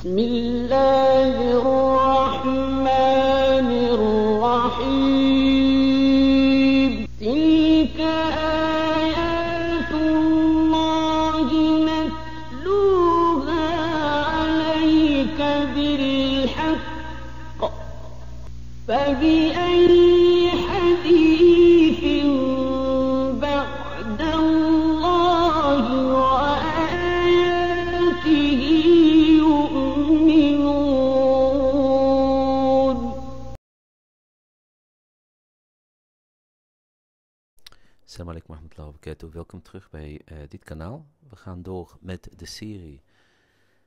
بسم الله الرحمن welkom terug bij eh, dit kanaal. We gaan door met de serie,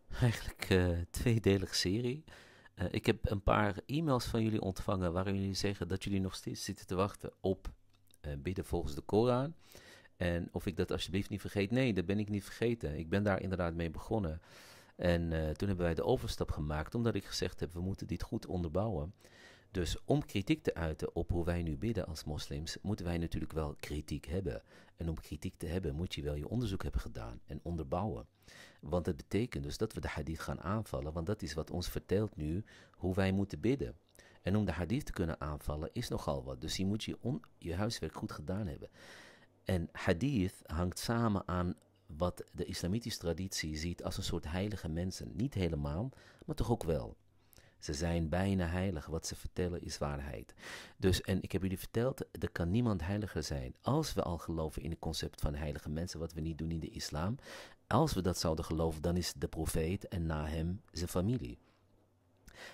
eigenlijk uh, eh, tweedelige serie. Eh, ik heb een paar e-mails van jullie ontvangen waarin jullie zeggen dat jullie nog steeds zitten te wachten op bidden volgens de Koran. En of ik dat alsjeblieft niet vergeet. Nee, dat ben ik niet vergeten. Ik ben daar inderdaad mee begonnen. En toen hebben wij de overstap gemaakt, omdat ik gezegd heb, we moeten dit goed onderbouwen. Dus om kritiek te uiten op hoe wij nu bidden als moslims, moeten wij natuurlijk wel kritiek hebben. En om kritiek te hebben, moet je wel je onderzoek hebben gedaan en onderbouwen. Want dat betekent dus dat we de hadith gaan aanvallen, want dat is wat ons vertelt nu hoe wij moeten bidden. En om de hadith te kunnen aanvallen is nogal wat. Dus je moet je, je huiswerk goed gedaan hebben. En hadith hangt samen aan wat de islamitische traditie ziet als een soort heilige mensen. Niet helemaal, maar toch ook wel. Ze zijn bijna heilig. Wat ze vertellen is waarheid. Dus, en ik heb jullie verteld, er kan niemand heiliger zijn. Als we al geloven in het concept van heilige mensen, wat we niet doen in de islam. Als we dat zouden geloven, dan is de profeet en na hem zijn familie.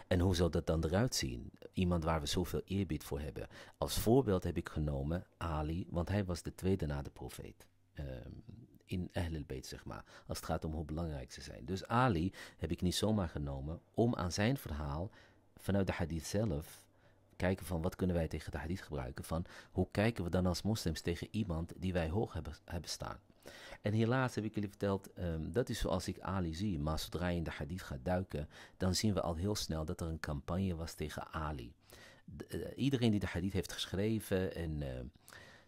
En hoe zou dat dan eruit zien? Iemand waar we zoveel eerbied voor hebben. Als voorbeeld heb ik genomen Ali, want hij was de tweede na de profeet. Ehm, in Ahlul zeg maar. Als het gaat om hoe belangrijk ze zijn. Dus Ali heb ik niet zomaar genomen om aan zijn verhaal vanuit de hadith zelf kijken van wat kunnen wij tegen de hadith gebruiken. Van hoe kijken we dan als moslims tegen iemand die wij hoog hebben, hebben staan. En helaas heb ik jullie verteld, ehm, dat is zoals ik Ali zie. Maar zodra je in de hadith gaat duiken, dan zien we al heel snel dat er een campagne was tegen Ali. Eh, iedereen die de hadith heeft geschreven en... Ehm,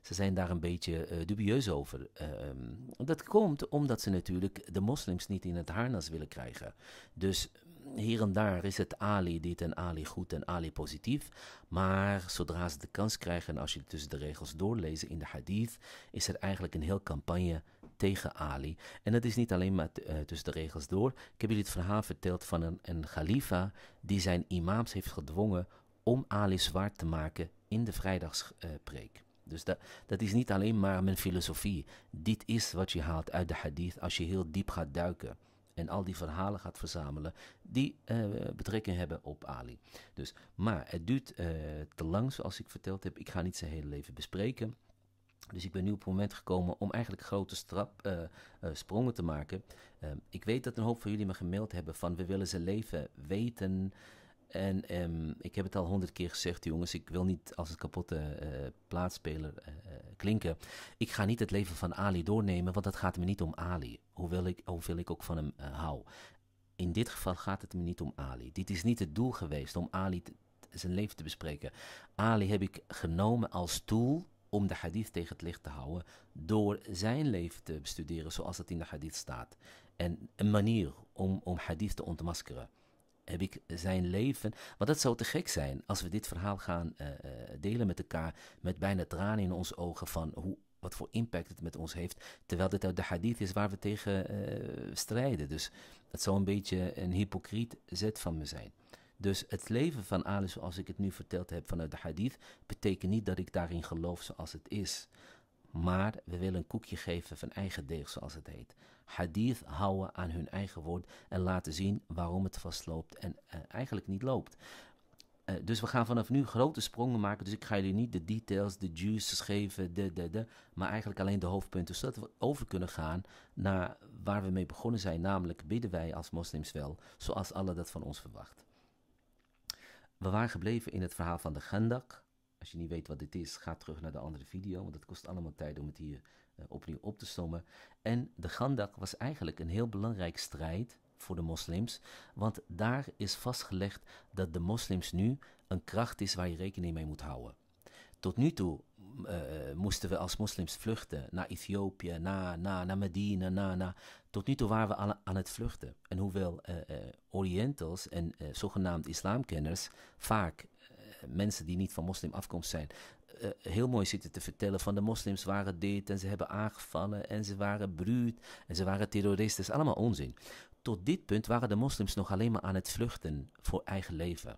ze zijn daar een beetje eh, dubieus over. Eh, ehm. dat komt omdat ze natuurlijk de moslims niet in het harnas willen krijgen. Dus hier en daar is het Ali dit en Ali goed en Ali positief. Maar zodra ze de kans krijgen, en als je tussen de regels doorlezen in de hadith, is er eigenlijk een heel campagne tegen Ali. En dat is niet alleen maar eh, tussen de regels door. Ik heb jullie het verhaal verteld van een, een khalifa die zijn imams heeft gedwongen om Ali zwaar te maken in de vrijdagspreek. Dus dat, dat is niet alleen maar mijn filosofie. Dit is wat je haalt uit de hadith als je heel diep gaat duiken. En al die verhalen gaat verzamelen die uh, betrekking hebben op Ali. Dus, maar het duurt eh, te lang zoals ik verteld heb. Ik ga niet zijn hele leven bespreken. Dus ik ben nu op het moment gekomen om eigenlijk grote eh, sprongen te maken. Ehm, ik weet dat een hoop van jullie me gemeld hebben van we willen zijn leven weten. En ehm, ik heb het al honderd keer gezegd, jongens. Ik wil niet als een kapotte uh, eh, plaatsspeler eh, eh, klinken. Ik ga niet het leven van Ali doornemen, want dat gaat me niet om Ali. Hoewel ik, hoeveel ik ook van hem hou. In dit geval gaat het me niet om Ali. Dit is niet het doel geweest om Ali zijn leven te bespreken. Ali heb ik genomen als tool om de hadith tegen het licht te houden. door zijn leven te bestuderen zoals dat in de hadith staat. En een manier om, om hadith te ontmaskeren heb ik zijn leven. Want dat zou te gek zijn als we dit verhaal gaan eh, eh, delen met elkaar. Met bijna tranen in onze ogen van hoe, wat voor impact het met ons heeft. Terwijl dit uit de hadith is waar we tegen eh, strijden. Dus dat zou een beetje een hypocriet zet van me zijn. Dus het leven van Ali zoals ik het nu verteld heb vanuit de hadith. betekent niet dat ik daarin geloof zoals het is. Maar we willen een koekje geven van eigen deeg zoals het heet hadith houden aan hun eigen woord en laten zien waarom het vastloopt en eh, eigenlijk niet loopt. Eh, dus we gaan vanaf nu grote sprongen maken. Dus ik ga jullie niet de details, de juices geven, de, de, de, maar eigenlijk alleen de hoofdpunten. Zodat we over kunnen gaan naar waar we mee begonnen zijn. Namelijk bidden wij als moslims wel, zoals Allah dat van ons verwacht. We waren gebleven in het verhaal van de Gandak. Als je niet weet wat dit is, ga terug naar de andere video, want het kost allemaal tijd om het hier eh, opnieuw op te sommen. En de Gandak was eigenlijk een heel belangrijk strijd voor de moslims, want daar is vastgelegd dat de moslims nu een kracht is waar je rekening mee moet houden. Tot nu toe eh, eh, moesten we als moslims vluchten naar Ethiopië, naar, naar, naar Medina, naar, naar. Tot nu toe waren we aan, aan het vluchten. En hoewel uh, Orientals en zogenaamd islamkenners vaak mensen die niet van moslim afkomst zijn, eh, heel mooi zitten te vertellen van de moslims waren dit en ze hebben aangevallen en ze waren bruut en ze waren terroristen. Dat is allemaal onzin. Tot dit punt waren de moslims nog alleen maar aan het vluchten voor eigen leven.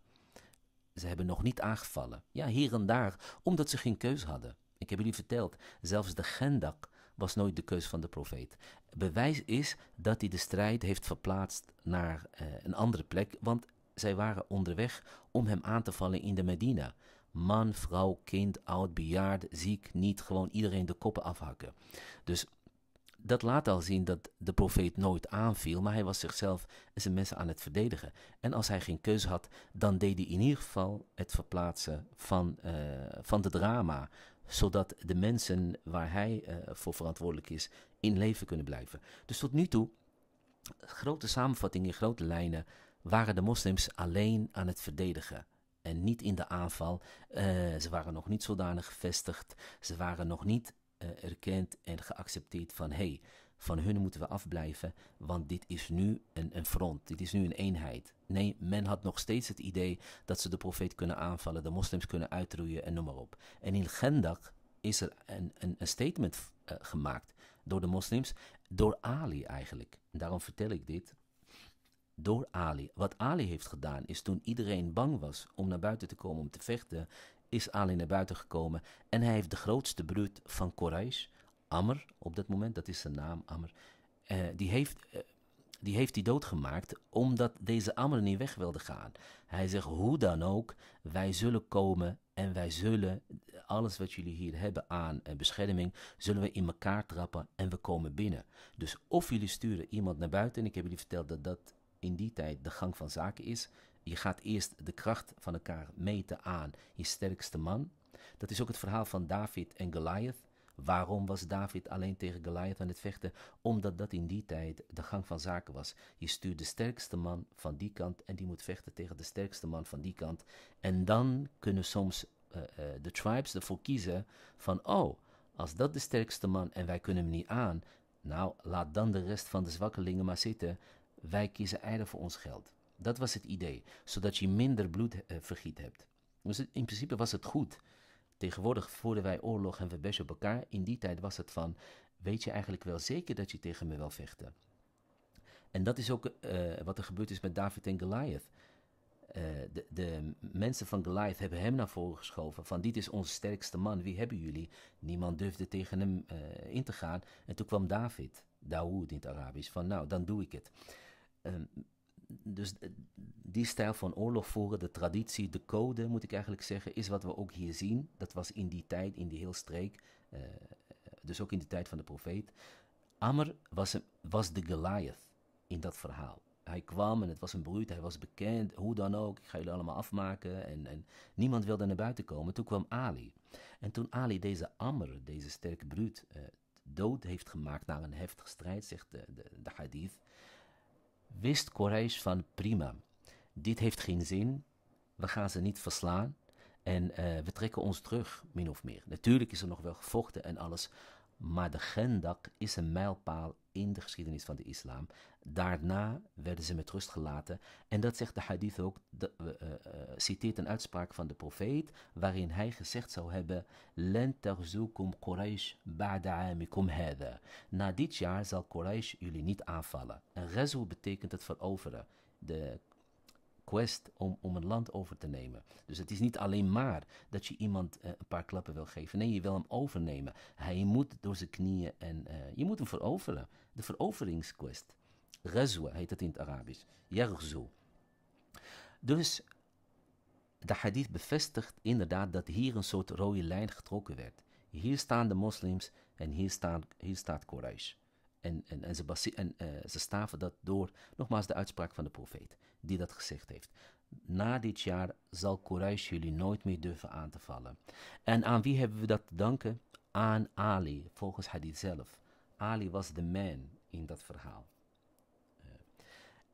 Ze hebben nog niet aangevallen. Ja, hier en daar, omdat ze geen keus hadden. Ik heb jullie verteld, zelfs de Gendak was nooit de keus van de profeet. Bewijs is dat hij de strijd heeft verplaatst naar eh, een andere plek, want zij waren onderweg om hem aan te vallen in de Medina man, vrouw, kind, oud, bejaard, ziek, niet, gewoon iedereen de koppen afhakken. Dus dat laat al zien dat de profeet nooit aanviel, maar hij was zichzelf en zijn mensen aan het verdedigen. En als hij geen keuze had, dan deed hij in ieder geval het verplaatsen van, eh, van de drama, zodat de mensen waar hij eh, voor verantwoordelijk is, in leven kunnen blijven. Dus tot nu toe, grote samenvatting in grote lijnen, waren de moslims alleen aan het verdedigen en niet in de aanval. Eh, ze waren nog niet zodanig gevestigd. Ze waren nog niet eh, erkend en geaccepteerd van hey, van hun moeten we afblijven, want dit is nu een, een, front, dit is nu een eenheid. Nee, men had nog steeds het idee dat ze de profeet kunnen aanvallen, de moslims kunnen uitroeien en noem maar op. En in Gendak is er een, een, statement eh, gemaakt door de moslims, door Ali eigenlijk. daarom vertel ik dit, door Ali. Wat Ali heeft gedaan is toen iedereen bang was om naar buiten te komen om te vechten, is Ali naar buiten gekomen en hij heeft de grootste bruut van Quraysh, Amr op dat moment, dat is zijn naam, Amr, eh, die heeft... Eh, die heeft hij doodgemaakt omdat deze Amr niet weg wilde gaan. Hij zegt, hoe dan ook, wij zullen komen en wij zullen alles wat jullie hier hebben aan eh, bescherming, zullen we in elkaar trappen en we komen binnen. Dus of jullie sturen iemand naar buiten, en ik heb jullie verteld dat dat in die tijd de gang van zaken is. Je gaat eerst de kracht van elkaar meten aan je sterkste man. Dat is ook het verhaal van David en Goliath. Waarom was David alleen tegen Goliath aan het vechten? Omdat dat in die tijd de gang van zaken was. Je stuurt de sterkste man van die kant en die moet vechten tegen de sterkste man van die kant. En dan kunnen soms eh, eh, de tribes ervoor kiezen van, oh, als dat de sterkste man en wij kunnen hem niet aan, nou laat dan de rest van de zwakkelingen maar zitten. Wij kiezen eieren voor ons geld. Dat was het idee, zodat je minder bloedvergiet eh, hebt. Dus in principe was het goed. Tegenwoordig voeren wij oorlog en we bashen op elkaar. In die tijd was het van, weet je eigenlijk wel zeker dat je tegen me wil vechten? En dat is ook eh, wat er gebeurd is met David en Goliath. Eh, de, de, mensen van Goliath hebben hem naar voren geschoven. Van dit is onze sterkste man, wie hebben jullie? Niemand durfde tegen hem in te gaan. En toen kwam David, Dawood in het Arabisch, van nou, dan doe ik het. Ehm, dus eh, die stijl van oorlog voeren, de traditie, de code, moet ik eigenlijk zeggen, is wat we ook hier zien. Dat was in die tijd, in die heel streek, eh, dus ook in de tijd van de profeet. Amr was, was de Goliath in dat verhaal. Hij kwam en het was een broed, hij was bekend, hoe dan ook, ik ga jullie allemaal afmaken. En, en niemand wilde naar buiten komen. Toen kwam Ali. En toen Ali deze Amr, deze sterke bruut, eh, dood heeft gemaakt na een heftige strijd, zegt de, de, de hadith wist korijs van prima, dit heeft geen zin, we gaan ze niet verslaan en eh, we trekken ons terug, min of meer. Natuurlijk is er nog wel gevochten en alles, maar de Gendak is een mijlpaal in de geschiedenis van de islam Daarna werden ze met rust gelaten. En dat zegt de hadith ook, eh, eh, eh, citeert een uitspraak van de profeet, waarin hij gezegd zou hebben, Quraysh ba'da'amikum hadha. Na dit jaar zal Quraysh jullie niet aanvallen. En rezu betekent het veroveren. De quest om, om een land over te nemen. Dus het is niet alleen maar dat je iemand een paar klappen wil geven. Nee, je wil hem overnemen. Hij moet door zijn knieën en je moet hem veroveren. De veroveringsquest. Ghazwa heet het in het Arabisch. Yarzo. Dus de hadith bevestigt inderdaad dat hier een soort rode lijn getrokken werd. Hier staan de moslims en hier, staan, hier staat Quraysh. En, en, en, ze, eh, ze staven dat door, nogmaals, de uitspraak van de profeet, die dat gezegd heeft. Na dit jaar zal Quraysh jullie nooit meer durven aan te vallen. En aan wie hebben we dat te danken? Aan Ali, volgens hadith zelf. Ali was de man in dat verhaal.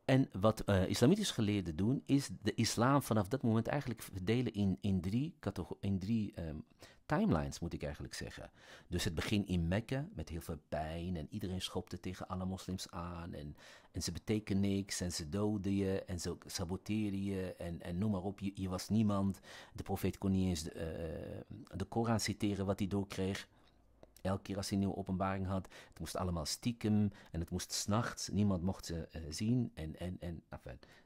En wat uh, eh, islamitische geleerden doen, is de islam vanaf dat moment eigenlijk verdelen in, in drie, in drie ehm, timelines, moet ik eigenlijk zeggen. Dus het begin in Mekka met heel veel pijn en iedereen schopte tegen alle moslims aan en, en ze betekenen niks en ze doden je en ze saboteren je en, en noem maar op, je, was niemand. De profeet kon niet eens de, eh, de Koran citeren wat hij doorkreeg. Elke keer als hij een nieuwe openbaring had, het moest allemaal stiekem en het moest s'nachts, niemand mocht ze eh, zien. En, en, en,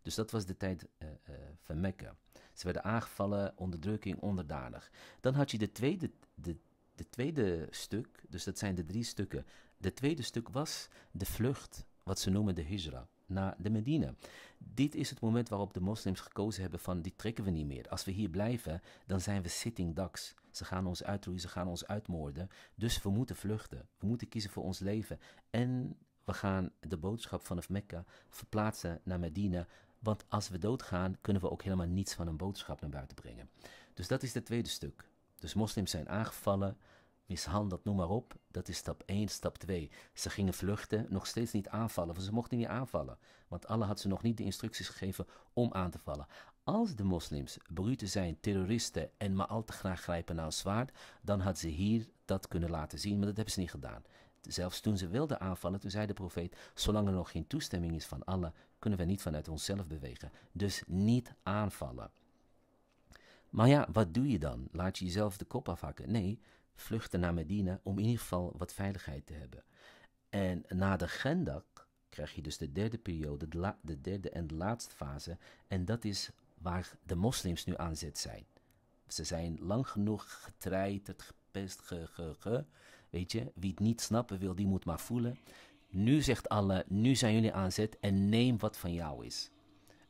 Dus dat was de tijd eh, eh, van Mekka. Ze werden aangevallen, onderdrukking, onderdanig. Dan had je de tweede, de, de tweede stuk, dus dat zijn de drie stukken. De tweede stuk was de vlucht, wat ze noemen de hijra naar de Medina. Dit is het moment waarop de moslims gekozen hebben van die trekken we niet meer. Als we hier blijven, dan zijn we sitting ducks. Ze gaan ons uitroeien, ze gaan ons uitmoorden. Dus we moeten vluchten. We moeten kiezen voor ons leven. En we gaan de boodschap vanaf Mekka verplaatsen naar Medina. Want als we doodgaan, kunnen we ook helemaal niets van een boodschap naar buiten brengen. Dus dat is het tweede stuk. Dus moslims zijn aangevallen, mishandeld, noem maar op. Dat is stap 1. Stap 2. Ze gingen vluchten, nog steeds niet aanvallen, want ze mochten niet aanvallen. Want Allah had ze nog niet de instructies gegeven om aan te vallen. Als de moslims beruut zijn terroristen en maar al te graag grijpen naar een zwaard, dan had ze hier dat kunnen laten zien, maar dat hebben ze niet gedaan. Zelfs toen ze wilden aanvallen, toen zei de profeet, zolang er nog geen toestemming is van Allah, kunnen we niet vanuit onszelf bewegen. Dus niet aanvallen. Maar ja, wat doe je dan? Laat je jezelf de kop afhakken? Nee, vluchten naar Medina om in ieder geval wat veiligheid te hebben. En na de Gendak krijg je dus de derde periode, de, de derde en de laatste fase. En dat is waar de moslims nu aan zit zijn. Ze zijn lang genoeg getreiterd, gepest, ge, Weet je, wie het niet snappen wil, die moet maar voelen. Nu zegt Allah, nu zijn jullie aan zet en neem wat van jou is.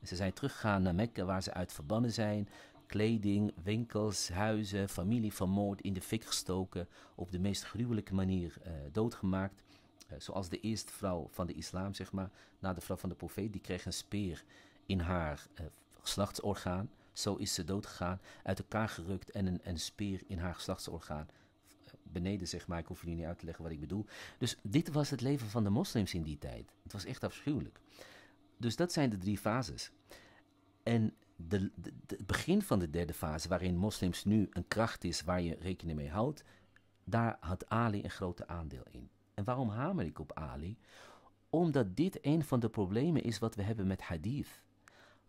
ze zijn teruggegaan naar Mekka waar ze uit verbannen zijn. Kleding, winkels, huizen, familie vermoord, in de fik gestoken, op de meest gruwelijke manier eh, doodgemaakt. Eh, zoals de eerste vrouw van de islam, zeg maar, na de vrouw van de profeet, die kreeg een speer in haar uh, geslachtsorgaan. Zo is ze doodgegaan, uit elkaar gerukt en een, een speer in haar geslachtsorgaan beneden, zeg maar. Ik hoef jullie niet uit te leggen wat ik bedoel. Dus dit was het leven van de moslims in die tijd. Het was echt afschuwelijk. Dus dat zijn de drie fases. En de, het begin van de derde fase, waarin moslims nu een kracht is waar je rekening mee houdt, daar had Ali een grote aandeel in. En waarom hamer ik op Ali? Omdat dit een van de problemen is wat we hebben met hadith.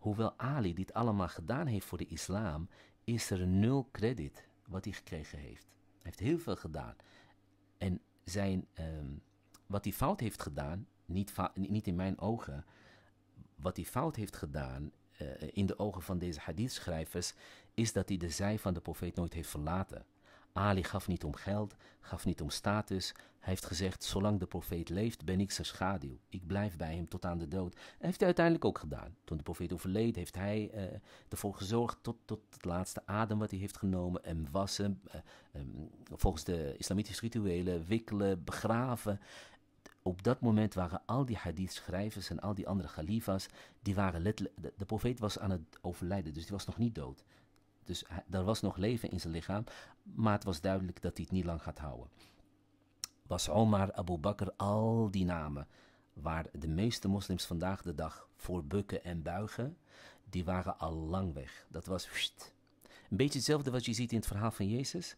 Hoewel Ali dit allemaal gedaan heeft voor de islam, is er nul credit wat hij gekregen heeft. Hij heeft heel veel gedaan. En zijn, ehm, wat hij fout heeft gedaan, niet, niet in mijn ogen, wat hij fout heeft gedaan eh, in de ogen van deze hadithschrijvers, is dat hij de zij van de profeet nooit heeft verlaten. Ali gaf niet om geld, gaf niet om status. Hij heeft gezegd: Zolang de profeet leeft, ben ik zijn schaduw. Ik blijf bij hem tot aan de dood. Dat heeft hij uiteindelijk ook gedaan. Toen de profeet overleed, heeft hij eh, ervoor gezorgd tot, tot het laatste adem wat hij heeft genomen. En wassen, eh, ehm, volgens de islamitische rituelen, wikkelen, begraven. Op dat moment waren al die hadith-schrijvers en al die andere khalifa's, die waren de, de profeet was aan het overlijden, dus die was nog niet dood. Dus er was nog leven in zijn lichaam, maar het was duidelijk dat hij het niet lang gaat houden. Was Omar, Abu Bakr, al die namen waar de meeste moslims vandaag de dag voor bukken en buigen, die waren al lang weg. Dat was een beetje hetzelfde wat je ziet in het verhaal van Jezus.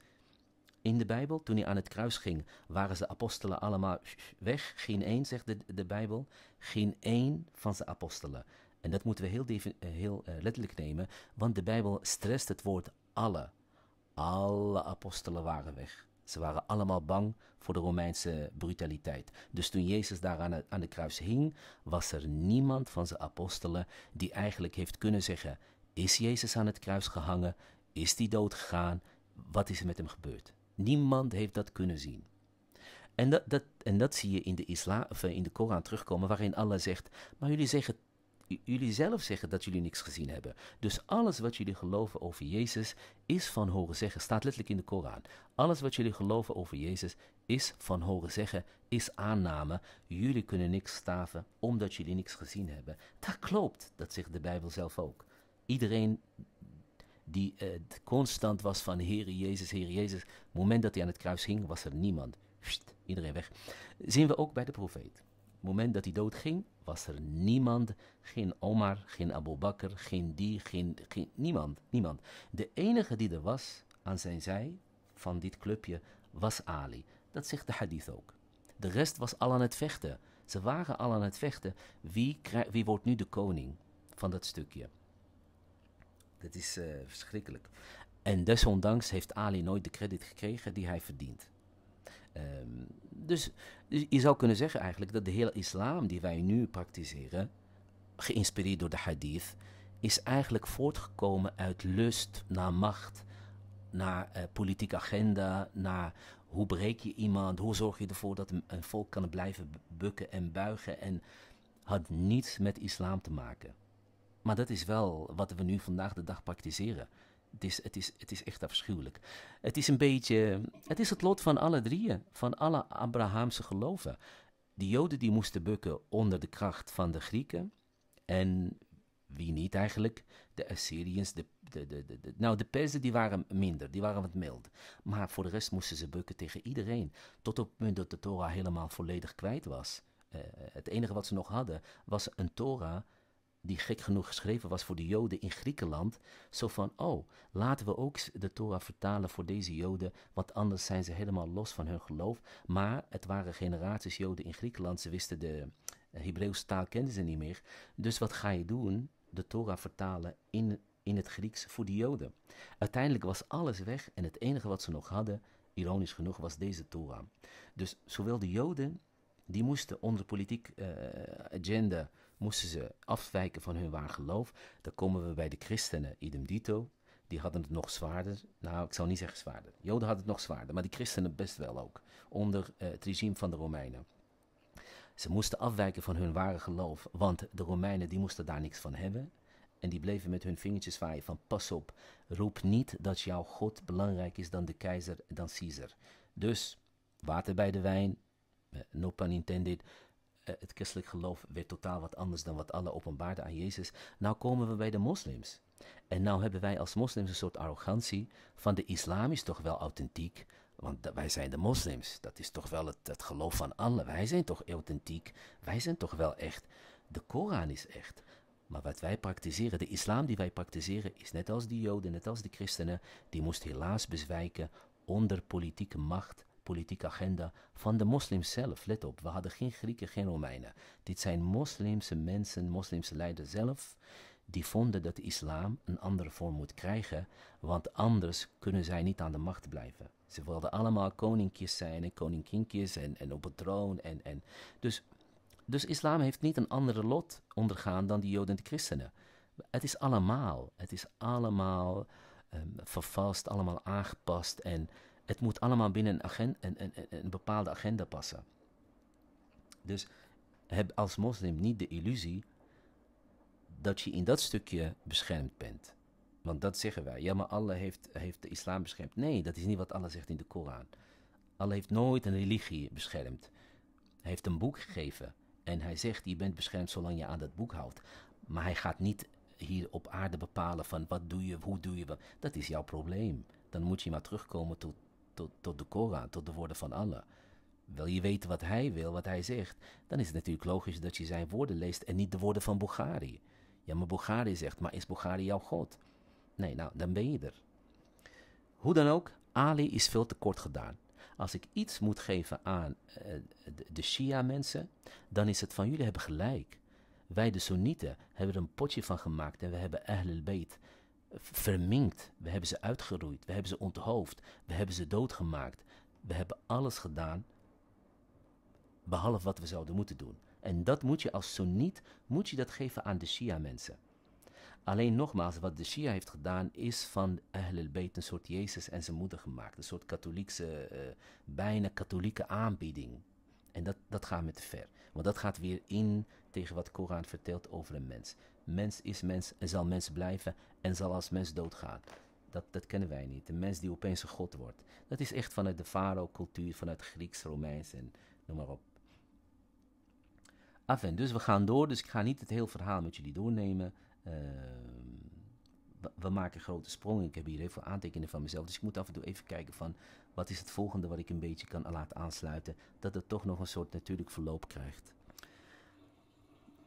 In de Bijbel, toen hij aan het kruis ging, waren de apostelen allemaal weg. Geen één, zegt de, de Bijbel, geen één van zijn apostelen en dat moeten we heel, eh, heel eh, letterlijk nemen, want de Bijbel stresst het woord alle. Alle apostelen waren weg. Ze waren allemaal bang voor de Romeinse brutaliteit. Dus toen Jezus daar aan, het, aan de kruis hing, was er niemand van zijn apostelen die eigenlijk heeft kunnen zeggen: Is Jezus aan het kruis gehangen? Is die dood gegaan? Wat is er met hem gebeurd? Niemand heeft dat kunnen zien. En dat, dat, en dat zie je in de, isla, of eh, in de Koran terugkomen, waarin Allah zegt: Maar jullie zeggen jullie zelf zeggen dat jullie niks gezien hebben. Dus alles wat jullie geloven over Jezus is van horen zeggen. Staat letterlijk in de Koran. Alles wat jullie geloven over Jezus is van horen zeggen, is aanname. Jullie kunnen niks staven omdat jullie niks gezien hebben. Dat klopt, dat zegt de Bijbel zelf ook. Iedereen die uh, constant was van Heer Jezus, Heer Jezus. het moment dat hij aan het kruis hing, was er niemand. iedereen weg. Zien we ook bij de profeet moment dat hij doodging, was er niemand, geen Omar, geen Abu Bakr, geen die, geen, geen, niemand, niemand. De enige die er was aan zijn zij van dit clubje was Ali. Dat zegt de hadith ook. De rest was al aan het vechten. Ze waren al aan het vechten. Wie, wie wordt nu de koning van dat stukje? Dat is eh, verschrikkelijk. En desondanks heeft Ali nooit de credit gekregen die hij verdient. Ehm, dus, dus, je zou kunnen zeggen eigenlijk dat de hele islam die wij nu praktiseren, geïnspireerd door de hadith, is eigenlijk voortgekomen uit lust naar macht, naar eh, politieke agenda, naar hoe breek je iemand, hoe zorg je ervoor dat een, een volk kan blijven bukken en buigen en had niets met islam te maken. Maar dat is wel wat we nu vandaag de dag praktiseren het is, het, is, het is echt afschuwelijk. Het is een beetje. Het is het lot van alle drieën, van alle Abrahamse geloven. De Joden die moesten bukken onder de kracht van de Grieken. En wie niet eigenlijk? De Assyriërs, de, de, de, de, nou de Perzen die waren minder, die waren wat mild. Maar voor de rest moesten ze bukken tegen iedereen. Tot op het punt dat de Torah helemaal volledig kwijt was. Eh, het enige wat ze nog hadden was een Torah die gek genoeg geschreven was voor de Joden in Griekenland, zo van, oh, laten we ook de Torah vertalen voor deze Joden, want anders zijn ze helemaal los van hun geloof. Maar het waren generaties Joden in Griekenland, ze wisten de Hebreeuwse taal, kenden ze niet meer. Dus wat ga je doen? De Torah vertalen in, in het Grieks voor de Joden. Uiteindelijk was alles weg en het enige wat ze nog hadden, ironisch genoeg, was deze Torah. Dus zowel de Joden die moesten onder politiek eh, agenda moesten ze afwijken van hun waar geloof. Dan komen we bij de christenen, idem dito. Die hadden het nog zwaarder. Nou, ik zal niet zeggen zwaarder. Joden hadden het nog zwaarder, maar die christenen best wel ook. Onder eh, het regime van de Romeinen. Ze moesten afwijken van hun ware geloof, want de Romeinen die moesten daar niks van hebben. En die bleven met hun vingertjes zwaaien van pas op, roep niet dat jouw God belangrijk is dan de keizer, dan Caesar. Dus, water bij de wijn, eh, no Pan intended, eh, het christelijk geloof weer totaal wat anders dan wat alle openbaarde aan Jezus. Nou komen we bij de moslims. En nou hebben wij als moslims een soort arrogantie van de islam is toch wel authentiek, want wij zijn de moslims. Dat is toch wel het, het geloof van Allah. Wij zijn toch authentiek. Wij zijn toch wel echt. De Koran is echt. Maar wat wij praktiseren, de islam die wij praktiseren, is net als de Joden, net als de christenen, die moest helaas bezwijken onder politieke macht politieke agenda van de moslims zelf. Let op, we hadden geen Grieken, geen Romeinen. Dit zijn moslimse mensen, moslimse leiders zelf, die vonden dat de islam een andere vorm moet krijgen, want anders kunnen zij niet aan de macht blijven. Ze wilden allemaal koninkjes zijn en koninkinkjes en, en op het troon. En, en. Dus, dus islam heeft niet een andere lot ondergaan dan de joden en de christenen. Het is allemaal, het is allemaal ehm, vervast, allemaal aangepast en het moet allemaal binnen een, een, een, een bepaalde agenda passen. Dus heb als moslim niet de illusie dat je in dat stukje beschermd bent. Want dat zeggen wij. Ja, maar Allah heeft, heeft de islam beschermd. Nee, dat is niet wat Allah zegt in de Koran. Allah heeft nooit een religie beschermd. Hij heeft een boek gegeven. En hij zegt, je bent beschermd zolang je aan dat boek houdt. Maar hij gaat niet hier op aarde bepalen van wat doe je, hoe doe je. Wat. Dat is jouw probleem. Dan moet je maar terugkomen tot, tot, de Koran, tot de woorden van Allah. Wil je weten wat hij wil, wat hij zegt, dan is het natuurlijk logisch dat je zijn woorden leest en niet de woorden van Bukhari. Ja, maar Bukhari zegt, maar is Bulgari jouw God? Nee, nou, dan ben je er. Hoe dan ook, Ali is veel te kort gedaan. Als ik iets moet geven aan eh, de, Shia-mensen, dan is het van jullie hebben gelijk. Wij de Soenieten hebben er een potje van gemaakt en we hebben Ahlul Beit verminkt. We hebben ze uitgeroeid. We hebben ze onthoofd. We hebben ze doodgemaakt. We hebben alles gedaan behalve wat we zouden moeten doen. En dat moet je als Sunniet, moet je dat geven aan de Shia-mensen. Alleen nogmaals, wat de Shia heeft gedaan is van Ahl al-Bayt een soort Jezus en zijn moeder gemaakt. Een soort katholieke eh, bijna katholieke aanbieding. En dat, dat gaat me te ver. Want dat gaat weer in tegen wat de Koran vertelt over een mens. Mens is mens en zal mens blijven en zal als mens doodgaan. Dat, dat kennen wij niet. De mens die opeens een god wordt. Dat is echt vanuit de Faro-cultuur, vanuit Grieks, Romeins en noem maar op. Af en dus we gaan door, dus ik ga niet het hele verhaal met jullie doornemen. Ehm, we, we maken grote sprongen. Ik heb hier heel veel aantekeningen van mezelf, dus ik moet af en toe even kijken van wat is het volgende wat ik een beetje kan laten aansluiten, dat het toch nog een soort natuurlijk verloop krijgt.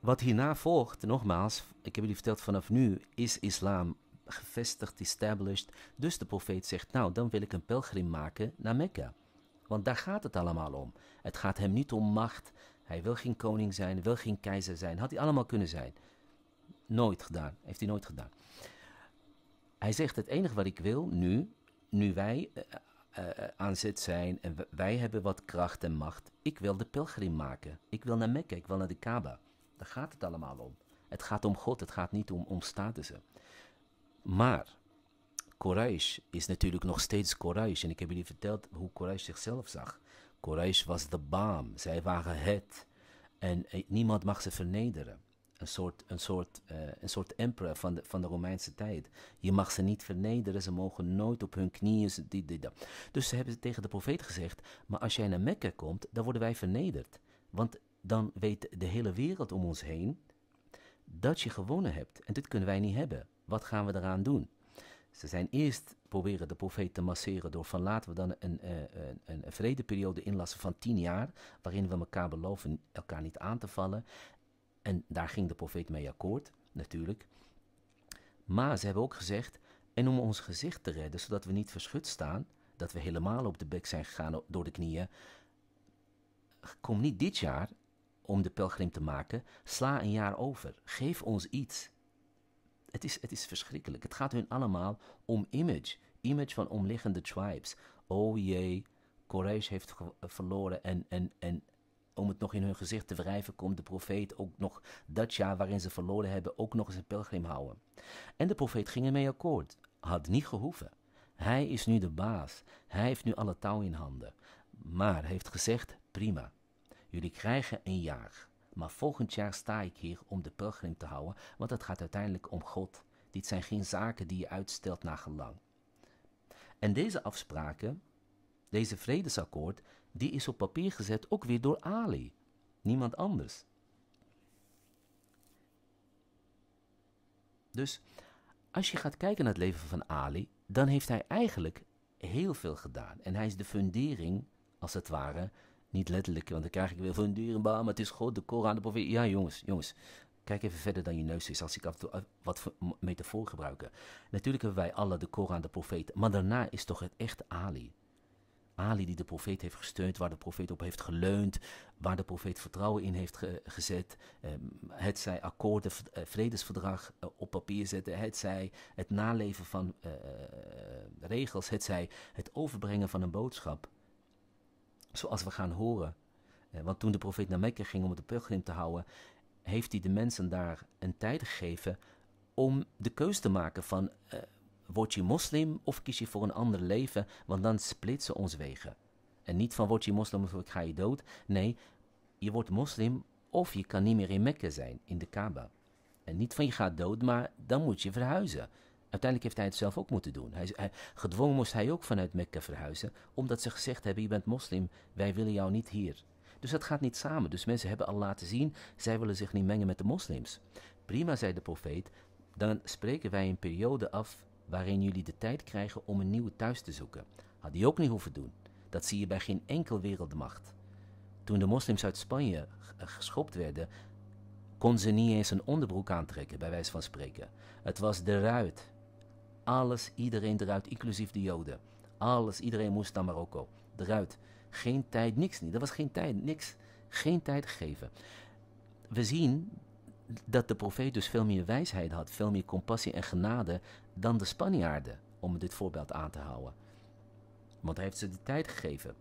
Wat hierna volgt, nogmaals, ik heb jullie verteld vanaf nu is islam gevestigd, established. Dus de profeet zegt, nou dan wil ik een pelgrim maken naar Mekka. Want daar gaat het allemaal om. Het gaat hem niet om macht. Hij wil geen koning zijn, wil geen keizer zijn. Had hij allemaal kunnen zijn. Nooit gedaan. Heeft hij nooit gedaan. Hij zegt, het enige wat ik wil nu, nu wij uh, aan zet zijn en wij hebben wat kracht en macht. Ik wil de pelgrim maken. Ik wil naar Mekka, ik wil naar de Kaaba. Daar gaat het allemaal om. Het gaat om God, het gaat niet om, om Maar Quraysh is natuurlijk nog steeds Quraysh. En ik heb jullie verteld hoe Quraysh zichzelf zag. Quraysh was de baam, zij waren het. En eh, niemand mag ze vernederen. Een soort, een soort, eh, een soort emperor van de, van de Romeinse tijd. Je mag ze niet vernederen, ze mogen nooit op hun knieën. Die, Dus ze hebben tegen de profeet gezegd: Maar als jij naar Mekka komt, dan worden wij vernederd. Want dan weet de hele wereld om ons heen dat je gewonnen hebt. En dit kunnen wij niet hebben. Wat gaan we eraan doen? Ze zijn eerst proberen de profeet te masseren door van laten we dan een, eh, een, een, een vredeperiode inlassen van tien jaar, waarin we elkaar beloven elkaar niet aan te vallen. En daar ging de profeet mee akkoord, natuurlijk. Maar ze hebben ook gezegd, en om ons gezicht te redden, zodat we niet verschut staan, dat we helemaal op de bek zijn gegaan door de knieën, kom niet dit jaar, om de pelgrim te maken, sla een jaar over, geef ons iets. Het is, het is verschrikkelijk. Het gaat hun allemaal om image, image van omliggende tribes. Oh jee, Quraysh heeft verloren en, en, en om het nog in hun gezicht te wrijven, komt de profeet ook nog dat jaar waarin ze verloren hebben, ook nog eens een pelgrim houden. En de profeet ging ermee akkoord. Had niet gehoeven. Hij is nu de baas. Hij heeft nu alle touw in handen. Maar heeft gezegd: prima, Jullie krijgen een jaar. Maar volgend jaar sta ik hier om de pelgrim te houden, want het gaat uiteindelijk om God. Dit zijn geen zaken die je uitstelt naar gelang. En deze afspraken, deze vredesakkoord, die is op papier gezet ook weer door Ali. Niemand anders. Dus als je gaat kijken naar het leven van Ali, dan heeft hij eigenlijk heel veel gedaan. En hij is de fundering, als het ware, niet letterlijk, want dan krijg ik weer van baam, maar het is God, de Koran, de profeet. Ja, jongens, jongens. Kijk even verder dan je neus is als ik af en toe eh, wat metafoor gebruik. Natuurlijk hebben wij alle de Koran, de profeet. Maar daarna is toch het echt Ali. Ali die de profeet heeft gesteund, waar de profeet op heeft geleund, waar de profeet vertrouwen in heeft gezet. Ehm, het zij akkoorden, eh, vredesverdrag eh, op papier zetten, het zij het naleven van regels, het zij het overbrengen van een boodschap zoals we gaan horen. Eh, want toen de profeet naar Mekka ging om het de pelgrim te houden, heeft hij de mensen daar een tijd gegeven om de keus te maken van eh, word je moslim of kies je voor een ander leven, want dan splitsen ons wegen. En niet van word je moslim of ga je dood. Nee, je wordt moslim of je kan niet meer in Mekka zijn, in de Kaaba. En niet van je gaat dood, maar dan moet je verhuizen. Uiteindelijk heeft hij het zelf ook moeten doen. Hij, gedwongen moest hij ook vanuit Mekka verhuizen, omdat ze gezegd hebben: Je bent moslim, wij willen jou niet hier. Dus dat gaat niet samen. Dus mensen hebben al laten zien, zij willen zich niet mengen met de moslims. Prima, zei de profeet, dan spreken wij een periode af waarin jullie de tijd krijgen om een nieuwe thuis te zoeken. Had hij ook niet hoeven doen. Dat zie je bij geen enkel wereldmacht. Toen de moslims uit Spanje eh, geschopt werden, kon ze niet eens een onderbroek aantrekken, bij wijze van spreken. Het was de ruit. Alles, iedereen eruit, inclusief de Joden. Alles, iedereen moest naar Marokko. Eruit. Geen tijd, niks niet. Er was geen tijd, niks. Geen tijd gegeven. We zien dat de profeet dus veel meer wijsheid had, veel meer compassie en genade dan de Spanjaarden, om dit voorbeeld aan te houden. Want hij heeft ze de tijd gegeven.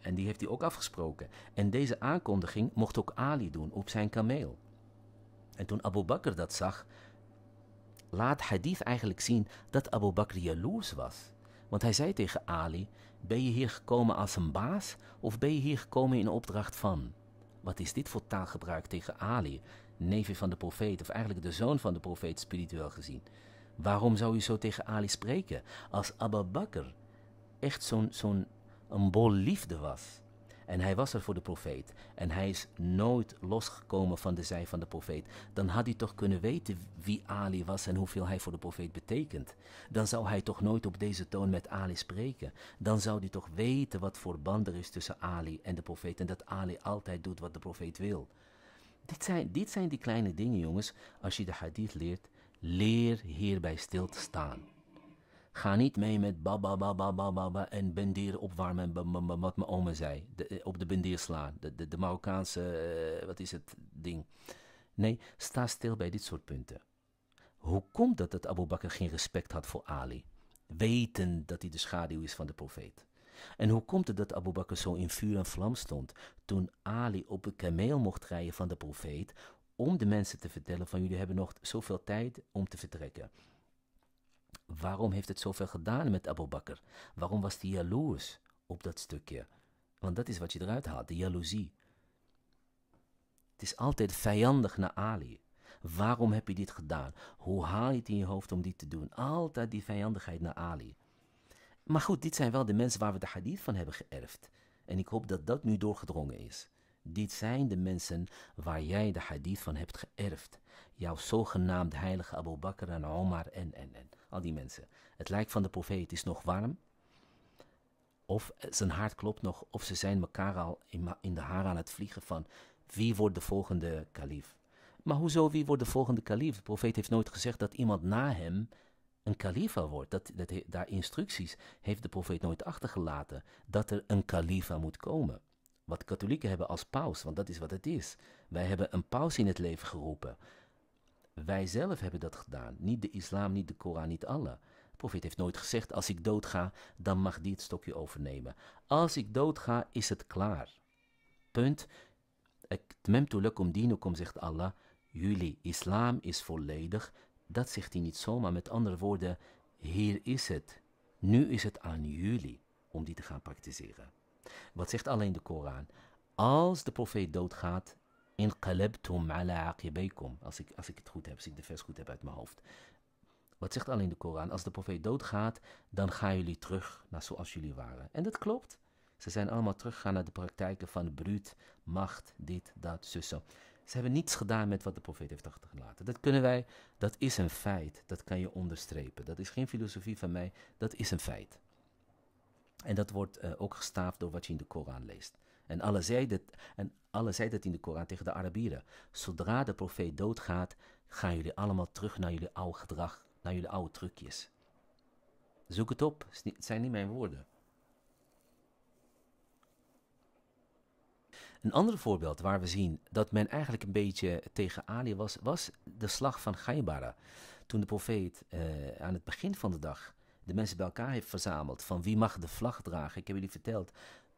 En die heeft hij ook afgesproken. En deze aankondiging mocht ook Ali doen op zijn kameel. En toen Abu Bakr dat zag, laat hadith eigenlijk zien dat Abu Bakr jaloers was. Want hij zei tegen Ali: Ben je hier gekomen als een baas of ben je hier gekomen in opdracht van? Wat is dit voor taalgebruik tegen Ali, neef van de profeet, of eigenlijk de zoon van de profeet spiritueel gezien? Waarom zou u zo tegen Ali spreken als Abu Bakr echt zo'n bol liefde was? En hij was er voor de profeet. En hij is nooit losgekomen van de zij van de profeet. Dan had hij toch kunnen weten wie Ali was en hoeveel hij voor de profeet betekent. Dan zou hij toch nooit op deze toon met Ali spreken. Dan zou hij toch weten wat voor band er is tussen Ali en de profeet. En dat Ali altijd doet wat de profeet wil. Dit zijn, dit zijn die kleine dingen, jongens. Als je de hadith leert, leer hierbij stil te staan. Ga niet mee met baba baba baba ba, en bendier opwarmen, wat mijn oma zei. Eh, op de bendier slaan. De, de, Marokkaanse, eh, wat is het ding? Nee, sta stil bij dit soort punten. Hoe komt dat dat Abu Bakr geen respect had voor Ali? Weten dat hij de schaduw is van de profeet. En hoe komt het dat Abu Bakr zo in vuur en vlam stond toen Ali op een kameel mocht rijden van de profeet om de mensen te vertellen van jullie hebben nog zoveel tijd om te vertrekken. Waarom heeft het zoveel gedaan met Abu Bakr? Waarom was hij jaloers op dat stukje? Want dat is wat je eruit haalt, de jaloezie. Het is altijd vijandig naar Ali. Waarom heb je dit gedaan? Hoe haal je het in je hoofd om dit te doen? Altijd die vijandigheid naar Ali. Maar goed, dit zijn wel de mensen waar we de hadith van hebben geërfd. En ik hoop dat dat nu doorgedrongen is. Dit zijn de mensen waar jij de hadith van hebt geërfd. Jouw zogenaamd heilige Abu Bakr en Omar en en en al die mensen. Het lijk van de profeet is nog warm. Of eh, zijn hart klopt nog, of ze zijn elkaar al in de haar aan het vliegen van wie wordt de volgende kalif. Maar hoezo, wie wordt de volgende kalif? De profeet heeft nooit gezegd dat iemand na hem een kalifa wordt. Dat, dat, daar instructies heeft de profeet nooit achtergelaten dat er een kalifa moet komen. Wat katholieken hebben als paus, want dat is wat het is. Wij hebben een paus in het leven geroepen. Wij zelf hebben dat gedaan. Niet de islam, niet de Koran, niet Allah. De profeet heeft nooit gezegd: als ik doodga, dan mag die het stokje overnemen. Als ik doodga, is het klaar. Punt. Tmemtu lakum dinukum, zegt Allah. Jullie islam is volledig. Dat zegt hij niet zomaar. Met andere woorden, hier is het. Nu is het aan jullie om die te gaan praktiseren. Wat zegt alleen de Koran? Als de profeet doodgaat, Inqalabtum ala Als ik, als ik het goed heb, als ik de vers goed heb uit mijn hoofd. Wat zegt alleen de Koran? Als de profeet doodgaat, dan gaan jullie terug naar zoals jullie waren. En dat klopt. Ze zijn allemaal teruggegaan naar de praktijken van bruut, macht, dit, dat, zussen. Ze hebben niets gedaan met wat de profeet heeft achtergelaten. Dat kunnen wij, dat is een feit. Dat kan je onderstrepen. Dat is geen filosofie van mij, dat is een feit. En dat wordt eh, ook gestaafd door wat je in de Koran leest. En Allah zei en dat in de Koran tegen de Arabieren. Zodra de profeet doodgaat, gaan jullie allemaal terug naar jullie oude gedrag, naar jullie oude trucjes. Zoek het op, het zijn niet mijn woorden. Een ander voorbeeld waar we zien dat men eigenlijk een beetje tegen Ali was, was de slag van Gaibara. Toen de profeet eh, aan het begin van de dag de mensen bij elkaar heeft verzameld van wie mag de vlag dragen. Ik heb jullie verteld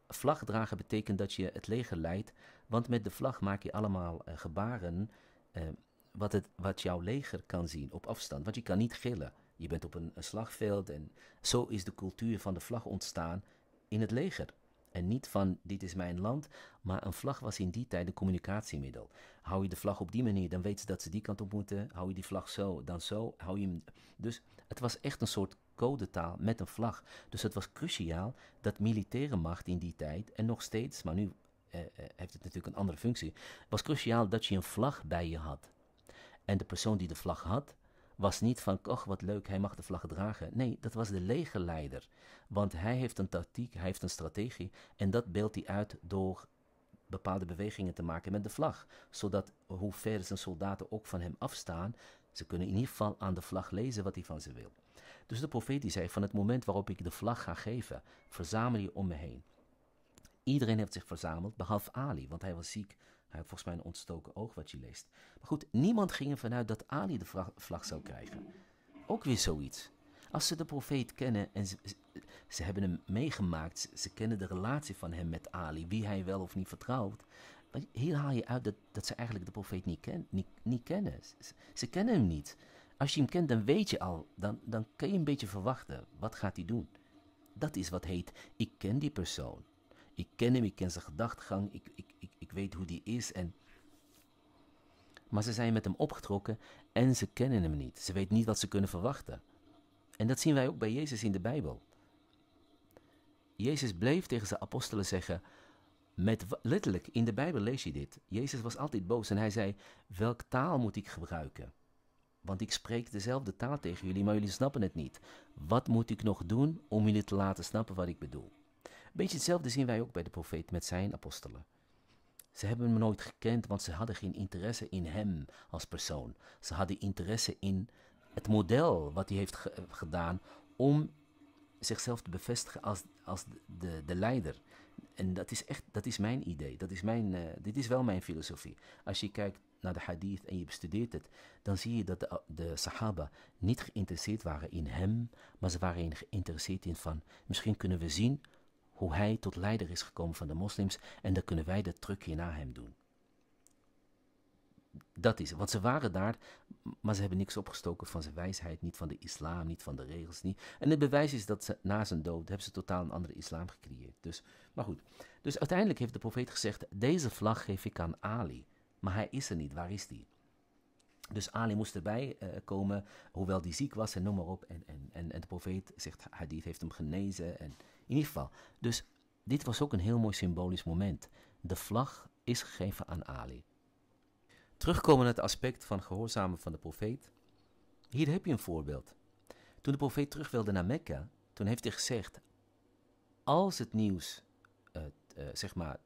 Vlag dragen betekent dat je het leger leidt, want met de vlag maak je allemaal eh, gebaren eh, wat, het, wat jouw leger kan zien op afstand. Want je kan niet gillen. Je bent op een, slagveld en zo is de cultuur van de vlag ontstaan in het leger. En niet van dit is mijn land, maar een vlag was in die tijd een communicatiemiddel. Hou je de vlag op die manier, dan weten ze dat ze die kant op moeten. Hou je die vlag zo, dan zo. Hou je hem... Dus het was echt een soort codetaal met een vlag. Dus het was cruciaal dat militaire macht in die tijd, en nog steeds, maar nu eh, eh, heeft het natuurlijk een andere functie, was cruciaal dat je een vlag bij je had. En de persoon die de vlag had, was niet van, och wat leuk, hij mag de vlag dragen. Nee, dat was de legerleider. Want hij heeft een tactiek, hij heeft een strategie. En dat beeldt hij uit door bepaalde bewegingen te maken met de vlag. Zodat hoe ver zijn soldaten ook van hem afstaan, ze kunnen in ieder geval aan de vlag lezen wat hij van ze wil. Dus de profeet die zei, van het moment waarop ik de vlag ga geven, verzamel je om me heen. Iedereen heeft zich verzameld, behalve Ali, want hij was ziek. Hij had volgens mij een ontstoken oog, wat je leest. Maar goed, niemand ging ervan uit dat Ali de vlag zou krijgen. Ook weer zoiets. Als ze de profeet kennen en ze, hebben hem meegemaakt, ze kennen de relatie van hem met Ali, wie hij wel of niet vertrouwt. hier haal je uit dat, dat ze eigenlijk de profeet niet, niet, niet kennen. ze kennen hem niet. Als je hem kent, dan weet je al. Dan, dan kan je een beetje verwachten. Wat gaat hij doen? Dat is wat heet, ik ken die persoon. Ik ken hem, ik ken zijn gedachtgang. ik, ik, ik, ik weet hoe die is. En... Maar ze zijn met hem opgetrokken en ze kennen hem niet. Ze weten niet wat ze kunnen verwachten. En dat zien wij ook bij Jezus in de Bijbel. Jezus bleef tegen zijn apostelen zeggen, met, letterlijk, in de Bijbel lees je dit. Jezus was altijd boos en hij zei, welk taal moet ik gebruiken? Want ik spreek dezelfde taal tegen jullie, maar jullie snappen het niet. Wat moet ik nog doen om jullie te laten snappen wat ik bedoel? Een beetje hetzelfde zien wij ook bij de profeet met zijn apostelen. Ze hebben hem nooit gekend, want ze hadden geen interesse in hem als persoon. Ze hadden interesse in het model wat hij heeft gedaan om zichzelf te bevestigen als, als de, de, leider. En dat is echt, dat is mijn idee. Dat is mijn, eh, dit is wel mijn filosofie. Als je kijkt naar de hadith en je bestudeert het, dan zie je dat de, de Sahaba niet geïnteresseerd waren in hem, maar ze waren geïnteresseerd in van misschien kunnen we zien hoe hij tot leider is gekomen van de moslims en dan kunnen wij dat trucje na hem doen. Dat is het. Want ze waren daar, maar ze hebben niks opgestoken van zijn wijsheid, niet van de islam, niet van de regels. Niet. En het bewijs is dat ze na zijn dood hebben ze totaal een andere islam gecreëerd. Dus, maar goed. Dus uiteindelijk heeft de profeet gezegd: Deze vlag geef ik aan Ali. Maar hij is er niet. Waar is die? Dus Ali moest erbij eh, komen, hoewel die ziek was en noem maar op. En, en, en, en de profeet, zegt Hadith, heeft hem genezen. En in ieder geval. Dus dit was ook een heel mooi symbolisch moment. De vlag is gegeven aan Ali. Terugkomen naar het aspect van gehoorzamen van de profeet. Hier heb je een voorbeeld. Toen de profeet terug wilde naar Mekka, toen heeft hij gezegd: Als het nieuws eh, eh, zeg maar,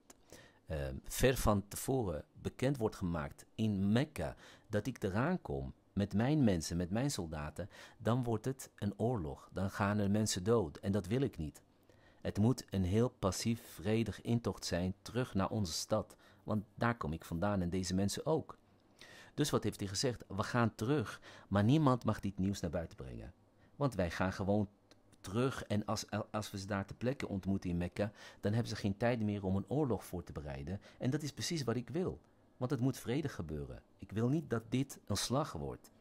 Ehm, ver van tevoren bekend wordt gemaakt in Mekka dat ik eraan kom met mijn mensen, met mijn soldaten, dan wordt het een oorlog. Dan gaan er mensen dood en dat wil ik niet. Het moet een heel passief, vredig intocht zijn terug naar onze stad, want daar kom ik vandaan en deze mensen ook. Dus wat heeft hij gezegd? We gaan terug, maar niemand mag dit nieuws naar buiten brengen. Want wij gaan gewoon terug. En als, als we ze daar te plekke ontmoeten in Mekka, dan hebben ze geen tijd meer om een oorlog voor te bereiden. En dat is precies wat ik wil. Want het moet vrede gebeuren. Ik wil niet dat dit een slag wordt.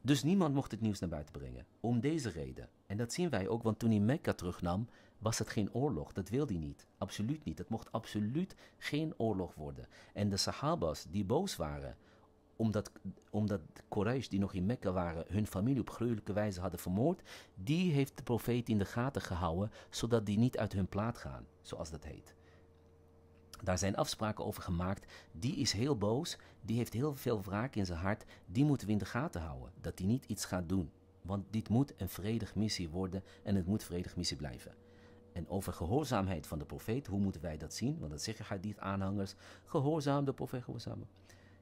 Dus niemand mocht het nieuws naar buiten brengen. Om deze reden. En dat zien wij ook, want toen hij Mekka terugnam, was het geen oorlog. Dat wilde hij niet. Absoluut niet. Het mocht absoluut geen oorlog worden. En de Sahabas die boos waren omdat, omdat de die nog in Mekka waren hun familie op gruwelijke wijze hadden vermoord, die heeft de profeet in de gaten gehouden, zodat die niet uit hun plaat gaan, zoals dat heet. Daar zijn afspraken over gemaakt. Die is heel boos, die heeft heel veel wraak in zijn hart, die moeten we in de gaten houden, dat die niet iets gaat doen. Want dit moet een vredig missie worden en het moet vredig missie blijven. En over gehoorzaamheid van de profeet, hoe moeten wij dat zien? Want dat zeggen hadith-aanhangers, gehoorzaam de profeet, gehoorzaam.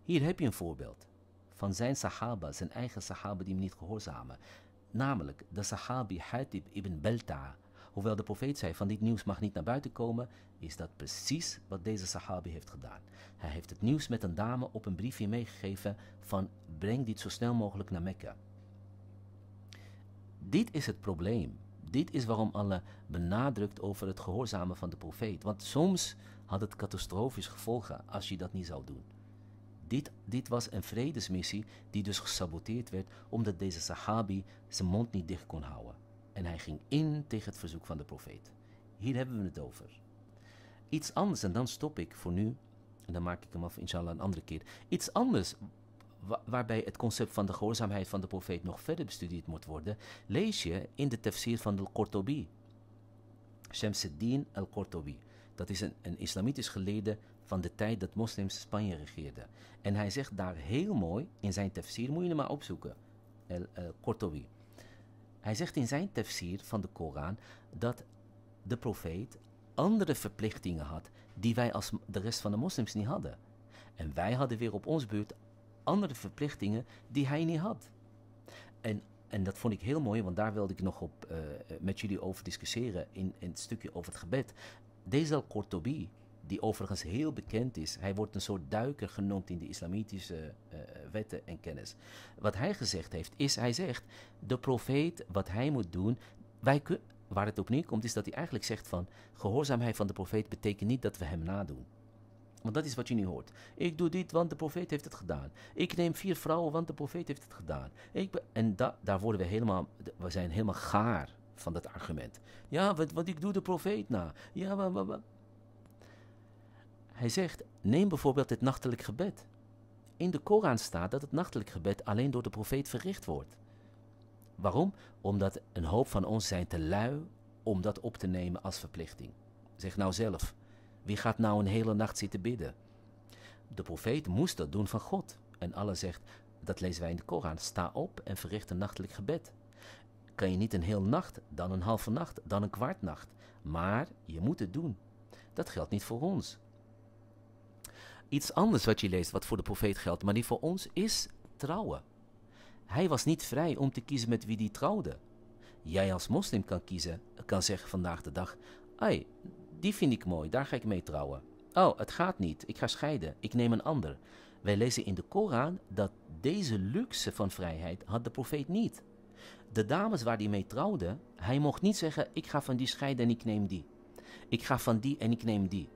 Hier heb je een voorbeeld van zijn sahaba, zijn eigen sahaba die hem niet gehoorzamen. Namelijk de sahabi Hatib ibn Belta. Hoewel de profeet zei van dit nieuws mag niet naar buiten komen, is dat precies wat deze sahabi heeft gedaan. Hij heeft het nieuws met een dame op een briefje meegegeven van breng dit zo snel mogelijk naar Mekka. Dit is het probleem. Dit is waarom Allah benadrukt over het gehoorzamen van de profeet. Want soms had het catastrofisch gevolgen als je dat niet zou doen. Dit, dit was een vredesmissie die dus gesaboteerd werd omdat deze Sahabi zijn mond niet dicht kon houden. En hij ging in tegen het verzoek van de profeet. Hier hebben we het over. Iets anders, en dan stop ik voor nu, en dan maak ik hem af, inshallah, een andere keer. Iets anders waarbij het concept van de gehoorzaamheid van de profeet nog verder bestudeerd moet worden, lees je in de tafsir van de Qurtubi. Shamsuddin al-Qurtubi. Dat is een, een islamitisch geleerde van de tijd dat moslims Spanje regeerden. En hij zegt daar heel mooi in zijn tafsir, moet je hem maar opzoeken, El, eh, Hij zegt in zijn tafsir van de Koran dat de profeet andere verplichtingen had die wij als de rest van de moslims niet hadden. En wij hadden weer op ons beurt andere verplichtingen die hij niet had. En, en dat vond ik heel mooi, want daar wilde ik nog op, eh, eh, met jullie over discussiëren in, in het stukje over het gebed. Deze al Kortobi die overigens heel bekend is. Hij wordt een soort duiker genoemd in de islamitische eh, eh, wetten en kennis. Wat hij gezegd heeft, is hij zegt, de profeet, wat hij moet doen, wij waar het op neerkomt, is dat hij eigenlijk zegt van, gehoorzaamheid van de profeet betekent niet dat we hem nadoen. Want dat is wat je nu hoort. Ik doe dit, want de profeet heeft het gedaan. Ik neem vier vrouwen, want de profeet heeft het gedaan. Ik en daar worden we helemaal, we zijn helemaal gaar van dat argument. Ja, wat, wat ik doe de profeet na. Ja, wat. maar. Hij zegt: neem bijvoorbeeld het nachtelijk gebed. In de Koran staat dat het nachtelijk gebed alleen door de profeet verricht wordt. Waarom? Omdat een hoop van ons zijn te lui om dat op te nemen als verplichting. Zeg nou zelf, wie gaat nou een hele nacht zitten bidden? De profeet moest dat doen van God. En Allah zegt, dat lezen wij in de Koran, sta op en verricht een nachtelijk gebed. Kan je niet een heel nacht, dan een halve nacht, dan een kwart nacht. Maar je moet het doen. Dat geldt niet voor ons iets anders wat je leest, wat voor de profeet geldt, maar die voor ons is trouwen. Hij was niet vrij om te kiezen met wie die trouwde. Jij als moslim kan kiezen, kan zeggen vandaag de dag: Ai, die vind ik mooi, daar ga ik mee trouwen. Oh, het gaat niet, ik ga scheiden, ik neem een ander. Wij lezen in de Koran dat deze luxe van vrijheid had de profeet niet. De dames waar hij mee trouwde, hij mocht niet zeggen: Ik ga van die scheiden en ik neem die. Ik ga van die en ik neem die.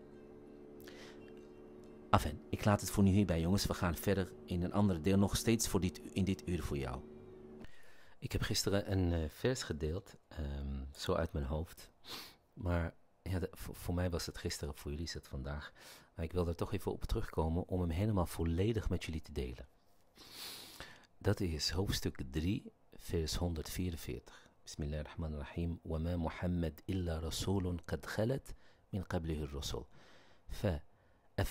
Enfin, ik laat het voor nu hierbij jongens. We gaan verder in een ander deel, nog steeds voor dit, in dit uur voor jou. Ik heb gisteren een eh, vers gedeeld, ehm, zo uit mijn hoofd. Maar ja, voor, mij was het gisteren, voor jullie is het vandaag. Maar ik wil er toch even op terugkomen om hem helemaal volledig met jullie te delen. Dat is hoofdstuk 3, vers 144. Bismillahirrahmanirrahim. Wa ma Muhammad illa rasulun qad khalat min qablihi rasul. Fa ala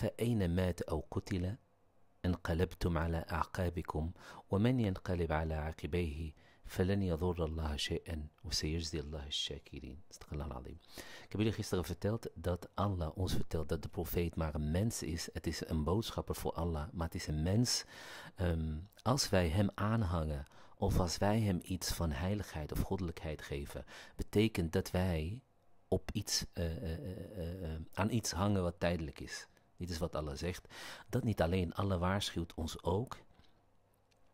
فلن يضر Allah Ik heb jullie gisteren verteld dat Allah ons vertelt dat de profeet maar een mens is. Het is een boodschapper voor Allah, maar het is een mens. Ehm, als wij hem aanhangen of als wij hem iets van heiligheid of goddelijkheid geven, betekent dat wij op iets, eh, eh, eh, aan iets hangen wat tijdelijk is. Dit is wat Allah zegt. Dat niet alleen, Allah waarschuwt ons ook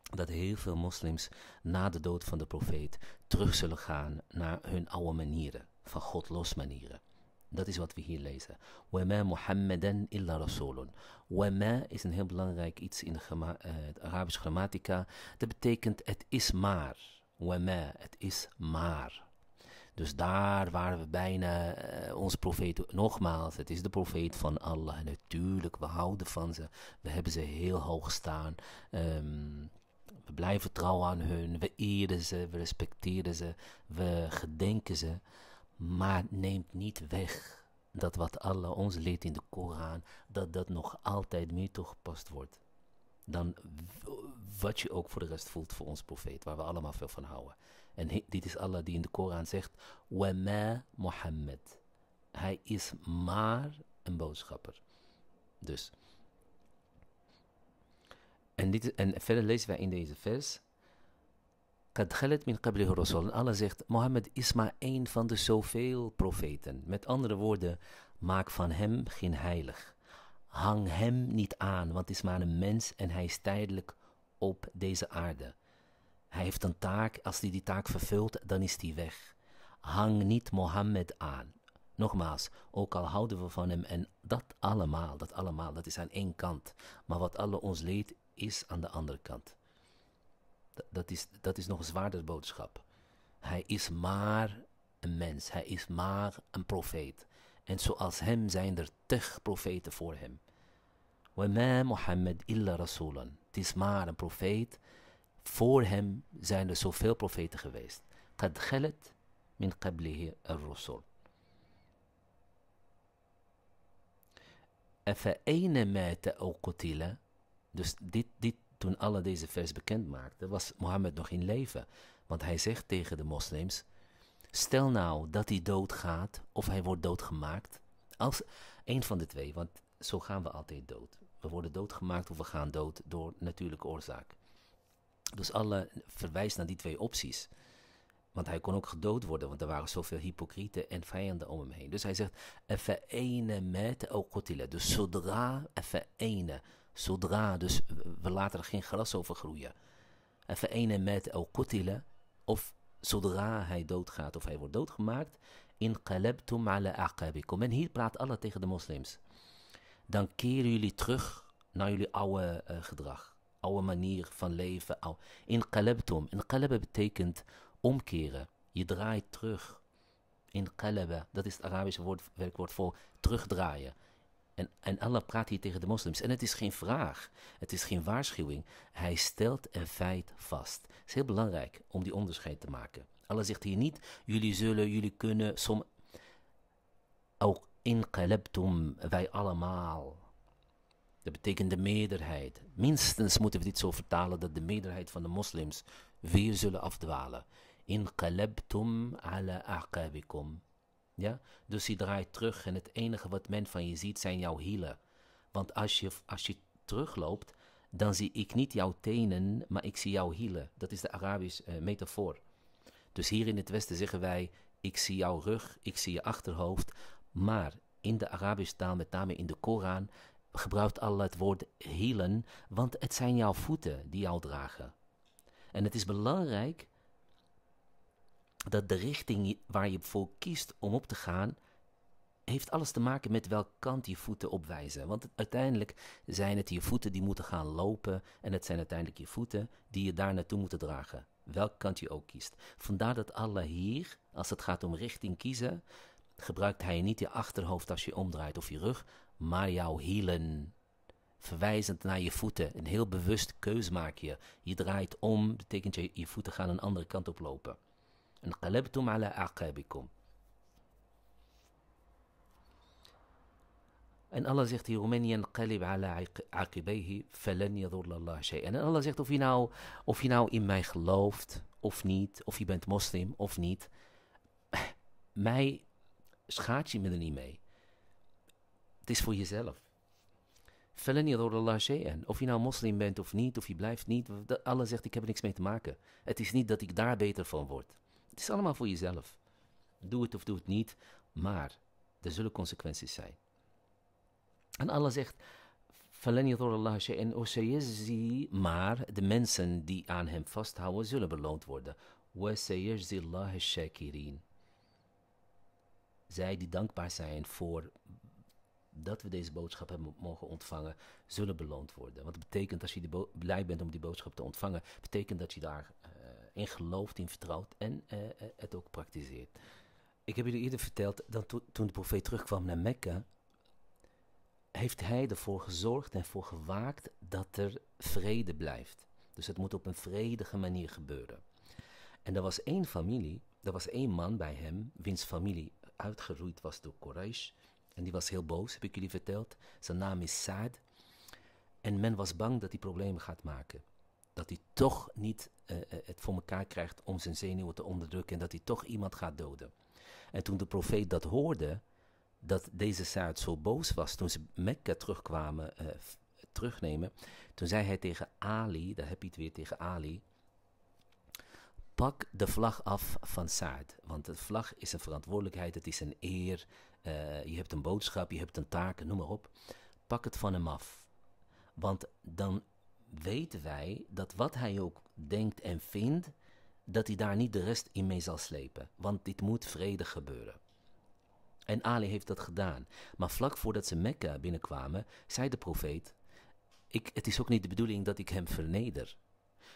dat heel veel moslims na de dood van de profeet terug zullen gaan naar hun oude manieren, van God los manieren. Dat is wat we hier lezen. Wama Muhammadan illa rasulun. Wama is een heel belangrijk iets in de eh, Arabische grammatica. Dat betekent het is maar. Wama, het is maar. Dus daar waren we bijna uh, onze profeet. Nogmaals, het is de profeet van Allah. En natuurlijk, we houden van ze. We hebben ze heel hoog staan. Ehm, we blijven trouw aan hun. We eren ze, we respecteren ze, we gedenken ze. Maar neemt niet weg dat wat Allah ons leert in de Koran, dat dat nog altijd meer toegepast wordt. Dan wat je ook voor de rest voelt voor ons profeet, waar we allemaal veel van houden. En dit is Allah die in de Koran zegt: Wama Muhammad? Hij is maar een boodschapper. Dus. En, dit, en verder lezen wij in deze vers. Kadgelet min qablihi Allah zegt, Mohammed is maar één van de zoveel profeten. Met andere woorden, maak van hem geen heilig. Hang hem niet aan, want hij is maar een mens en hij is tijdelijk op deze aarde. Hij heeft een taak, als hij die taak vervult, dan is hij weg. Hang niet Mohammed aan. Nogmaals, ook al houden we van hem en dat allemaal, dat allemaal, dat is aan één kant. Maar wat alle ons leed, is aan de andere kant. Dat, is, dat is nog een zwaarder boodschap. Hij is maar een mens, hij is maar een profeet. En zoals hem zijn er tig profeten voor hem. ma Mohammed illa rasulan. Het is maar een profeet voor hem zijn er zoveel profeten geweest. قد min من قبله الرسل أفأين Dus dit, dit, toen Allah deze vers bekend maakte, was Mohammed nog in leven. Want hij zegt tegen de moslims, stel nou dat hij doodgaat of hij wordt doodgemaakt. Als een van de twee, want zo gaan we altijd dood. We worden doodgemaakt of we gaan dood door natuurlijke oorzaak. Dus alle verwijst naar die twee opties. Want hij kon ook gedood worden, want er waren zoveel hypocrieten en vijanden om hem heen. Dus hij zegt, verenen met el Dus zodra, verenen, zodra, dus we laten er geen gras over groeien. Verenen met el of zodra hij doodgaat of hij wordt doodgemaakt. In Qalebtum ala aqabikum. En hier praat Allah tegen de moslims. Dan keren jullie terug naar jullie oude eh, gedrag oude manier van leven. In Inqalabtum. Inqalaba betekent omkeren. Je draait terug. Inqalaba, dat is het Arabische woord, werkwoord voor terugdraaien. En, en Allah praat hier tegen de moslims. En het is geen vraag, het is geen waarschuwing. Hij stelt een feit vast. Het is heel belangrijk om die onderscheid te maken. Allah zegt hier niet, jullie zullen, jullie kunnen, som... Ook inqalabtum, wij allemaal dat betekent de meerderheid. Minstens moeten we dit zo vertalen dat de meerderheid van de moslims weer zullen afdwalen. In qalabtum ala aqabikum. Ja? Dus je draait terug en het enige wat men van je ziet zijn jouw hielen. Want als je, als je terugloopt, dan zie ik niet jouw tenen, maar ik zie jouw hielen. Dat is de Arabische eh, metafoor. Dus hier in het Westen zeggen wij: Ik zie jouw rug, ik zie je achterhoofd. Maar in de Arabische taal, met name in de Koran, gebruikt Allah het woord hielen, want het zijn jouw voeten die jou dragen. En het is belangrijk dat de richting waar je voor kiest om op te gaan, heeft alles te maken met welke kant je voeten opwijzen. Want uiteindelijk zijn het je voeten die moeten gaan lopen en het zijn uiteindelijk je voeten die je daar naartoe moeten dragen. Welke kant je ook kiest. Vandaar dat Allah hier, als het gaat om richting kiezen, gebruikt hij niet je achterhoofd als je omdraait of je rug, maar jouw hielen. Verwijzend naar je voeten. Een heel bewust keus maak je. Je draait om, betekent je, je voeten gaan een andere kant op lopen. En ala aqabikum. En Allah zegt hier, Romanian qalib ala aqibayhi yadurlallah En Allah zegt, of je, nou, of je nou in mij gelooft of niet, of je bent moslim of niet, mij schaadt je me er niet mee. Het is voor jezelf. Of je nou moslim bent of niet, of je blijft niet. Allah zegt, ik heb er niks mee te maken. Het is niet dat ik daar beter van word. Het is allemaal voor jezelf. Doe het of doe het niet, maar er zullen consequenties zijn. En Allah zegt, oh, maar de mensen die aan hem vasthouden zullen beloond worden. Zij die dankbaar zijn voor dat we deze boodschap hebben mogen ontvangen, zullen beloond worden. Want het betekent, als je blij bent om die boodschap te ontvangen, betekent dat je daarin eh, in gelooft, in vertrouwt en eh, eh, het ook praktiseert. Ik heb jullie eerder verteld dat toen de profeet terugkwam naar Mekka, heeft hij ervoor gezorgd en voor gewaakt dat er vrede blijft. Dus het moet op een vredige manier gebeuren. En er was één familie, er was één man bij hem, wiens familie uitgeroeid was door Quraysh en die was heel boos, heb ik jullie verteld. Zijn naam is Saad. En men was bang dat hij problemen gaat maken. Dat hij toch niet eh, eh, het voor elkaar krijgt om zijn zenuwen te onderdrukken en dat hij toch iemand gaat doden. En toen de profeet dat hoorde, dat deze Saad zo boos was, toen ze Mekka terugkwamen, eh, terugnemen, toen zei hij tegen Ali, daar heb je het weer tegen Ali, pak de vlag af van Saad, want de vlag is een verantwoordelijkheid, het is een eer, eh, je hebt een boodschap, je hebt een taak, noem maar op. Pak het van hem af. Want dan weten wij dat wat hij ook denkt en vindt, dat hij daar niet de rest in mee zal slepen. Want dit moet vredig gebeuren. En Ali heeft dat gedaan. Maar vlak voordat ze Mekka binnenkwamen, zei de profeet: ik, Het is ook niet de bedoeling dat ik hem verneder.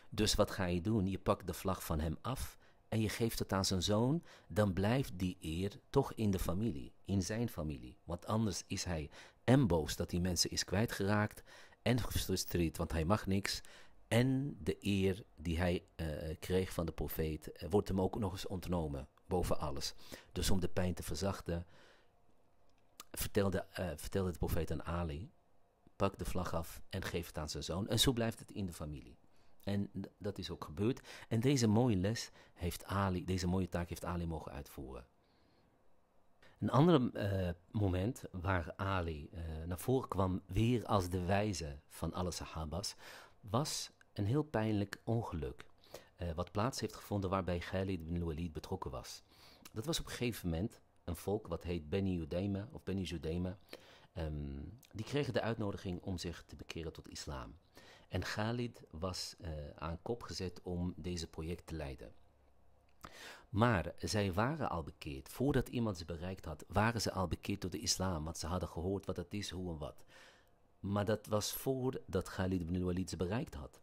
Dus wat ga je doen? Je pakt de vlag van hem af en je geeft het aan zijn zoon, dan blijft die eer toch in de familie, in zijn familie. Want anders is hij en boos dat die mensen is kwijtgeraakt en gefrustreerd, want hij mag niks. En de eer die hij eh, kreeg van de profeet eh, wordt hem ook nog eens ontnomen, boven alles. Dus om de pijn te verzachten, vertelde, uh, vertelde de profeet aan Ali, pak de vlag af en geef het aan zijn zoon. En zo blijft het in de familie. En dat is ook gebeurd. En deze mooie les heeft Ali, deze mooie taak heeft Ali mogen uitvoeren. Een ander eh, moment waar Ali eh, naar voren kwam, weer als de wijze van alle Sahabas, was een heel pijnlijk ongeluk. Eh, wat plaats heeft gevonden waarbij Khalid bin Walid betrokken was. Dat was op een gegeven moment een volk wat heet Beni Judema of Beni Judema. Ehm, die kregen de uitnodiging om zich te bekeren tot islam. En Khalid was eh, aan kop gezet om deze project te leiden. Maar zij waren al bekeerd. Voordat iemand ze bereikt had, waren ze al bekeerd door de islam. Want ze hadden gehoord wat het is, hoe en wat. Maar dat was voordat Khalid ibn Walid ze bereikt had.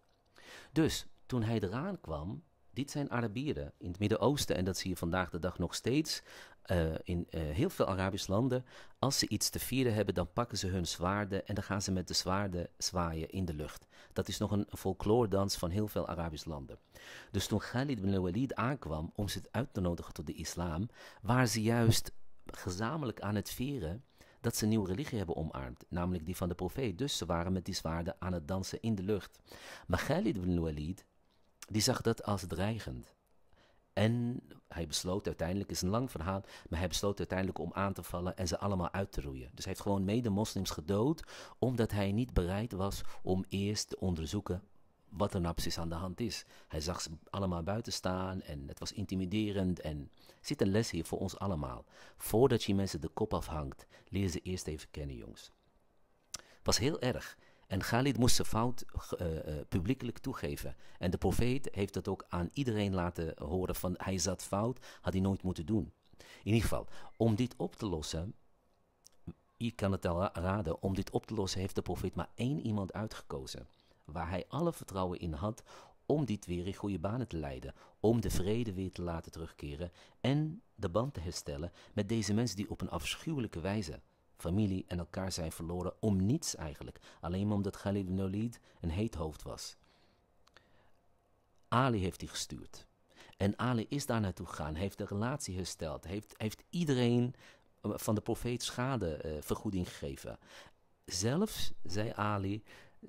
Dus toen hij eraan kwam, dit zijn Arabieren in het Midden-Oosten en dat zie je vandaag de dag nog steeds eh, in eh, heel veel Arabische landen. Als ze iets te vieren hebben, dan pakken ze hun zwaarden en dan gaan ze met de zwaarden zwaaien in de lucht. Dat is nog een folkloordans van heel veel Arabische landen. Dus toen Khalid bin Walid aankwam om ze uit te nodigen tot de islam, waren ze juist gezamenlijk aan het vieren dat ze een nieuwe religie hebben omarmd, namelijk die van de profeet. Dus ze waren met die zwaarden aan het dansen in de lucht. Maar Khalid ibn Walid die zag dat als dreigend. En hij besloot uiteindelijk, het is een lang verhaal, maar hij besloot uiteindelijk om aan te vallen en ze allemaal uit te roeien. Dus hij heeft gewoon mede-moslims gedood, omdat hij niet bereid was om eerst te onderzoeken wat er nou precies aan de hand is. Hij zag ze allemaal buiten staan en het was intimiderend. En er zit een les hier voor ons allemaal. Voordat je mensen de kop afhangt, leer ze eerst even kennen, jongens. Het was heel erg. En Khalid moest zijn fout eh, eh, publiekelijk toegeven. En de profeet heeft dat ook aan iedereen laten horen van hij zat fout, had hij nooit moeten doen. In ieder geval, om dit op te lossen, je kan het al raden, om dit op te lossen heeft de profeet maar één iemand uitgekozen. Waar hij alle vertrouwen in had om dit weer in goede banen te leiden. Om de vrede weer te laten terugkeren en de band te herstellen met deze mensen die op een afschuwelijke wijze familie en elkaar zijn verloren om niets eigenlijk. Alleen maar omdat Khalid Nolid een heet hoofd was. Ali heeft die gestuurd. En Ali is daar naartoe gegaan, heeft de relatie hersteld, heeft, heeft iedereen eh, van de profeet schadevergoeding eh, vergoeding gegeven. Zelfs, zei Ali,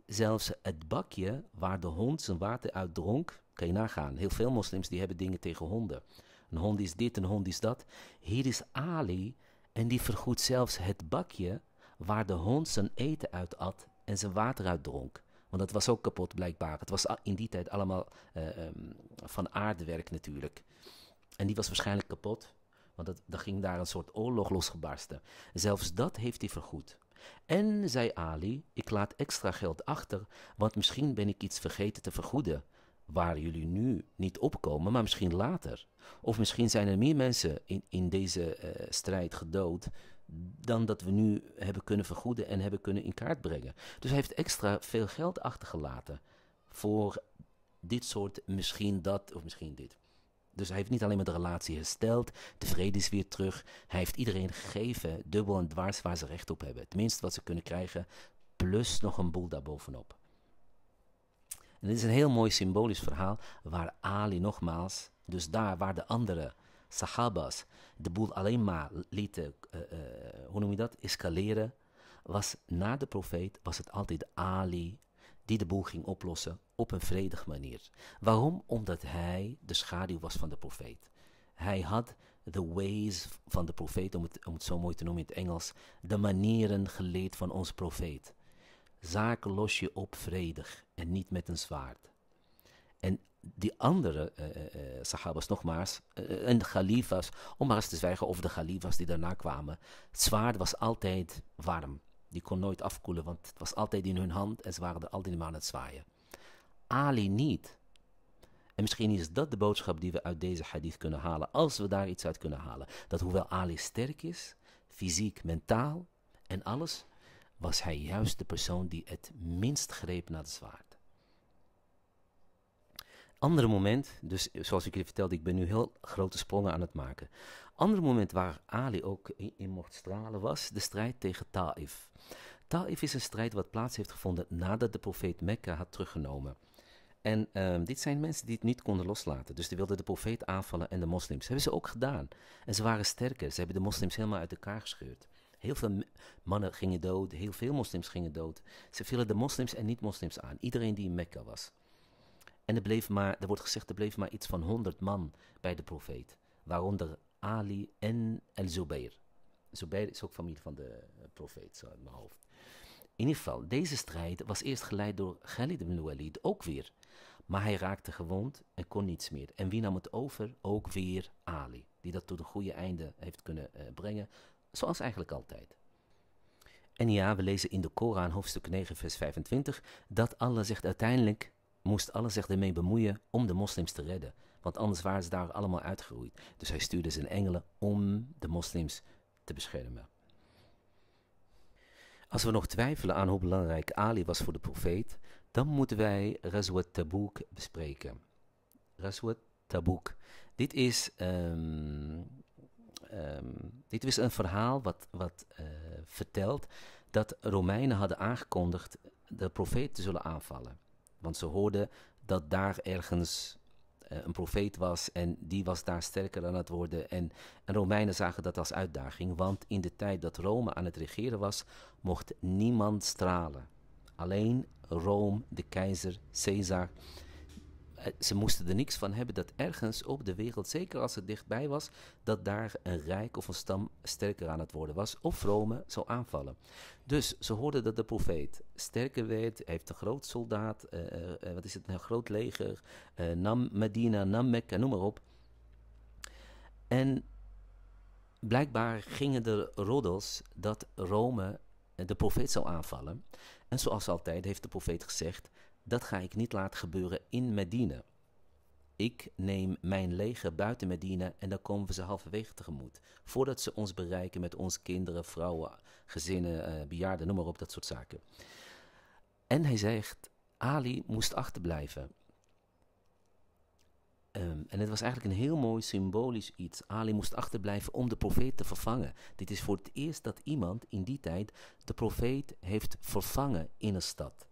zelfs het bakje waar de hond zijn water uit dronk, kan je nagaan, heel veel moslims die hebben dingen tegen honden. Een hond is dit, een hond is dat. Hier is Ali en die vergoedt zelfs het bakje waar de hond zijn eten uit at en zijn water uit dronk. Want dat was ook kapot blijkbaar. Het was in die tijd allemaal eh, ehm, van aardewerk natuurlijk. En die was waarschijnlijk kapot, want dat, ging daar een soort oorlog losgebarsten. Zelfs dat heeft hij vergoed. En zei Ali: Ik laat extra geld achter, want misschien ben ik iets vergeten te vergoeden waar jullie nu niet opkomen, maar misschien later. Of misschien zijn er meer mensen in, in deze eh, strijd gedood dan dat we nu hebben kunnen vergoeden en hebben kunnen in kaart brengen. Dus hij heeft extra veel geld achtergelaten voor dit soort misschien dat of misschien dit. Dus hij heeft niet alleen maar de relatie hersteld, de vrede is weer terug. Hij heeft iedereen gegeven, dubbel en dwars waar ze recht op hebben. Het minste wat ze kunnen krijgen, plus nog een boel daarbovenop. En dit is een heel mooi symbolisch verhaal waar Ali nogmaals, dus daar waar de andere sahabas de boel alleen maar lieten, eh, eh, hoe noem je dat, escaleren, was na de profeet was het altijd Ali die de boel ging oplossen op een vredig manier. Waarom? Omdat hij de schaduw was van de profeet. Hij had de ways van de profeet, om het, om het zo mooi te noemen in het Engels, de manieren geleerd van onze profeet. Zaken los je op vredig en niet met een zwaard. En die andere uh, uh, sahabas, nogmaals, en de Khalifas, om maar eens te zwijgen over de Khalifas die daarna kwamen. Het zwaard was altijd warm. Die kon nooit afkoelen, want het was altijd in hun hand en ze waren er altijd maar aan het zwaaien. Ali niet. En misschien is dat de boodschap die we uit deze hadith kunnen halen, als we daar iets uit kunnen halen. Dat hoewel Ali sterk is, fysiek, mentaal en alles, was hij juist de persoon die het minst greep naar de zwaard. Andere moment, dus zoals ik je vertelde, ik ben nu heel grote sprongen aan het maken. Andere moment waar Ali ook in mocht stralen was de strijd tegen Taif. Taif is een strijd wat plaats heeft gevonden nadat de profeet Mekka had teruggenomen. En ehm, dit zijn mensen die het niet konden loslaten. Dus die wilden de profeet aanvallen en de moslims. Dat hebben ze ook gedaan. En ze waren sterker. Ze hebben de moslims helemaal uit elkaar gescheurd. Heel veel mannen gingen dood. Heel veel moslims gingen dood. Ze vielen de moslims en niet-moslims aan. Iedereen die in Mekka was. En er, bleef maar, er wordt gezegd, er bleef maar iets van 100 man bij de profeet. Waaronder Ali en El-Zubair. Zubair is ook familie van de eh, profeet, zo uit mijn hoofd. In ieder geval, deze strijd was eerst geleid door Khalid ibn Walid, ook weer. Maar hij raakte gewond en kon niets meer. En wie nam het over? Ook weer Ali, die dat tot een goede einde heeft kunnen eh, brengen, zoals eigenlijk altijd. En ja, we lezen in de Koran, hoofdstuk 9, vers 25, dat Allah zegt uiteindelijk moest alles zich ermee bemoeien om de moslims te redden. Want anders waren ze daar allemaal uitgeroeid. Dus hij stuurde zijn engelen om de moslims te beschermen. Als we nog twijfelen aan hoe belangrijk Ali was voor de profeet, dan moeten wij Raswat Tabuk bespreken. Raswat Tabuk. Dit is, ehm, ehm, dit is een verhaal wat, wat eh, vertelt dat Romeinen hadden aangekondigd de profeet te zullen aanvallen. Want ze hoorden dat daar ergens eh, een profeet was en die was daar sterker aan het worden. En, en Romeinen zagen dat als uitdaging, want in de tijd dat Rome aan het regeren was, mocht niemand stralen. Alleen Rome, de keizer, Caesar eh, ze moesten er niks van hebben dat ergens op de wereld, zeker als het dichtbij was, dat daar een rijk of een stam sterker aan het worden was of Rome zou aanvallen. Dus ze hoorden dat de profeet sterker werd, heeft een groot soldaat, eh, eh, wat is het, een groot leger, nam Medina, nam Mekka, noem maar op. En blijkbaar gingen de roddels dat Rome de profeet zou aanvallen. En zoals altijd heeft de profeet gezegd: dat ga ik niet laten gebeuren in Medina. Ik neem mijn leger buiten Medina en dan komen we ze halverwege tegemoet. Voordat ze ons bereiken met onze kinderen, vrouwen, gezinnen, eh, bejaarden, noem maar op, dat soort zaken. En hij zegt, Ali moest achterblijven. Ehm, en het was eigenlijk een heel mooi symbolisch iets. Ali moest achterblijven om de profeet te vervangen. Dit is voor het eerst dat iemand in die tijd de profeet heeft vervangen in een stad.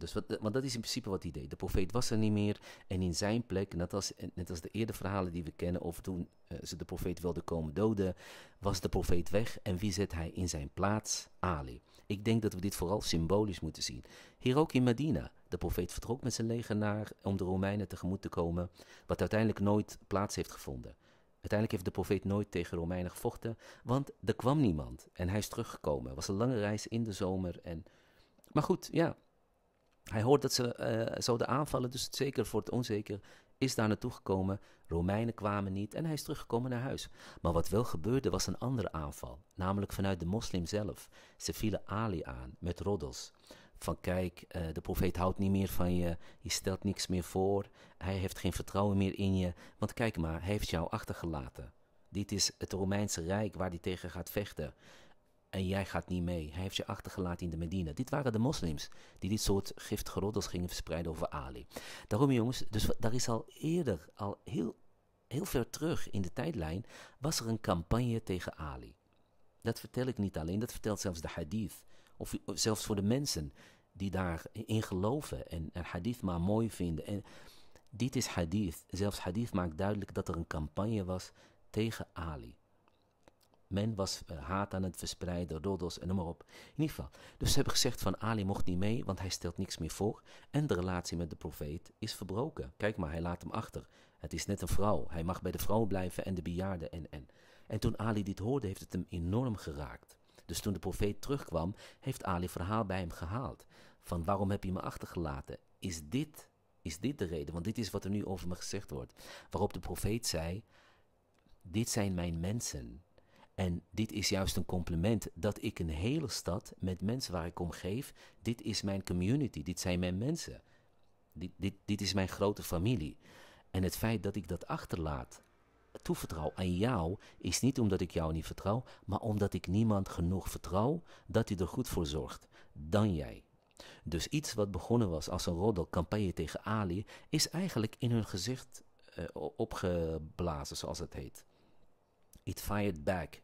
Dus wat, want dat is in principe wat hij deed. De profeet was er niet meer. En in zijn plek, net als, net als de eerder verhalen die we kennen over toen eh, ze de profeet wilden komen doden, was de profeet weg. En wie zet hij in zijn plaats? Ali. Ik denk dat we dit vooral symbolisch moeten zien. Hier ook in Medina. De profeet vertrok met zijn leger naar om de Romeinen tegemoet te komen, wat uiteindelijk nooit plaats heeft gevonden. Uiteindelijk heeft de profeet nooit tegen Romeinen gevochten, want er kwam niemand en hij is teruggekomen. Het was een lange reis in de zomer. En... Maar goed, ja, hij hoort dat ze eh, zouden aanvallen, dus zeker voor het onzeker is daar naartoe gekomen. Romeinen kwamen niet en hij is teruggekomen naar huis. Maar wat wel gebeurde was een andere aanval, namelijk vanuit de moslim zelf. Ze vielen Ali aan met roddels. Van kijk, eh, de profeet houdt niet meer van je, hij stelt niks meer voor, hij heeft geen vertrouwen meer in je, want kijk maar, hij heeft jou achtergelaten. Dit is het Romeinse Rijk waar hij tegen gaat vechten en jij gaat niet mee. Hij heeft je achtergelaten in de Medina. Dit waren de moslims die dit soort giftige gingen verspreiden over Ali. Daarom jongens, dus daar is al eerder, al heel, heel ver terug in de tijdlijn, was er een campagne tegen Ali. Dat vertel ik niet alleen, dat vertelt zelfs de hadith. Of, zelfs voor de mensen die daarin geloven en, en hadith maar mooi vinden. En dit is hadith. Zelfs hadith maakt duidelijk dat er een campagne was tegen Ali. Men was eh, haat aan het verspreiden, roddels en noem maar op. In ieder geval. Dus ze hebben gezegd van Ali mocht niet mee, want hij stelt niks meer voor. En de relatie met de profeet is verbroken. Kijk maar, hij laat hem achter. Het is net een vrouw. Hij mag bij de vrouw blijven en de bejaarden en en. En toen Ali dit hoorde, heeft het hem enorm geraakt. Dus toen de profeet terugkwam, heeft Ali verhaal bij hem gehaald. Van waarom heb je me achtergelaten? Is dit, is dit de reden? Want dit is wat er nu over me gezegd wordt. Waarop de profeet zei, dit zijn mijn mensen en dit is juist een compliment dat ik een hele stad met mensen waar ik om geef, dit is mijn community, dit zijn mijn mensen. Dit, dit, dit is mijn grote familie. En het feit dat ik dat achterlaat, toevertrouw aan jou, is niet omdat ik jou niet vertrouw, maar omdat ik niemand genoeg vertrouw dat hij er goed voor zorgt dan jij. Dus iets wat begonnen was als een roddelcampagne tegen Ali, is eigenlijk in hun gezicht eh, opgeblazen, zoals het heet. It fired back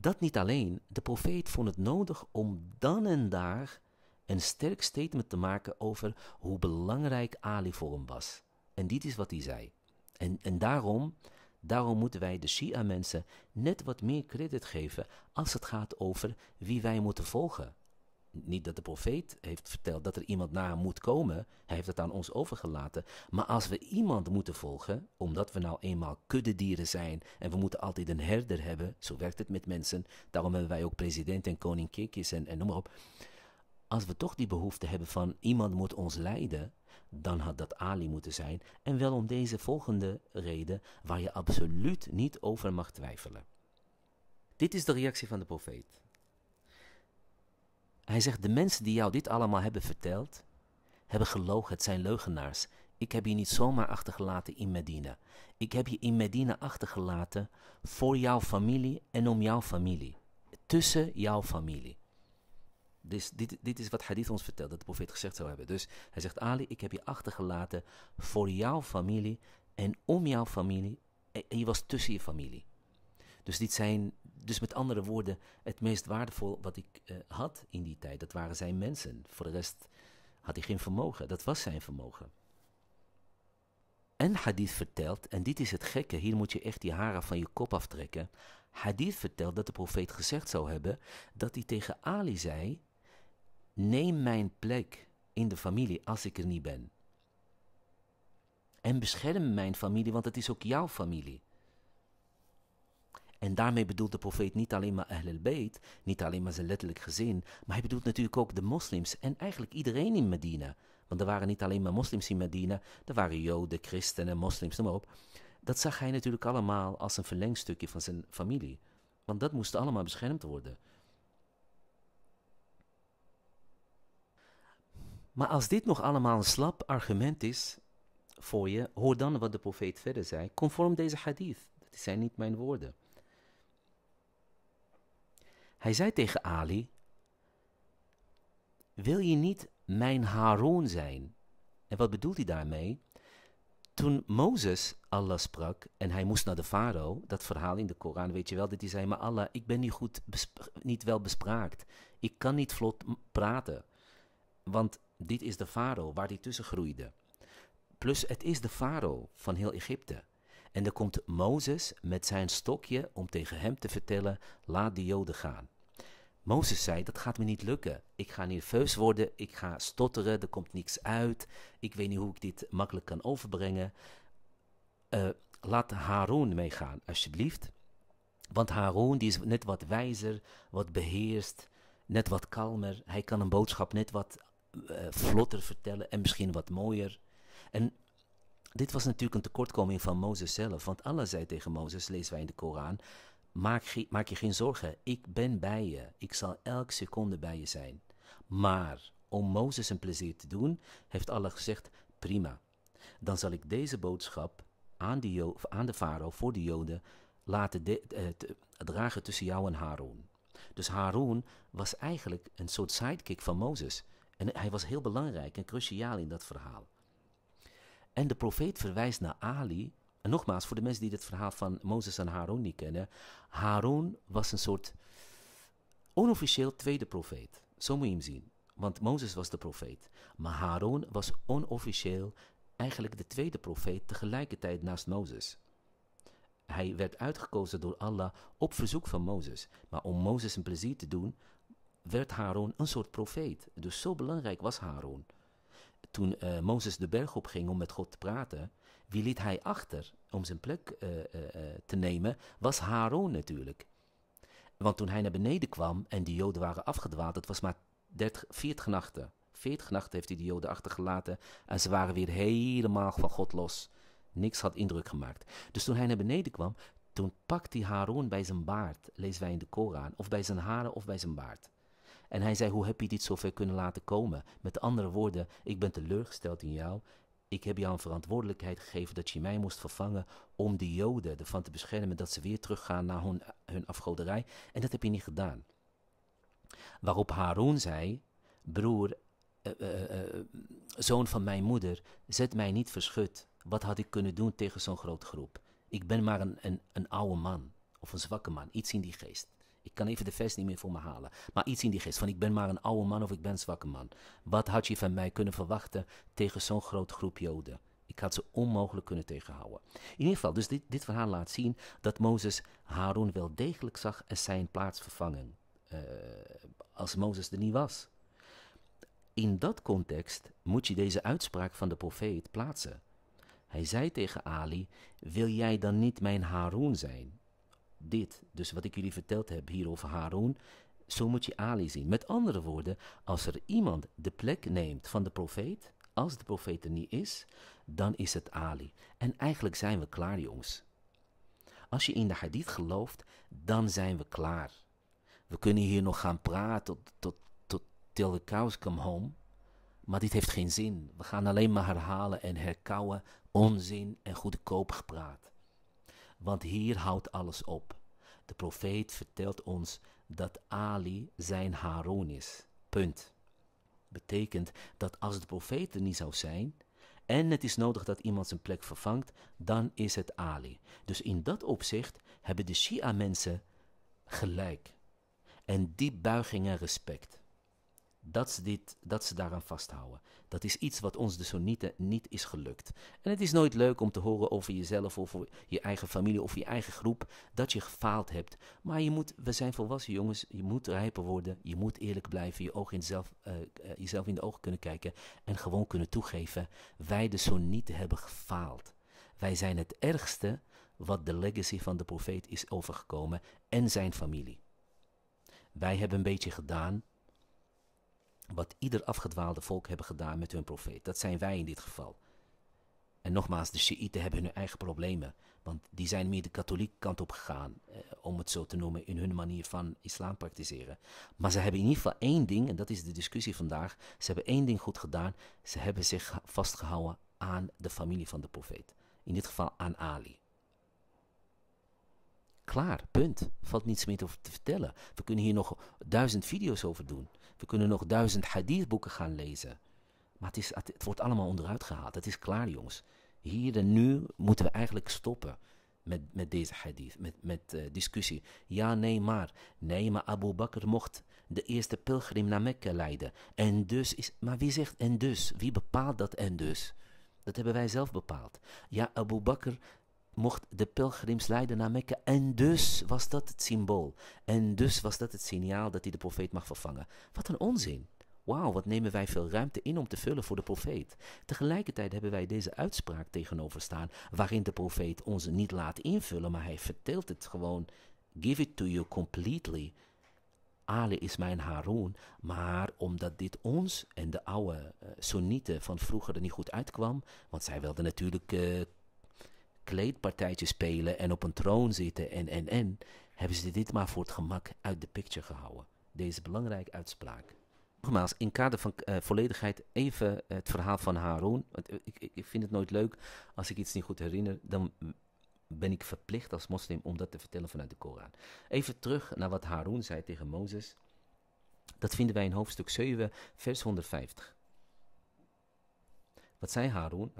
dat niet alleen, de profeet vond het nodig om dan en daar een sterk statement te maken over hoe belangrijk Ali voor hem was. En dit is wat hij zei. En, en daarom, daarom moeten wij de Shia-mensen net wat meer credit geven als het gaat over wie wij moeten volgen niet dat de profeet heeft verteld dat er iemand na hem moet komen. Hij heeft het aan ons overgelaten. Maar als we iemand moeten volgen, omdat we nou eenmaal kuddedieren zijn en we moeten altijd een herder hebben, zo werkt het met mensen. Daarom hebben wij ook president en koning keekjes en, en noem maar op. Als we toch die behoefte hebben van iemand moet ons leiden, dan had dat Ali moeten zijn. En wel om deze volgende reden, waar je absoluut niet over mag twijfelen. Dit is de reactie van de profeet. Hij zegt, de mensen die jou dit allemaal hebben verteld, hebben gelogen, het zijn leugenaars. Ik heb je niet zomaar achtergelaten in Medina. Ik heb je in Medina achtergelaten voor jouw familie en om jouw familie. Tussen jouw familie. Dus dit, dit is wat Hadith ons vertelt, dat de profeet gezegd zou hebben. Dus hij zegt, Ali, ik heb je achtergelaten voor jouw familie en om jouw familie. En je was tussen je familie. Dus dit zijn, dus met andere woorden, het meest waardevol wat ik eh, had in die tijd. Dat waren zijn mensen. Voor de rest had hij geen vermogen. Dat was zijn vermogen. En hadith vertelt, en dit is het gekke, hier moet je echt die haren van je kop aftrekken. Hadith vertelt dat de profeet gezegd zou hebben dat hij tegen Ali zei: Neem mijn plek in de familie als ik er niet ben. En bescherm mijn familie, want het is ook jouw familie. En daarmee bedoelt de profeet niet alleen maar Ahl al niet alleen maar zijn letterlijk gezin, maar hij bedoelt natuurlijk ook de moslims en eigenlijk iedereen in Medina. Want er waren niet alleen maar moslims in Medina, er waren joden, christenen, moslims, noem maar op. Dat zag hij natuurlijk allemaal als een verlengstukje van zijn familie. Want dat moest allemaal beschermd worden. Maar als dit nog allemaal een slap argument is voor je, hoor dan wat de profeet verder zei, conform deze hadith. Dat zijn niet mijn woorden. Hij zei tegen Ali: Wil je niet mijn Haroon zijn? En wat bedoelt hij daarmee? Toen Mozes Allah sprak en hij moest naar de farao, dat verhaal in de Koran weet je wel, dat hij zei: Maar Allah, ik ben niet, goed niet wel bespraakt. Ik kan niet vlot praten. Want dit is de farao waar hij tussen groeide. Plus, het is de farao van heel Egypte. En dan komt Mozes met zijn stokje om tegen hem te vertellen: laat de Joden gaan. Mozes zei, dat gaat me niet lukken. Ik ga nerveus worden, ik ga stotteren, er komt niks uit. Ik weet niet hoe ik dit makkelijk kan overbrengen. Eh, laat Haroon meegaan, alsjeblieft. Want Haroon die is net wat wijzer, wat beheerst, net wat kalmer. Hij kan een boodschap net wat eh, vlotter vertellen en misschien wat mooier. En dit was natuurlijk een tekortkoming van Mozes zelf, want Allah zei tegen Mozes, lezen wij in de Koran, maak, maak je geen zorgen, ik ben bij je, ik zal elke seconde bij je zijn. Maar om Mozes een plezier te doen, heeft Allah gezegd, prima, dan zal ik deze boodschap aan de, aan de farao voor de joden laten eh, dragen tussen jou en Haroon. Dus Haroon was eigenlijk een soort sidekick van Mozes. En hij was heel belangrijk en cruciaal in dat verhaal. En de profeet verwijst naar Ali en nogmaals, voor de mensen die het verhaal van Mozes en Haroon niet kennen. Haroon was een soort onofficieel tweede profeet. Zo moet je hem zien. Want Mozes was de profeet. Maar Haroon was onofficieel eigenlijk de tweede profeet tegelijkertijd naast Mozes. Hij werd uitgekozen door Allah op verzoek van Mozes. Maar om Mozes een plezier te doen, werd Haroon een soort profeet. Dus zo belangrijk was Haroon. Toen uh, Mozes de berg op ging om met God te praten, wie liet hij achter om zijn plek eh, eh, eh, te nemen? Was Haroon natuurlijk. Want toen hij naar beneden kwam en de Joden waren afgedwaald, het was maar 30, 40 nachten. 40 nachten heeft hij de Joden achtergelaten en ze waren weer helemaal van God los. Niks had indruk gemaakt. Dus toen hij naar beneden kwam, toen pakte hij Haroon bij zijn baard, lezen wij in de Koran, of bij zijn haren of bij zijn baard. En hij zei, hoe heb je dit zover kunnen laten komen? Met andere woorden, ik ben teleurgesteld in jou ik heb jou een verantwoordelijkheid gegeven dat je mij moest vervangen om de Joden ervan te beschermen dat ze weer teruggaan naar hun, hun afgoderij. En dat heb je niet gedaan. Waarop Haroon zei, broer, eh, eh, eh, zoon van mijn moeder, zet mij niet verschut. Wat had ik kunnen doen tegen zo'n grote groep? Ik ben maar een, een, een oude man of een zwakke man, iets in die geest. Ik kan even de vest niet meer voor me halen. Maar iets in die geest van ik ben maar een oude man of ik ben een zwakke man. Wat had je van mij kunnen verwachten tegen zo'n grote groep Joden? Ik had ze onmogelijk kunnen tegenhouden. In ieder geval, dus dit, dit verhaal laat zien dat Mozes Harun wel degelijk zag en zijn plaats vervangen. Eh, als Mozes er niet was. In dat context moet je deze uitspraak van de profeet plaatsen. Hij zei tegen Ali: Wil jij dan niet mijn Harun zijn? dit, dus wat ik jullie verteld heb hier over Haroon, zo moet je Ali zien. Met andere woorden, als er iemand de plek neemt van de profeet, als de profeet er niet is, dan is het Ali. En eigenlijk zijn we klaar, jongens. Als je in de hadith gelooft, dan zijn we klaar. We kunnen hier nog gaan praten tot, tot, tot till the cows come home. Maar dit heeft geen zin. We gaan alleen maar herhalen en herkauwen onzin en goedkoop gepraat want hier houdt alles op. De profeet vertelt ons dat Ali zijn Haroon is. Punt. Betekent dat als de profeet er niet zou zijn en het is nodig dat iemand zijn plek vervangt, dan is het Ali. Dus in dat opzicht hebben de Shia-mensen gelijk. En die buiging en respect dat ze, dit, dat ze daaraan vasthouden. Dat is iets wat ons de dus Soenieten niet is gelukt. En het is nooit leuk om te horen over jezelf of over je eigen familie of je eigen groep dat je gefaald hebt. Maar je moet, we zijn volwassen jongens, je moet rijper worden, je moet eerlijk blijven, je oog in zelf, eh, eh, jezelf in de ogen kunnen kijken en gewoon kunnen toegeven: wij de dus Soenieten hebben gefaald. Wij zijn het ergste wat de legacy van de profeet is overgekomen en zijn familie. Wij hebben een beetje gedaan wat ieder afgedwaalde volk hebben gedaan met hun profeet. Dat zijn wij in dit geval. En nogmaals, de Shiiten hebben hun eigen problemen, want die zijn meer de katholieke kant op gegaan, eh, om het zo te noemen, in hun manier van islam praktiseren. Maar ze hebben in ieder geval één ding, en dat is de discussie vandaag, ze hebben één ding goed gedaan, ze hebben zich vastgehouden aan de familie van de profeet. In dit geval aan Ali. Klaar, punt. Valt niets meer te vertellen. We kunnen hier nog duizend video's over doen. We kunnen nog duizend hadithboeken gaan lezen. Maar het, is, het wordt allemaal onderuit gehaald. Het is klaar, jongens. Hier en nu moeten we eigenlijk stoppen met, met deze hadith, met, met eh, discussie. Ja, nee, maar. Nee, maar Abu Bakr mocht de eerste pelgrim naar Mekka leiden. En dus is. Maar wie zegt en dus? Wie bepaalt dat en dus? Dat hebben wij zelf bepaald. Ja, Abu Bakr mocht de pelgrims leiden naar Mekka. En dus was dat het symbool. En dus was dat het signaal dat hij de profeet mag vervangen. Wat een onzin. Wauw, wat nemen wij veel ruimte in om te vullen voor de profeet. Tegelijkertijd hebben wij deze uitspraak tegenover staan, waarin de profeet ons niet laat invullen, maar hij vertelt het gewoon. Give it to you completely. Ali is mijn Haroon, maar omdat dit ons en de oude uh, van vroeger er niet goed uitkwam, want zij wilden natuurlijk eh, kleedpartijtje spelen en op een troon zitten en en en, hebben ze dit maar voor het gemak uit de picture gehouden. Deze belangrijke uitspraak. Nogmaals, in kader van eh, volledigheid even het verhaal van Haroon. Eh, ik, ik vind het nooit leuk als ik iets niet goed herinner, dan ben ik verplicht als moslim om dat te vertellen vanuit de Koran. Even terug naar wat Haroon zei tegen Mozes. Dat vinden wij in hoofdstuk 7, vers 150. Wat zei Haroon?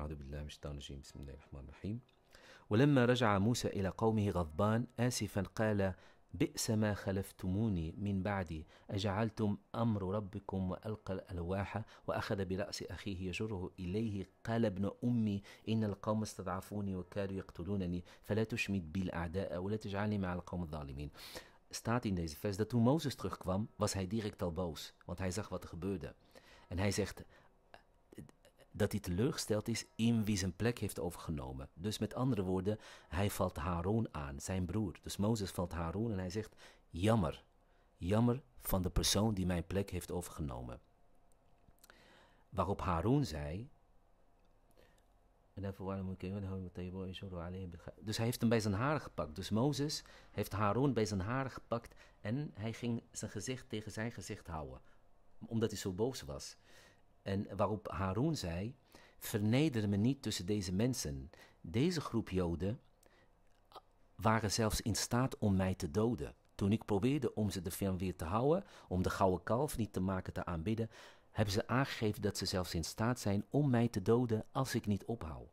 ولما رجع موسى الى قومه غضبان اسفا قال بئس ما خلفتموني من بعدي أجعلتم أمر ربكم وألقى الألواح وأخذ برأس أخيه يجره إليه قال ابن أمي إن القوم استضعفوني وكادوا يقتلونني فلا تشمد بي الأعداء ولا تجعلني مع القوم الظالمين Staat in deze vers dat toen Mozes terugkwam, was hij direct al boos, want hij zag wat er gebeurde. En hij zegt: dat hij teleurgesteld is in wie zijn plek heeft overgenomen. Dus met andere woorden, hij valt Haroon aan, zijn broer. Dus Mozes valt Haroon en hij zegt, jammer, jammer van de persoon die mijn plek heeft overgenomen. Waarop Haroon zei, dus hij heeft hem bij zijn haren gepakt. Dus Mozes heeft Haroon bij zijn haren gepakt en hij ging zijn gezicht tegen zijn gezicht houden, omdat hij zo boos was. En waarop Haroon zei: Verneder me niet tussen deze mensen. Deze groep Joden waren zelfs in staat om mij te doden. Toen ik probeerde om ze de film weer te houden, om de gouden kalf niet te maken te aanbidden, hebben ze aangegeven dat ze zelfs in staat zijn om mij te doden als ik niet ophoud.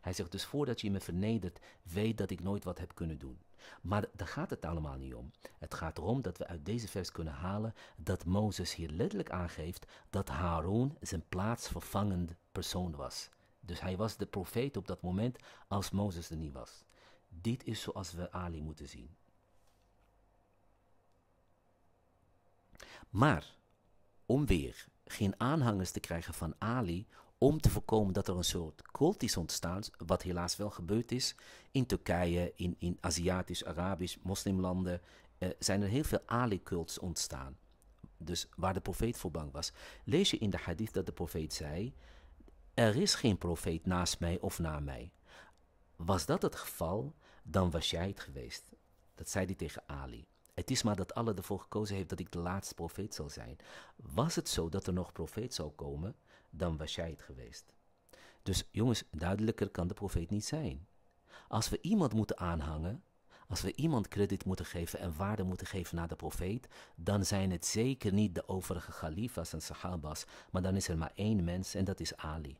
Hij zegt dus voordat je me vernedert, weet dat ik nooit wat heb kunnen doen. Maar daar gaat het allemaal niet om. Het gaat erom dat we uit deze vers kunnen halen dat Mozes hier letterlijk aangeeft dat Haroon zijn plaatsvervangend persoon was. Dus hij was de profeet op dat moment als Mozes er niet was. Dit is zoals we Ali moeten zien. Maar om weer geen aanhangers te krijgen van Ali om te voorkomen dat er een soort cult is ontstaan, wat helaas wel gebeurd is in Turkije, in, in Aziatisch, Arabisch, moslimlanden, eh, zijn er heel veel ali-cults ontstaan. Dus waar de profeet voor bang was. Lees je in de hadith dat de profeet zei, er is geen profeet naast mij of na mij. Was dat het geval, dan was jij het geweest. Dat zei hij tegen Ali. Het is maar dat Allah ervoor gekozen heeft dat ik de laatste profeet zal zijn. Was het zo dat er nog profeet zou komen, dan was jij het geweest. Dus jongens, duidelijker kan de profeet niet zijn. Als we iemand moeten aanhangen, als we iemand krediet moeten geven en waarde moeten geven naar de profeet, dan zijn het zeker niet de overige Khalifas en sahabas, maar dan is er maar één mens en dat is Ali.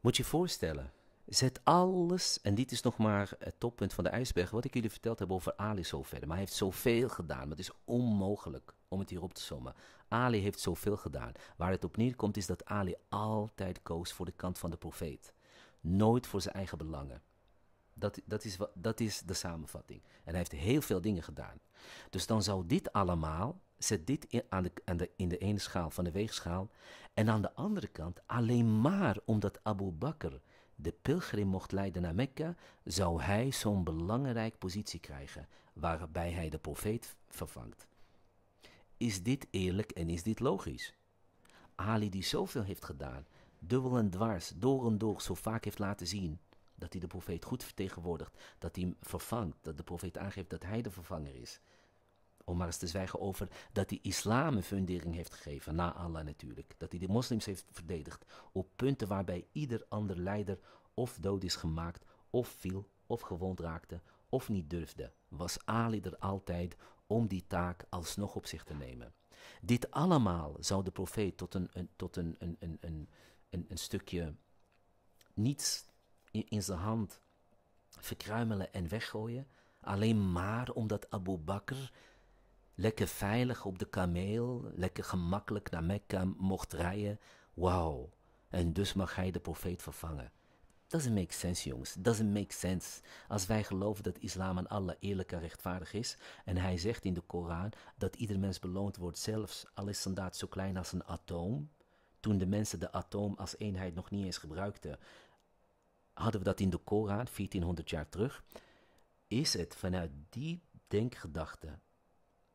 Moet je voorstellen Zet alles, en dit is nog maar het toppunt van de ijsberg, wat ik jullie verteld heb over Ali zo verder. Maar hij heeft zoveel gedaan, het is onmogelijk om het hierop te sommen. Ali heeft zoveel gedaan. Waar het op neerkomt is dat Ali altijd koos voor de kant van de profeet. Nooit voor zijn eigen belangen. Dat, dat, is, dat is de samenvatting. En hij heeft heel veel dingen gedaan. Dus dan zou dit allemaal, zet dit in, aan de, in de ene schaal van de weegschaal. En aan de andere kant alleen maar omdat Abu Bakr de pilgrim mocht leiden naar Mekka, zou hij zo'n belangrijke positie krijgen, waarbij hij de profeet vervangt. Is dit eerlijk en is dit logisch? Ali die zoveel heeft gedaan, dubbel en dwars, door en door, zo vaak heeft laten zien dat hij de profeet goed vertegenwoordigt, dat hij hem vervangt, dat de profeet aangeeft dat hij de vervanger is, om maar eens te zwijgen over dat hij islam een fundering heeft gegeven, na Allah natuurlijk. Dat hij de moslims heeft verdedigd op punten waarbij ieder ander leider of dood is gemaakt, of viel, of gewond raakte, of niet durfde. Was Ali er altijd om die taak alsnog op zich te nemen. Dit allemaal zou de profeet tot een, tot een, een, een, een, een, stukje niets in, in zijn hand verkruimelen en weggooien, alleen maar omdat Abu Bakr lekker veilig op de kameel, lekker gemakkelijk naar Mekka mocht rijden. Wauw. En dus mag hij de profeet vervangen. Doesn't make sense, jongens. Doesn't make sense. Als wij geloven dat islam aan Allah eerlijk en rechtvaardig is, en hij zegt in de Koran dat ieder mens beloond wordt, zelfs al is zijn daad zo klein als een atoom, toen de mensen de atoom als eenheid nog niet eens gebruikten, hadden we dat in de Koran 1400 jaar terug. Is het vanuit die denkgedachte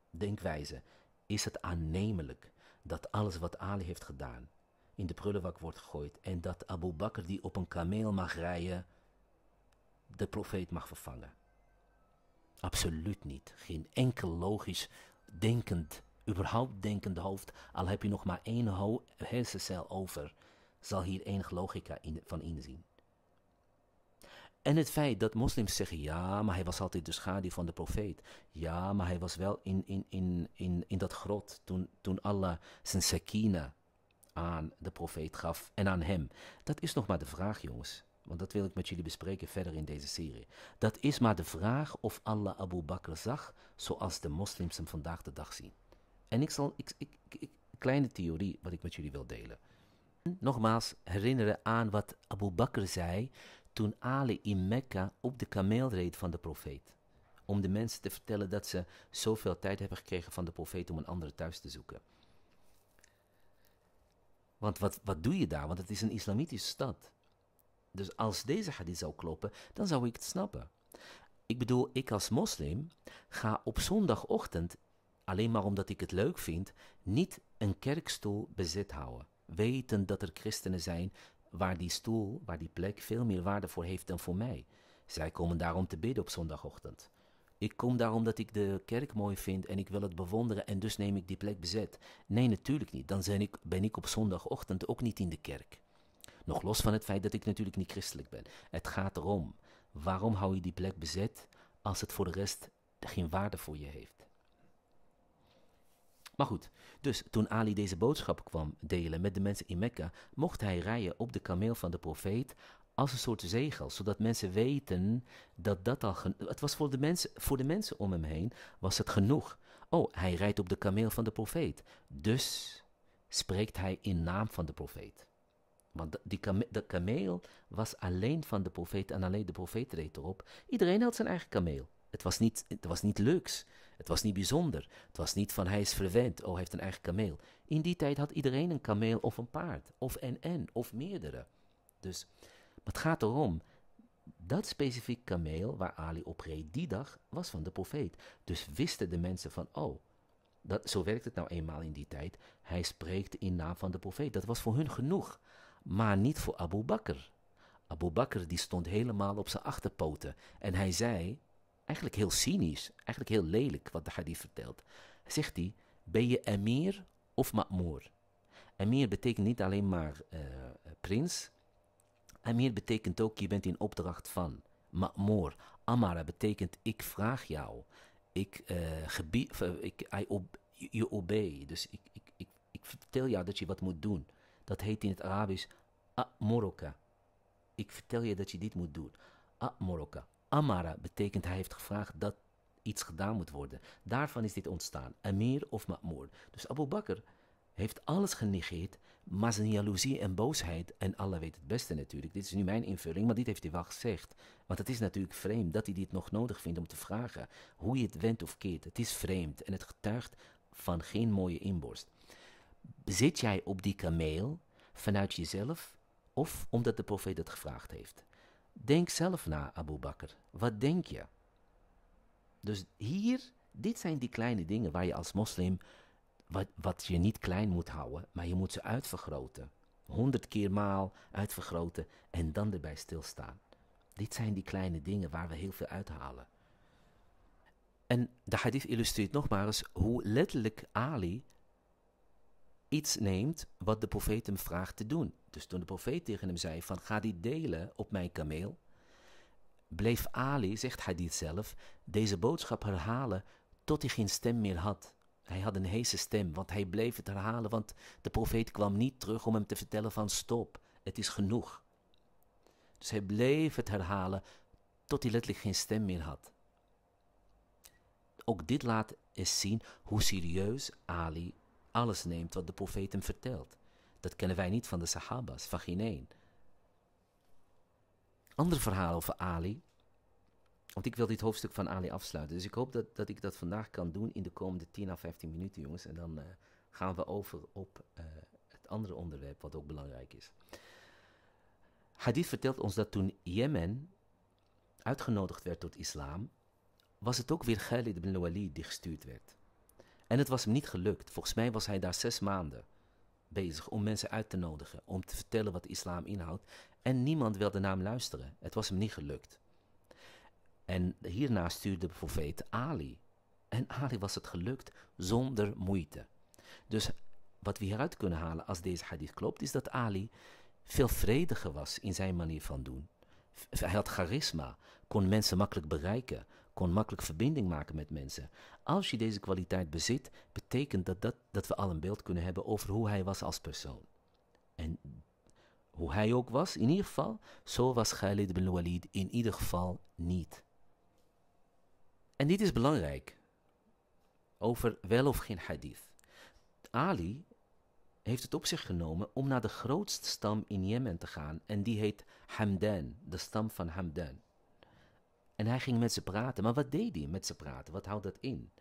denkwijze is het aannemelijk dat alles wat Ali heeft gedaan in de prullenbak wordt gegooid en dat Abu Bakr die op een kameel mag rijden de profeet mag vervangen. Absoluut niet. Geen enkel logisch denkend, überhaupt denkend hoofd, al heb je nog maar één hersencel over, zal hier enig logica in, van inzien. En het feit dat moslims zeggen, ja, maar hij was altijd de schaduw van de profeet. Ja, maar hij was wel in, in, in, in, in dat grot toen, toen Allah zijn sakina aan de profeet gaf en aan hem. Dat is nog maar de vraag, jongens. Want dat wil ik met jullie bespreken verder in deze serie. Dat is maar de vraag of Allah Abu Bakr zag zoals de moslims hem vandaag de dag zien. En ik zal, ik, ik, ik, kleine theorie wat ik met jullie wil delen. Nogmaals, herinneren aan wat Abu Bakr zei toen Ali in Mekka op de kameel reed van de profeet. Om de mensen te vertellen dat ze zoveel tijd hebben gekregen van de profeet om een andere thuis te zoeken. Want wat, wat doe je daar? Want het is een islamitische stad. Dus als deze hadith zou kloppen, dan zou ik het snappen. Ik bedoel, ik als moslim ga op zondagochtend, alleen maar omdat ik het leuk vind, niet een kerkstoel bezet houden. Weten dat er christenen zijn waar die stoel, waar die plek veel meer waarde voor heeft dan voor mij. Zij komen daarom te bidden op zondagochtend. Ik kom daarom dat ik de kerk mooi vind en ik wil het bewonderen en dus neem ik die plek bezet. Nee, natuurlijk niet. Dan ik, ben ik op zondagochtend ook niet in de kerk. Nog los van het feit dat ik natuurlijk niet christelijk ben. Het gaat erom, waarom hou je die plek bezet als het voor de rest geen waarde voor je heeft? Maar goed, dus toen Ali deze boodschap kwam delen met de mensen in Mekka, mocht hij rijden op de kameel van de profeet als een soort zegel, zodat mensen weten dat dat al. Het was voor de, mensen, voor de mensen om hem heen, was het genoeg. Oh, hij rijdt op de kameel van de profeet. Dus spreekt hij in naam van de profeet. Want die de kameel was alleen van de profeet en alleen de profeet reed erop. Iedereen had zijn eigen kameel. Het was niet, het was niet luxe. Het was niet bijzonder. Het was niet van hij is verwend, oh hij heeft een eigen kameel. In die tijd had iedereen een kameel of een paard, of en en, of meerdere. Dus, het gaat erom, dat specifiek kameel waar Ali op reed die dag, was van de profeet. Dus wisten de mensen van, oh, dat, zo werkt het nou eenmaal in die tijd. Hij spreekt in naam van de profeet. Dat was voor hun genoeg. Maar niet voor Abu Bakr. Abu Bakr die stond helemaal op zijn achterpoten. En hij zei, eigenlijk heel cynisch, eigenlijk heel lelijk wat de hadith vertelt. Zegt hij, ben je emir of Ma'moor? Emir betekent niet alleen maar eh, prins. Emir betekent ook, je bent in opdracht van. Ma'moor. amara betekent ik vraag jou. Ik uh, gebied, eh, ik, I ob, je obey. Dus ik, ik, ik, ik vertel jou dat je wat moet doen. Dat heet in het Arabisch Amoroka. Ik vertel je dat je dit moet doen. Amoroka. Amara betekent hij heeft gevraagd dat iets gedaan moet worden. Daarvan is dit ontstaan, Amir of Ma'moor. Dus Abu Bakr heeft alles genegeerd, maar zijn jaloezie en boosheid, en Allah weet het beste natuurlijk, dit is nu mijn invulling, maar dit heeft hij wel gezegd. Want het is natuurlijk vreemd dat hij dit nog nodig vindt om te vragen, hoe je het wendt of keert. Het is vreemd en het getuigt van geen mooie inborst. Zit jij op die kameel vanuit jezelf of omdat de profeet het gevraagd heeft? Denk zelf na, Abu Bakr. Wat denk je? Dus hier, dit zijn die kleine dingen waar je als moslim, wat, wat je niet klein moet houden, maar je moet ze uitvergroten. Honderd keer maal uitvergroten en dan erbij stilstaan. Dit zijn die kleine dingen waar we heel veel uithalen. En de hadith illustreert nogmaals hoe letterlijk Ali iets neemt wat de profeet hem vraagt te doen. Dus toen de profeet tegen hem zei van ga die delen op mijn kameel, bleef Ali, zegt hij dit zelf, deze boodschap herhalen tot hij geen stem meer had. Hij had een heese stem, want hij bleef het herhalen, want de profeet kwam niet terug om hem te vertellen van stop, het is genoeg. Dus hij bleef het herhalen tot hij letterlijk geen stem meer had. Ook dit laat eens zien hoe serieus Ali alles neemt wat de profeten vertelt. Dat kennen wij niet van de Sahabas, van geen een. Ander verhaal over Ali. Want ik wil dit hoofdstuk van Ali afsluiten. Dus ik hoop dat, dat ik dat vandaag kan doen in de komende 10 à 15 minuten, jongens. En dan eh, gaan we over op eh, het andere onderwerp, wat ook belangrijk is. Hadith vertelt ons dat toen Jemen uitgenodigd werd tot islam, was het ook weer Khalid ibn Walid die gestuurd werd. En het was hem niet gelukt. Volgens mij was hij daar zes maanden bezig om mensen uit te nodigen, om te vertellen wat de islam inhoudt. En niemand wilde naar hem luisteren. Het was hem niet gelukt. En hierna stuurde de profeet Ali. En Ali was het gelukt zonder moeite. Dus wat we hieruit kunnen halen als deze hadith klopt, is dat Ali veel vrediger was in zijn manier van doen. Hij had charisma, kon mensen makkelijk bereiken, kon makkelijk verbinding maken met mensen. Als je deze kwaliteit bezit, betekent dat, dat dat we al een beeld kunnen hebben over hoe hij was als persoon. En hoe hij ook was, in ieder geval, zo was Khalid bin Walid in ieder geval niet. En dit is belangrijk. Over wel of geen hadith. Ali heeft het op zich genomen om naar de grootste stam in Jemen te gaan. En die heet Hamdan, de stam van Hamdan. En hij ging met ze praten. Maar wat deed hij met ze praten? Wat houdt dat in?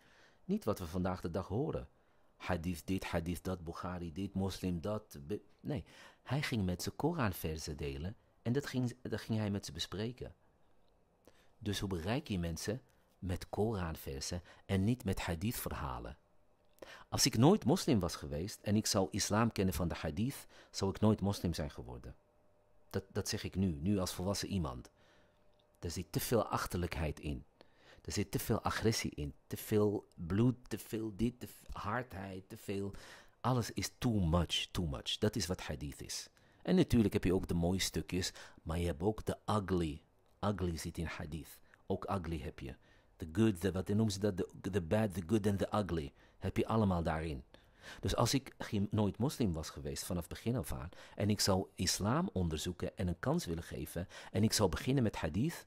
Niet wat we vandaag de dag horen. Hadith dit, hadith dat, Bukhari dit, moslim dat. Nee, hij ging met ze Koranversen delen en dat ging, dat ging hij met ze bespreken. Dus hoe bereik je mensen? Met Koranversen en niet met hadithverhalen. Als ik nooit moslim was geweest en ik zou islam kennen van de hadith, zou ik nooit moslim zijn geworden. Dat, dat zeg ik nu, nu als volwassen iemand. Er zit te veel achterlijkheid in. Er zit te veel agressie in. Te veel bloed, te veel dit, te hardheid, te veel. Alles is too much, too much. Dat is wat hadith is. En natuurlijk heb je ook de mooie stukjes, maar je hebt ook de ugly. Ugly zit in hadith. Ook ugly heb je. The good, the, wat noemen ze dat? The, bad, the good en the ugly. Heb je allemaal daarin. Dus als ik geen, nooit moslim was geweest vanaf begin af aan en ik zou islam onderzoeken en een kans willen geven en ik zou beginnen met hadith,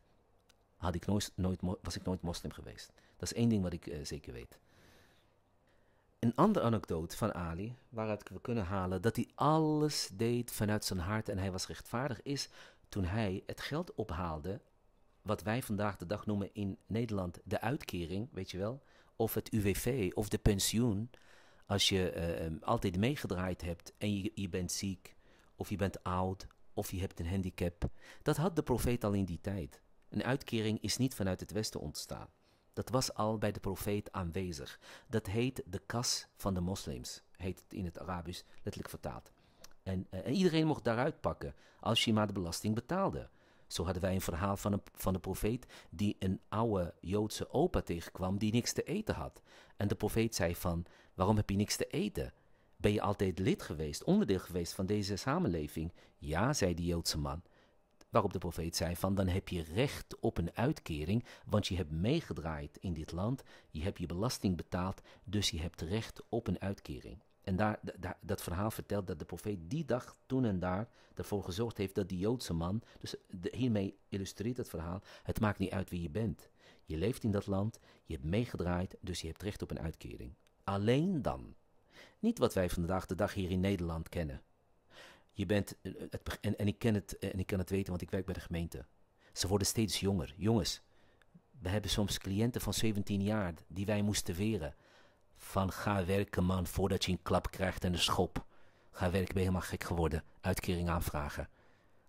had ik nooit, nooit, was ik nooit moslim geweest. Dat is één ding wat ik eh, zeker weet. Een andere anekdote van Ali, waaruit we kunnen halen dat hij alles deed vanuit zijn hart en hij was rechtvaardig, is toen hij het geld ophaalde, wat wij vandaag de dag noemen in Nederland de uitkering, weet je wel, of het UWV of de pensioen. Als je eh, ehm, altijd meegedraaid hebt en je, je bent ziek, of je bent oud, of je hebt een handicap. Dat had de profeet al in die tijd. Een uitkering is niet vanuit het Westen ontstaan. Dat was al bij de profeet aanwezig. Dat heet de kas van de moslims, heet het in het Arabisch letterlijk vertaald. Eh, en, iedereen mocht daaruit pakken als je maar de belasting betaalde. Zo hadden wij een verhaal van, een, van de profeet die een oude Joodse opa tegenkwam die niks te eten had. En de profeet zei van, waarom heb je niks te eten? Ben je altijd lid geweest, onderdeel geweest van deze samenleving? Ja, zei die Joodse man. Waarop de profeet zei van dan heb je recht op een uitkering, want je hebt meegedraaid in dit land, je hebt je belasting betaald, dus je hebt recht op een uitkering. En daar, dat verhaal vertelt dat de profeet die dag toen en daar ervoor gezorgd heeft dat die Joodse man, dus hiermee illustreert het verhaal, het maakt niet uit wie je bent. Je leeft in dat land, je hebt meegedraaid, dus je hebt recht op een uitkering. Alleen dan. Niet wat wij vandaag de dag hier in Nederland kennen. Je bent, eh, het, en, en, ik ken het, eh, en ik kan het weten, want ik werk bij de gemeente. Ze worden steeds jonger. Jongens, we hebben soms cliënten van 17 jaar die wij moesten weren. Van ga werken man, voordat je een klap krijgt en een schop. Ga werken, ben je helemaal gek geworden. Uitkering aanvragen.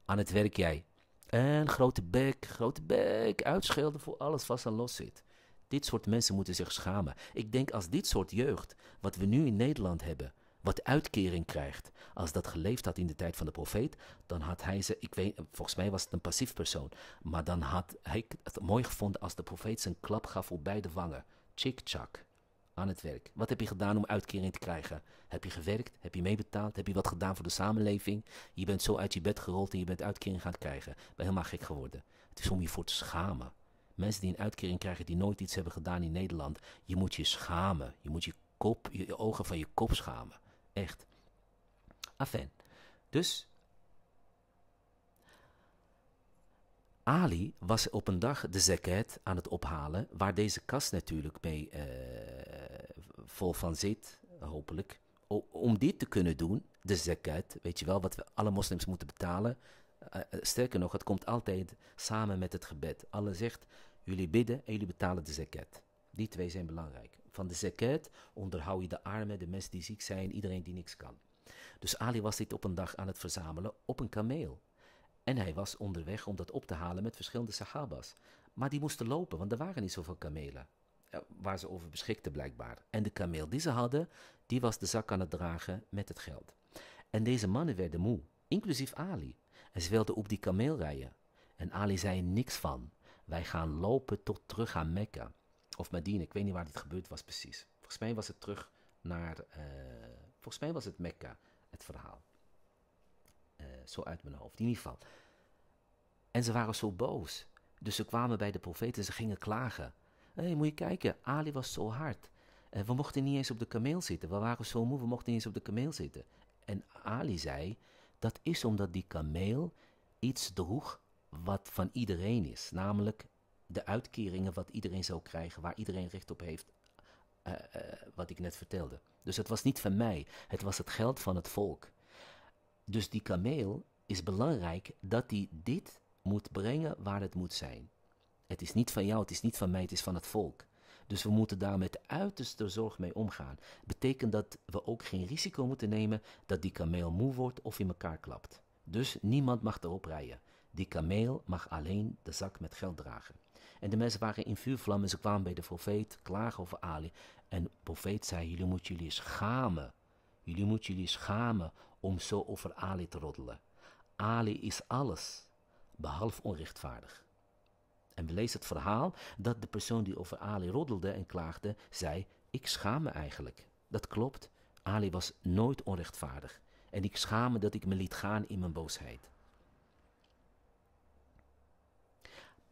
Aan het werk jij. En grote bek, grote bek, uitschelden voor alles vast en los zit. Dit soort mensen moeten zich schamen. Ik denk als dit soort jeugd, wat we nu in Nederland hebben, wat uitkering krijgt. Als dat geleefd had in de tijd van de profeet, dan had hij ze, ik weet, volgens mij was het een passief persoon, maar dan had hij het mooi gevonden als de profeet zijn klap gaf op beide wangen. Chik-chak aan het werk? Wat heb je gedaan om uitkering te krijgen? Heb je gewerkt? Heb je meebetaald? Heb je wat gedaan voor de samenleving? Je bent zo uit je bed gerold en je bent uitkering gaan krijgen. Ben helemaal gek geworden. Het is om je voor te schamen. Mensen die een uitkering krijgen die nooit iets hebben gedaan in Nederland, je moet je schamen. Je moet je kop, je ogen van je kop schamen. Echt. Afijn. Dus. Ali was op een dag de zaket aan het ophalen, waar deze kast natuurlijk mee eh, vol van zit, hopelijk. om dit te kunnen doen, de zekerheid, weet je wel, wat we alle moslims moeten betalen. Eh, eh, sterker nog, het komt altijd samen met het gebed. Allah zegt, jullie bidden en jullie betalen de zaket. Die twee zijn belangrijk van de zekerheid onderhoud je de armen, de mensen die ziek zijn, iedereen die niks kan. Dus Ali was dit op een dag aan het verzamelen op een kameel. En hij was onderweg om dat op te halen met verschillende sahabas. Maar die moesten lopen, want er waren niet zoveel kamelen. Eh, waar ze over beschikten blijkbaar. En de kameel die ze hadden, die was de zak aan het dragen met het geld. En deze mannen werden moe, inclusief Ali. En ze wilden op die kameel rijden. En Ali zei niks van. Wij gaan lopen tot terug aan Mekka. Of Medina, ik weet niet waar dit gebeurd was precies. Volgens mij was het terug naar. Eh, volgens mij was het Mekka, het verhaal. Eh, zo uit mijn hoofd, in ieder geval. En ze waren zo boos. Dus ze kwamen bij de profeet en ze gingen klagen. Hé, moet je kijken, Ali was zo hard. Eh, we mochten niet eens op de kameel zitten. We waren zo moe, we mochten niet eens op de kameel zitten. En Ali zei, dat is omdat die kameel iets droeg wat van iedereen is. Namelijk de uitkeringen wat iedereen zou krijgen, waar iedereen recht op heeft, eh, eh, wat ik net vertelde. Dus het was niet van mij, het was het geld van het volk. Dus die kameel is belangrijk dat hij dit moet brengen waar het moet zijn. Het is niet van jou, het is niet van mij, het is van het volk. Dus we moeten daar met uiterste zorg mee omgaan. Betekent dat we ook geen risico moeten nemen dat die kameel moe wordt of in elkaar klapt. Dus niemand mag erop rijden. Die kameel mag alleen de zak met geld dragen. En de mensen waren in vuurvlammen. Ze kwamen bij de profeet klagen over Ali. En de profeet zei: Jullie moeten jullie schamen. Jullie moeten jullie schamen om zo over Ali te roddelen. Ali is alles, behalve onrechtvaardig. En we lezen het verhaal dat de persoon die over Ali roddelde en klaagde, zei: Ik schaam me eigenlijk. Dat klopt. Ali was nooit onrechtvaardig. En ik schaam me dat ik me liet gaan in mijn boosheid.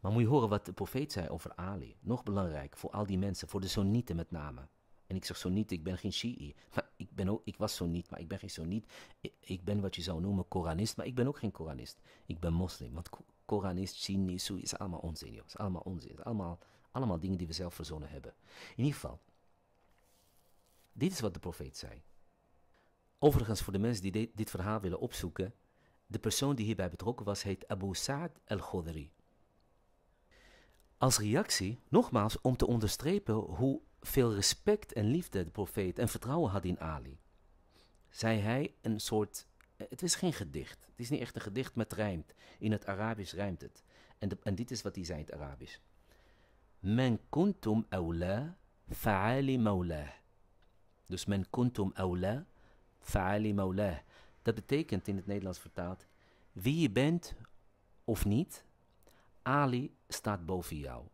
Maar moet je horen wat de profeet zei over Ali. Nog belangrijk voor al die mensen, voor de Sonieten met name. En ik zeg Soniet, ik ben geen Shi'i. Maar ik, ben ook, ik was soeniet, maar ik ben geen soeniet. Ik, ben wat je zou noemen Koranist, maar ik ben ook geen Koranist. Ik ben moslim. Want Koranist, Shi'i, Soe is allemaal onzin, joh. is allemaal onzin. allemaal, allemaal dingen die we zelf verzonnen hebben. In ieder geval, dit is wat de profeet zei. Overigens, voor de mensen die dit, verhaal willen opzoeken, de persoon die hierbij betrokken was, heet Abu Sa'd al-Khudri. Als reactie, nogmaals om te onderstrepen hoe veel respect en liefde de profeet en vertrouwen had in Ali, zei hij een soort. Eh, het is geen gedicht. Het is niet echt een gedicht met rijmt. In het Arabisch rijmt het. En, en dit is wat hij zei in het Arabisch. Men kuntum awla fa'ali mawla. Dus men kuntum awla fa'ali mawla. Dat betekent in het Nederlands vertaald: wie je bent of niet, Ali staat boven jou.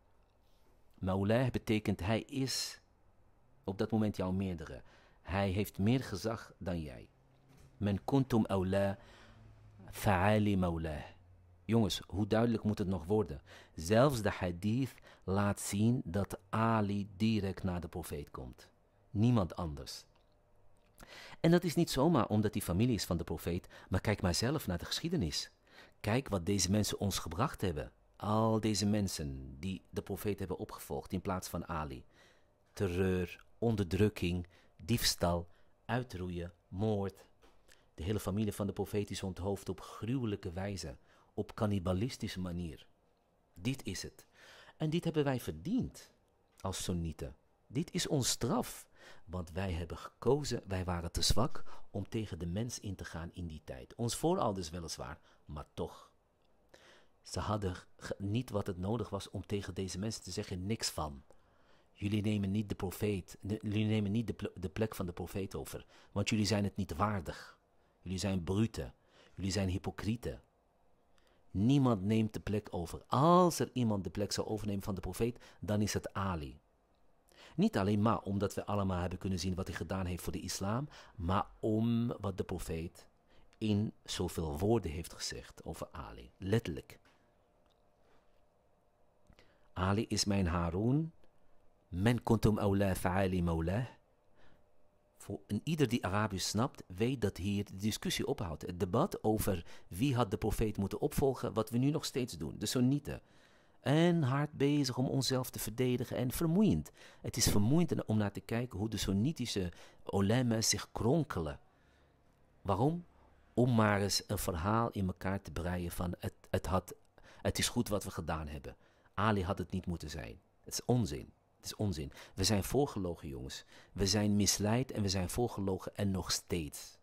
Maulah betekent hij is op dat moment jouw meerdere. Hij heeft meer gezag dan jij. Men kuntum awla fa'ali maulah. Jongens, hoe duidelijk moet het nog worden? Zelfs de hadith laat zien dat Ali direct naar de profeet komt. Niemand anders. En dat is niet zomaar omdat hij familie is van de profeet, maar kijk maar zelf naar de geschiedenis. Kijk wat deze mensen ons gebracht hebben al deze mensen die de profeet hebben opgevolgd in plaats van Ali. Terreur, onderdrukking, diefstal, uitroeien, moord. De hele familie van de profeet is onthoofd op gruwelijke wijze, op cannibalistische manier. Dit is het. En dit hebben wij verdiend als Sunnieten. Dit is ons straf, want wij hebben gekozen, wij waren te zwak om tegen de mens in te gaan in die tijd. Ons voorouders weliswaar, maar toch. Ze hadden niet wat het nodig was om tegen deze mensen te zeggen niks van. Jullie nemen niet de profeet, jullie nemen niet de, de plek van de profeet over, want jullie zijn het niet waardig. Jullie zijn bruten, jullie zijn hypocrieten. Niemand neemt de plek over. Als er iemand de plek zou overnemen van de profeet, dan is het Ali. Niet alleen maar omdat we allemaal hebben kunnen zien wat hij gedaan heeft voor de islam, maar om wat de profeet in zoveel woorden heeft gezegd over Ali. Letterlijk. Ali is mijn Haroon. Men kuntum awla fa'ali maulah. Voor ieder die Arabisch snapt, weet dat hier de discussie ophoudt. Het debat over wie had de profeet moeten opvolgen, wat we nu nog steeds doen, de dus Sunnieten. En hard bezig om onszelf te verdedigen en vermoeiend. Het is vermoeiend om naar te kijken hoe de Sunnitische olema's zich kronkelen. Waarom? Om maar eens een verhaal in elkaar te breien van het, het, had, het is goed wat we gedaan hebben. Ali had het niet moeten zijn. Het is onzin. Het is onzin. We zijn voorgelogen, jongens. We zijn misleid en we zijn voorgelogen en nog steeds.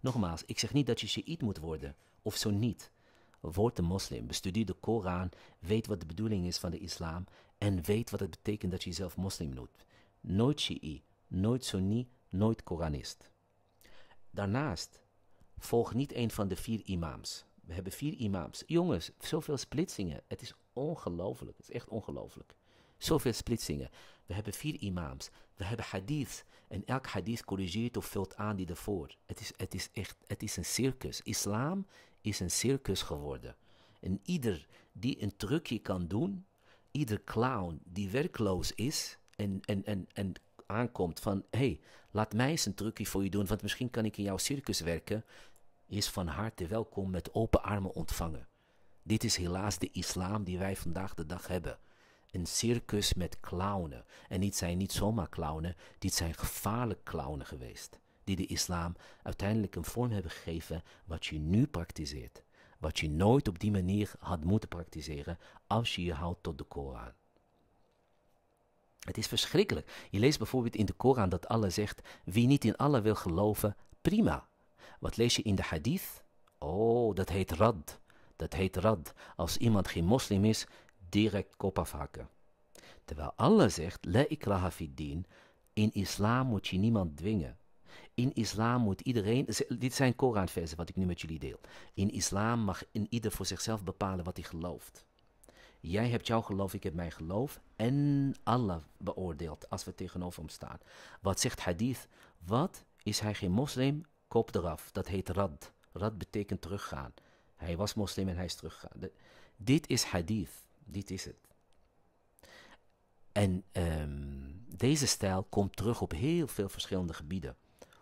Nogmaals, ik zeg niet dat je Shiit moet worden of zo niet. Word een moslim, bestudeer de Koran, weet wat de bedoeling is van de islam en weet wat het betekent dat je jezelf moslim noemt. Nooit Shi'i, nooit Sunni, nooit Koranist. Daarnaast, volg niet een van de vier imams. We hebben vier imams. Jongens, zoveel splitsingen. Het is ongelooflijk. Het is echt ongelooflijk. Zoveel splitsingen. We hebben vier imams. We hebben hadith. En elk hadith corrigeert of vult aan die ervoor. Het is, het is echt het is een circus. Islam is een circus geworden. En ieder die een trucje kan doen, ieder clown die werkloos is en, en, en, en aankomt van: hé, hey, laat mij eens een trucje voor je doen, want misschien kan ik in jouw circus werken, is van harte welkom met open armen ontvangen. Dit is helaas de islam die wij vandaag de dag hebben. Een circus met clownen. En dit zijn niet zomaar clownen, dit zijn gevaarlijke clownen geweest. Die de islam uiteindelijk een vorm hebben gegeven wat je nu praktiseert. Wat je nooit op die manier had moeten praktiseren als je je houdt tot de Koran. Het is verschrikkelijk. Je leest bijvoorbeeld in de Koran dat Allah zegt: Wie niet in Allah wil geloven, prima. Wat lees je in de hadith? Oh, dat heet rad. Dat heet rad, als iemand geen moslim is, direct kop afhakken. Terwijl Allah zegt, la ikraha din, in islam moet je niemand dwingen. In islam moet iedereen, dit zijn Koranversen wat ik nu met jullie deel. In islam mag in ieder voor zichzelf bepalen wat hij gelooft. Jij hebt jouw geloof, ik heb mijn geloof. En Allah beoordeelt als we tegenover hem staan. Wat zegt hadith? Wat? Is hij geen moslim? Koop eraf. Dat heet rad. Rad betekent teruggaan. Hij was moslim en hij is teruggegaan. Dit is hadith. Dit is het. En ehm, deze stijl komt terug op heel veel verschillende gebieden.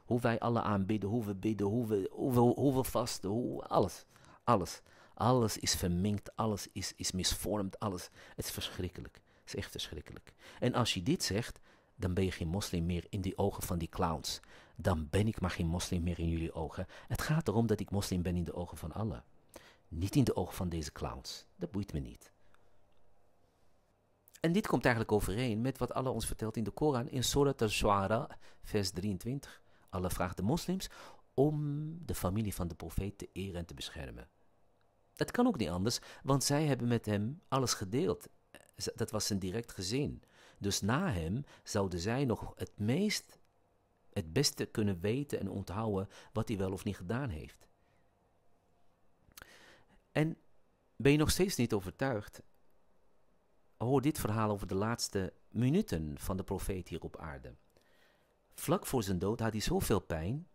Hoe wij alle aanbidden, hoe we bidden, hoe we, hoe we, hoe we vasten, hoe, alles. Alles. Alles is verminkt, alles is, is misvormd, alles. Het is verschrikkelijk. Het is echt verschrikkelijk. En als je dit zegt, dan ben je geen moslim meer in de ogen van die clowns. Dan ben ik maar geen moslim meer in jullie ogen. Het gaat erom dat ik moslim ben in de ogen van Allah niet in de ogen van deze clowns. Dat boeit me niet. En dit komt eigenlijk overeen met wat Allah ons vertelt in de Koran in Surat al-Shu'ara, vers 23. Allah vraagt de moslims om de familie van de profeet te eren en te beschermen. Dat kan ook niet anders, want zij hebben met hem alles gedeeld. Dat was zijn direct gezin. Dus na hem zouden zij nog het meest, het beste kunnen weten en onthouden wat hij wel of niet gedaan heeft. En ben je nog steeds niet overtuigd? Hoor dit verhaal over de laatste minuten van de profeet hier op aarde. Vlak voor zijn dood had hij zoveel pijn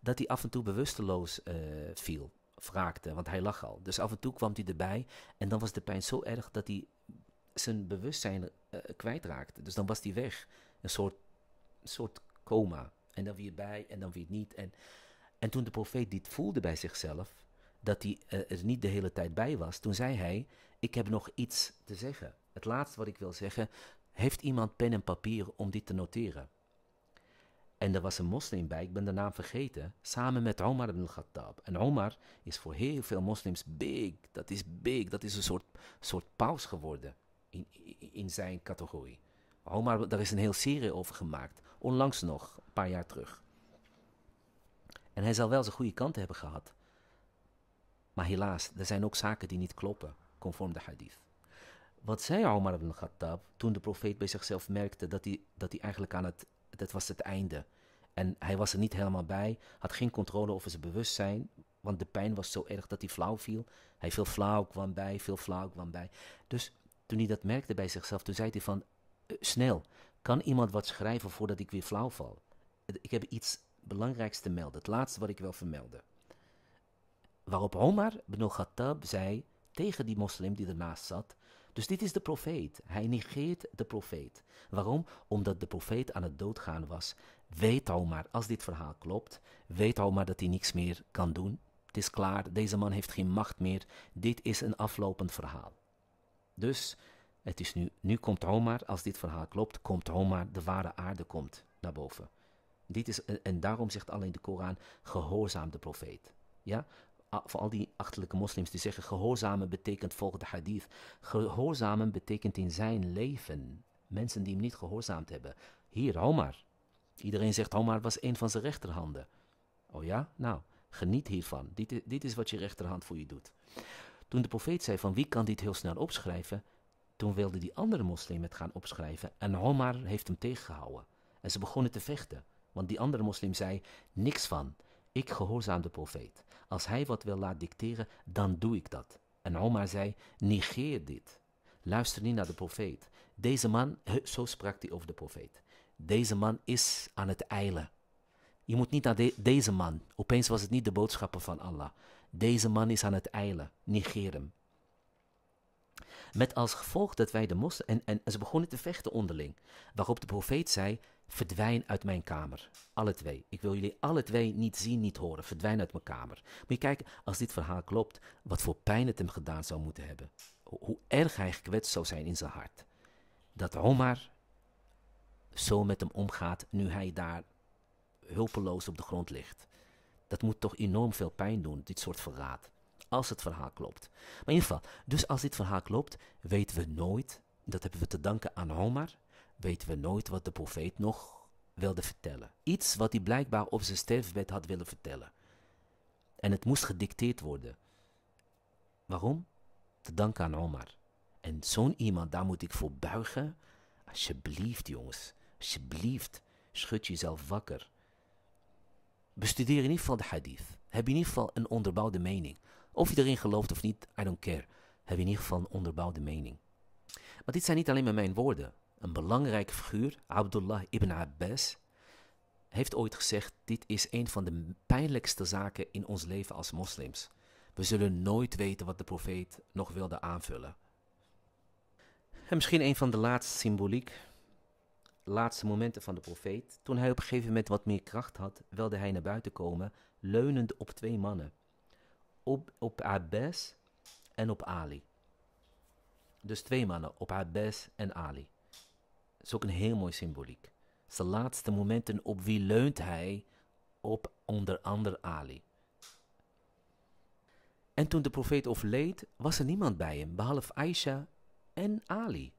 dat hij af en toe bewusteloos eh, viel, raakte, want hij lag al. Dus af en toe kwam hij erbij en dan was de pijn zo erg dat hij zijn bewustzijn eh, kwijtraakte. Dus dan was hij weg, een soort, soort coma. En dan weer bij en dan weer niet. En, en toen de profeet dit voelde bij zichzelf, dat hij eh, er niet de hele tijd bij was. Toen zei hij: Ik heb nog iets te zeggen. Het laatste wat ik wil zeggen. Heeft iemand pen en papier om dit te noteren? En er was een moslim bij, ik ben de naam vergeten, samen met Omar ibn al-Khattab. En Omar is voor heel veel moslims big, dat is big, dat is een soort, soort paus geworden in, in zijn categorie. Omar, daar is een heel serie over gemaakt, onlangs nog, een paar jaar terug. En hij zal wel zijn goede kant hebben gehad. Maar helaas, er zijn ook zaken die niet kloppen, conform de hadith. Wat zei Omar ibn Khattab toen de profeet bij zichzelf merkte dat hij, dat hij eigenlijk aan het, dat was het einde. En hij was er niet helemaal bij, had geen controle over zijn bewustzijn, want de pijn was zo erg dat hij flauw viel. Hij viel flauw, kwam bij, viel flauw, kwam bij. Dus toen hij dat merkte bij zichzelf, toen zei hij van, eh, snel, kan iemand wat schrijven voordat ik weer flauw val? Ik heb iets belangrijks te melden, het laatste wat ik wil vermelden. Waarop Omar ibn al-Khattab zei tegen die moslim die ernaast zat, dus dit is de profeet. Hij negeert de profeet. Waarom? Omdat de profeet aan het doodgaan was. Weet al maar, als dit verhaal klopt, weet al maar dat hij niks meer kan doen. Het is klaar, deze man heeft geen macht meer. Dit is een aflopend verhaal. Dus het is nu, nu komt Omar, als dit verhaal klopt, komt Omar, de ware aarde komt naar boven. Dit is, en daarom zegt alleen de Koran, gehoorzaam de profeet. Ja? Ah, voor al die achterlijke moslims die zeggen gehoorzamen betekent volgens de hadith. Gehoorzamen betekent in zijn leven. Mensen die hem niet gehoorzaamd hebben. Hier, Omar. Iedereen zegt Omar was een van zijn rechterhanden. Oh ja? Nou, geniet hiervan. Dit, dit is wat je rechterhand voor je doet. Toen de profeet zei van wie kan dit heel snel opschrijven, toen wilde die andere moslim het gaan opschrijven en Omar heeft hem tegengehouden. En ze begonnen te vechten, want die andere moslim zei niks van. Ik gehoorzaam de profeet. Als hij wat wil laat dicteren, dan doe ik dat. En Omar zei: negeer dit. Luister niet naar de profeet. Deze man, zo sprak hij over de profeet. Deze man is aan het eilen. Je moet niet naar deze man. Opeens was het niet de boodschappen van Allah. Deze man is aan het eilen. Negeer hem. Met als gevolg dat wij de moslims. En, en ze begonnen te vechten onderling. Waarop de profeet zei: Verdwijn uit mijn kamer. Alle twee. Ik wil jullie alle twee niet zien, niet horen. Verdwijn uit mijn kamer. Moet je kijken, als dit verhaal klopt, wat voor pijn het hem gedaan zou moeten hebben. Hoe erg hij gekwetst zou zijn in zijn hart. Dat Omar zo met hem omgaat nu hij daar hulpeloos op de grond ligt. Dat moet toch enorm veel pijn doen, dit soort verraad. Als het verhaal klopt. Maar in ieder geval, dus als dit verhaal klopt, weten we nooit, dat hebben we te danken aan Omar, weten we nooit wat de profeet nog wilde vertellen. Iets wat hij blijkbaar op zijn sterfbed had willen vertellen. En het moest gedicteerd worden. Waarom? Te danken aan Omar. En zo'n iemand, daar moet ik voor buigen. Alsjeblieft, jongens. Alsjeblieft. Schud jezelf wakker. Bestudeer in ieder geval de hadith. Heb in ieder geval een onderbouwde mening. Of je erin gelooft of niet, I don't care. Heb in ieder geval een onderbouwde mening. Maar dit zijn niet alleen maar mijn woorden een belangrijke figuur, Abdullah ibn Abbas, heeft ooit gezegd: Dit is een van de pijnlijkste zaken in ons leven als moslims. We zullen nooit weten wat de profeet nog wilde aanvullen. En misschien een van de laatste symboliek, laatste momenten van de profeet. Toen hij op een gegeven moment wat meer kracht had, wilde hij naar buiten komen, leunend op twee mannen. Op, op Abbas en op Ali. Dus twee mannen, op Abbas en Ali is ook een heel mooi symboliek. Zijn laatste momenten, op wie leunt hij? Op onder andere Ali. En toen de profeet overleed, was er niemand bij hem, behalve Aisha en Ali.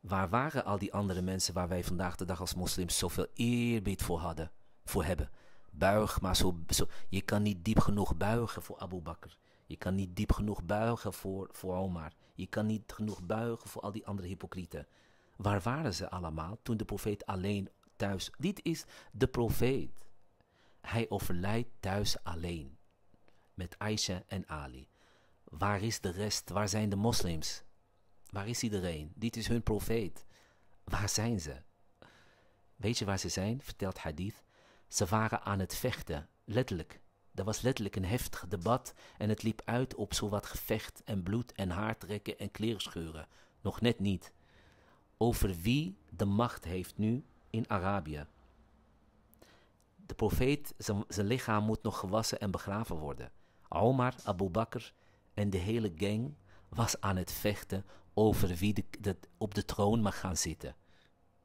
Waar waren al die andere mensen waar wij vandaag de dag als moslims zoveel eerbied voor, hadden, voor hebben? Buig maar zo, zo. Je kan niet diep genoeg buigen voor Abu Bakr. Je kan niet diep genoeg buigen voor, voor Omar. Je kan niet genoeg buigen voor al die andere hypocrieten. Waar waren ze allemaal toen de profeet alleen thuis? Dit is de profeet. Hij overlijdt thuis alleen met Aisha en Ali. Waar is de rest? Waar zijn de moslims? Waar is iedereen? Dit is hun profeet. Waar zijn ze? Weet je waar ze zijn? Vertelt Hadith. Ze waren aan het vechten, letterlijk. Er was letterlijk een heftig debat en het liep uit op zowat gevecht en bloed en haartrekken en kleerscheuren. Nog net niet over wie de macht heeft nu in Arabië. De profeet, zijn, lichaam moet nog gewassen en begraven worden. Omar, Abu Bakr en de hele gang was aan het vechten over wie de, op de troon mag gaan zitten.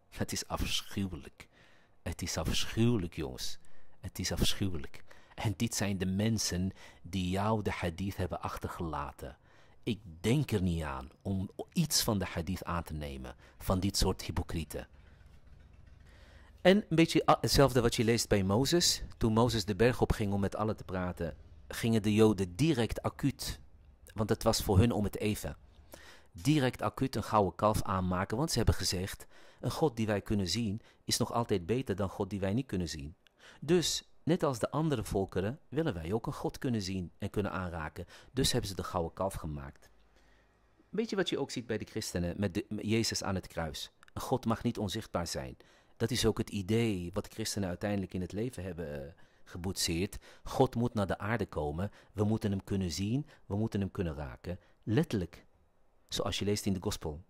Het is afschuwelijk. Het is afschuwelijk, jongens. Het is afschuwelijk. En dit zijn de mensen die jou de hadith hebben achtergelaten ik denk er niet aan om iets van de hadith aan te nemen van dit soort hypocrieten. En een beetje hetzelfde wat je leest bij Mozes. Toen Mozes de berg op ging om met alle te praten, gingen de Joden direct acuut, want het was voor hun om het even, direct acuut een gouden kalf aanmaken, want ze hebben gezegd, een God die wij kunnen zien is nog altijd beter dan God die wij niet kunnen zien. Dus Net als de andere volkeren willen wij ook een God kunnen zien en kunnen aanraken. Dus hebben ze de gouden kalf gemaakt. Weet je wat je ook ziet bij de christenen met, Jezus aan het kruis? Een God mag niet onzichtbaar zijn. Dat is ook het idee wat christenen uiteindelijk in het leven hebben eh, geboetseerd. God moet naar de aarde komen. We moeten hem kunnen zien. We moeten hem kunnen raken. Letterlijk. Zoals je leest in de Gospel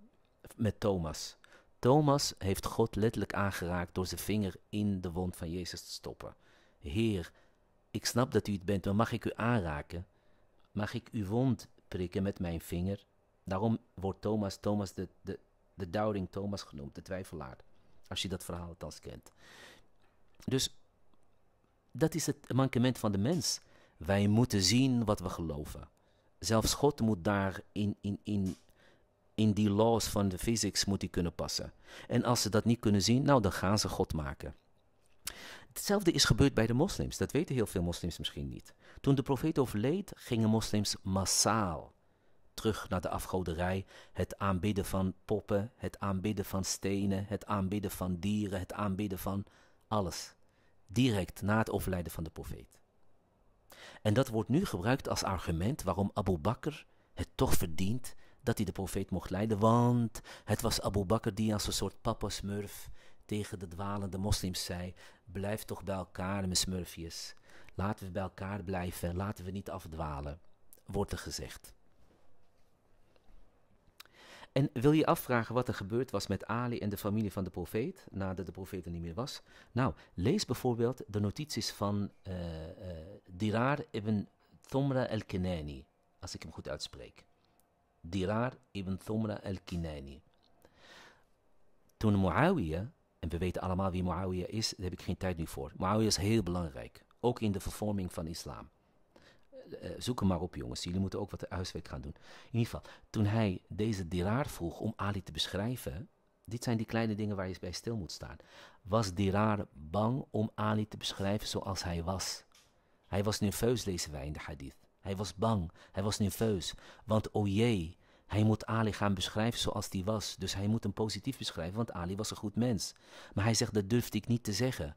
met Thomas. Thomas heeft God letterlijk aangeraakt door zijn vinger in de wond van Jezus te stoppen. Heer, ik snap dat u het bent, maar mag ik u aanraken? Mag ik uw wond prikken met mijn vinger? Daarom wordt Thomas, Thomas de, de, de Doubting Thomas genoemd, de twijfelaar. Als je dat verhaal althans kent. Dus dat is het mankement van de mens. Wij moeten zien wat we geloven. Zelfs God moet daar in, in, in, in die laws van de physics moet kunnen passen. En als ze dat niet kunnen zien, nou dan gaan ze God maken. Hetzelfde is gebeurd bij de moslims. Dat weten heel veel moslims misschien niet. Toen de profeet overleed, gingen moslims massaal terug naar de afgoderij. Het aanbidden van poppen, het aanbidden van stenen, het aanbidden van dieren, het aanbidden van alles. Direct na het overlijden van de profeet. En dat wordt nu gebruikt als argument waarom Abu Bakr het toch verdient dat hij de profeet mocht leiden, want het was Abu Bakr die als een soort papa smurf tegen de dwalende moslims zei: Blijf toch bij elkaar, Smurfjes. Laten we bij elkaar blijven, laten we niet afdwalen, wordt er gezegd. En wil je afvragen wat er gebeurd was met Ali en de familie van de profeet, nadat de profeet er niet meer was? Nou, lees bijvoorbeeld de notities van uh, Dirar ibn Thomra el-Kinani, als ik hem goed uitspreek. Dirar ibn Thomra el-Kinani. Toen Muawiyah en we weten allemaal wie Muawiyah is, daar heb ik geen tijd nu voor. Muawiyah is heel belangrijk, ook in de vervorming van islam. Eh, eh, zoek hem maar op, jongens. Jullie moeten ook wat huiswerk gaan doen. In ieder geval, toen hij deze diraar vroeg om Ali te beschrijven. Dit zijn die kleine dingen waar je bij stil moet staan. Was diraar bang om Ali te beschrijven zoals hij was? Hij was nerveus, lezen wij in de hadith. Hij was bang, hij was nerveus. Want o jee, hij moet Ali gaan beschrijven zoals die was. Dus hij moet hem positief beschrijven, want Ali was een goed mens. Maar hij zegt, dat durfde ik niet te zeggen.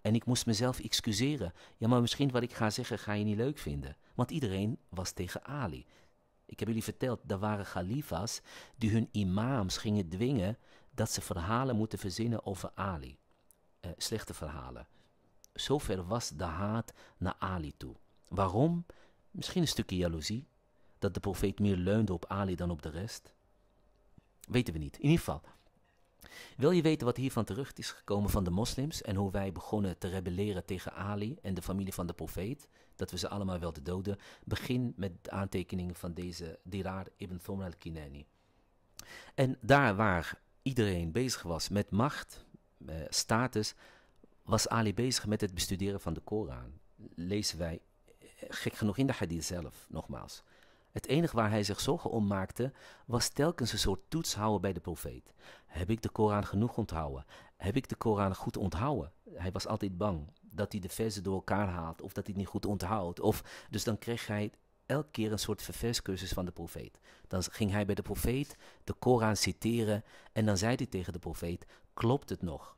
En ik moest mezelf excuseren. Ja, maar misschien wat ik ga zeggen ga je niet leuk vinden. Want iedereen was tegen Ali. Ik heb jullie verteld, er waren khalifa's die hun imams gingen dwingen dat ze verhalen moeten verzinnen over Ali. Eh, slechte verhalen. Zover was de haat naar Ali toe. Waarom? Misschien een stukje jaloezie, dat de profeet meer leunde op Ali dan op de rest? Weten we niet. In ieder geval, wil je weten wat hiervan terug is gekomen van de moslims en hoe wij begonnen te rebelleren tegen Ali en de familie van de profeet, dat we ze allemaal wilden doden? Begin met de aantekeningen van deze Dirar ibn Thumr al-Kinani. En daar waar iedereen bezig was met macht, eh, status, was Ali bezig met het bestuderen van de Koran. Lezen wij, eh, gek genoeg, in de hadith zelf, nogmaals. Het enige waar hij zich zorgen om maakte, was telkens een soort toets houden bij de profeet. Heb ik de Koran genoeg onthouden? Heb ik de Koran goed onthouden? Hij was altijd bang dat hij de verzen door elkaar haalt of dat hij het niet goed onthoudt. Of, dus dan kreeg hij elke keer een soort ververscursus van de profeet. Dan ging hij bij de profeet de Koran citeren en dan zei hij tegen de profeet, klopt het nog?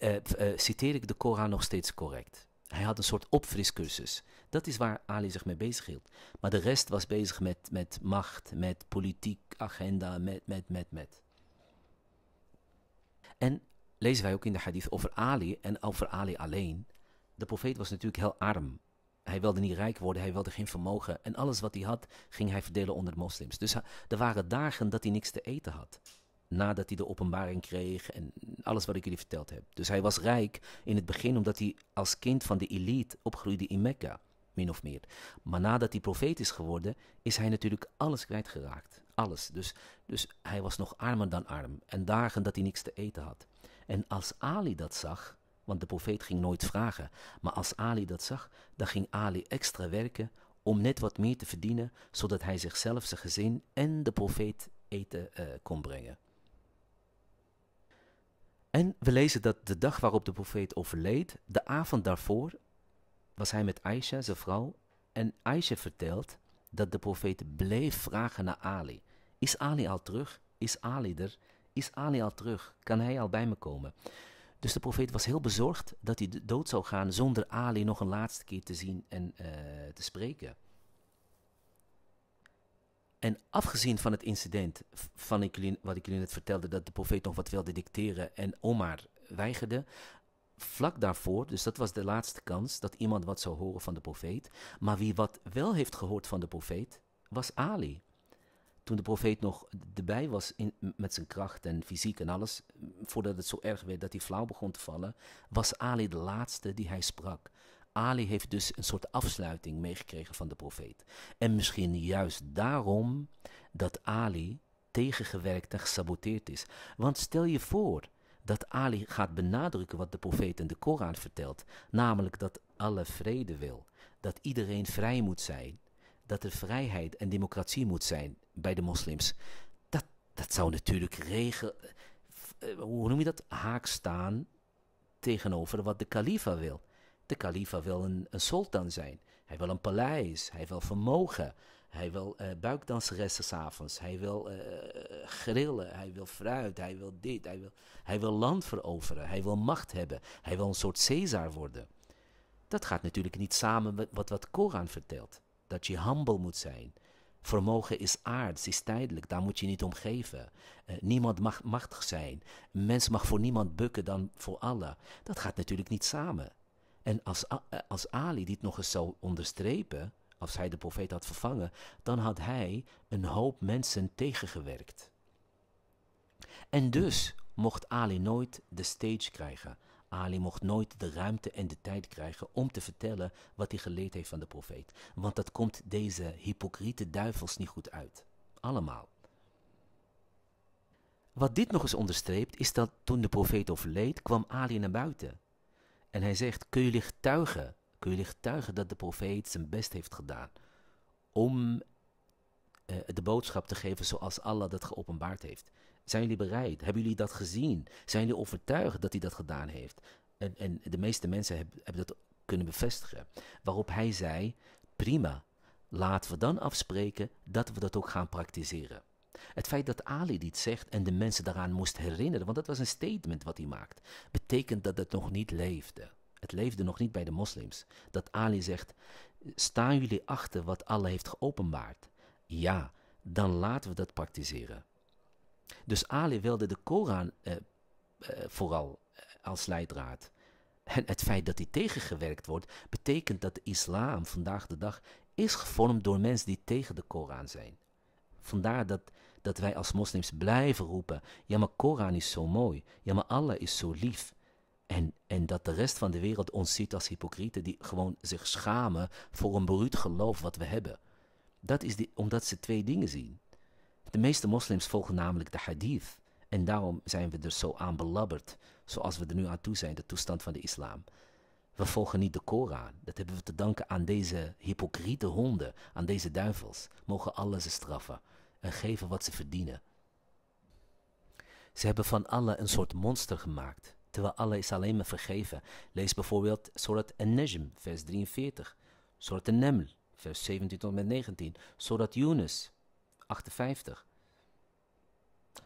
Uh, citeer ik de Koran nog steeds correct? Hij had een soort opfriscursus. Dat is waar Ali zich mee bezig hield. Maar de rest was bezig met, met macht, met politiek agenda, met, met, met, met. En lezen wij ook in de hadith over Ali en over Ali alleen. De profeet was natuurlijk heel arm. Hij wilde niet rijk worden, hij wilde geen vermogen. En alles wat hij had, ging hij verdelen onder de moslims. Dus er waren dagen dat hij niks te eten had nadat hij de openbaring kreeg en alles wat ik jullie verteld heb. Dus hij was rijk in het begin omdat hij als kind van de elite opgroeide in Mekka, min of meer. Maar nadat hij profeet is geworden, is hij natuurlijk alles kwijtgeraakt. Alles. Dus, dus hij was nog armer dan arm en dagen dat hij niks te eten had. En als Ali dat zag, want de profeet ging nooit vragen, maar als Ali dat zag, dan ging Ali extra werken om net wat meer te verdienen, zodat hij zichzelf, zijn gezin en de profeet eten eh, kon brengen. En we lezen dat de dag waarop de profeet overleed, de avond daarvoor, was hij met Aisha, zijn vrouw. En Aisha vertelt dat de profeet bleef vragen naar Ali. Is Ali al terug? Is Ali er? Is Ali al terug? Kan hij al bij me komen? Dus de profeet was heel bezorgd dat hij dood zou gaan zonder Ali nog een laatste keer te zien en eh, te spreken. En afgezien van het incident van ik wat ik jullie net vertelde, dat de profeet nog wat wilde dicteren en Omar weigerde, vlak daarvoor, dus dat was de laatste kans dat iemand wat zou horen van de profeet. Maar wie wat wel heeft gehoord van de profeet, was Ali. Toen de profeet nog erbij was in, met zijn kracht en fysiek en alles, voordat het zo erg werd dat hij flauw begon te vallen, was Ali de laatste die hij sprak. Ali heeft dus een soort afsluiting meegekregen van de profeet. En misschien juist daarom dat Ali tegengewerkt en gesaboteerd is. Want stel je voor dat Ali gaat benadrukken wat de profeet in de Koran vertelt, namelijk dat alle vrede wil, dat iedereen vrij moet zijn, dat er vrijheid en democratie moet zijn bij de moslims. Dat, dat zou natuurlijk regel, eh, hoe noem je dat, haak staan tegenover wat de kalifa wil. De kalifa wil een, een sultan zijn. Hij wil een paleis. Hij wil vermogen. Hij wil uh, eh, buikdanseressen s'avonds. Hij wil eh, grillen. Hij wil fruit. Hij wil dit. Hij wil, hij wil land veroveren. Hij wil macht hebben. Hij wil een soort Caesar worden. Dat gaat natuurlijk niet samen met wat, wat Koran vertelt. Dat je humble moet zijn. Vermogen is aards, is tijdelijk, daar moet je niet om geven. Eh, niemand mag machtig zijn. mens mag voor niemand bukken dan voor Allah. Dat gaat natuurlijk niet samen. En als, eh, als Ali dit nog eens zou onderstrepen, als hij de profeet had vervangen, dan had hij een hoop mensen tegengewerkt. En dus mocht Ali nooit de stage krijgen. Ali mocht nooit de ruimte en de tijd krijgen om te vertellen wat hij geleerd heeft van de profeet. Want dat komt deze hypocriete duivels niet goed uit. Allemaal. Wat dit nog eens onderstreept is dat toen de profeet overleed, kwam Ali naar buiten. En hij zegt, kun jullie getuigen, kun jullie getuigen dat de profeet zijn best heeft gedaan om eh, de boodschap te geven zoals Allah dat geopenbaard heeft? Zijn jullie bereid? Hebben jullie dat gezien? Zijn jullie overtuigd dat hij dat gedaan heeft? En, en de meeste mensen hebben, hebben dat kunnen bevestigen. Waarop hij zei, prima, laten we dan afspreken dat we dat ook gaan praktiseren. Het feit dat Ali dit zegt en de mensen daaraan moest herinneren, want dat was een statement wat hij maakt, betekent dat het nog niet leefde. Het leefde nog niet bij de moslims. Dat Ali zegt: Staan jullie achter wat Allah heeft geopenbaard? Ja, dan laten we dat praktiseren. Dus Ali wilde de Koran eh, eh vooral eh, als leidraad. En het feit dat die tegengewerkt wordt, betekent dat de islam vandaag de dag is gevormd door mensen die tegen de Koran zijn. Vandaar dat dat wij als moslims blijven roepen: ja, maar Koran is zo mooi, ja, maar Allah is zo lief. En, en dat de rest van de wereld ons ziet als hypocrieten die gewoon zich schamen voor een bruut geloof wat we hebben. Dat is die, omdat ze twee dingen zien. De meeste moslims volgen namelijk de hadith. En daarom zijn we er zo aan belabberd, zoals we er nu aan toe zijn, de toestand van de islam. We volgen niet de Koran. Dat hebben we te danken aan deze hypocriete honden, aan deze duivels. Mogen Allah ze straffen en geven wat ze verdienen. Ze hebben van Allah een soort monster gemaakt, terwijl Allah is alleen maar vergeven. Lees bijvoorbeeld Surat An-Najm, vers 43, Surat An-Naml, vers 17 tot 19, Surat Yunus, 58,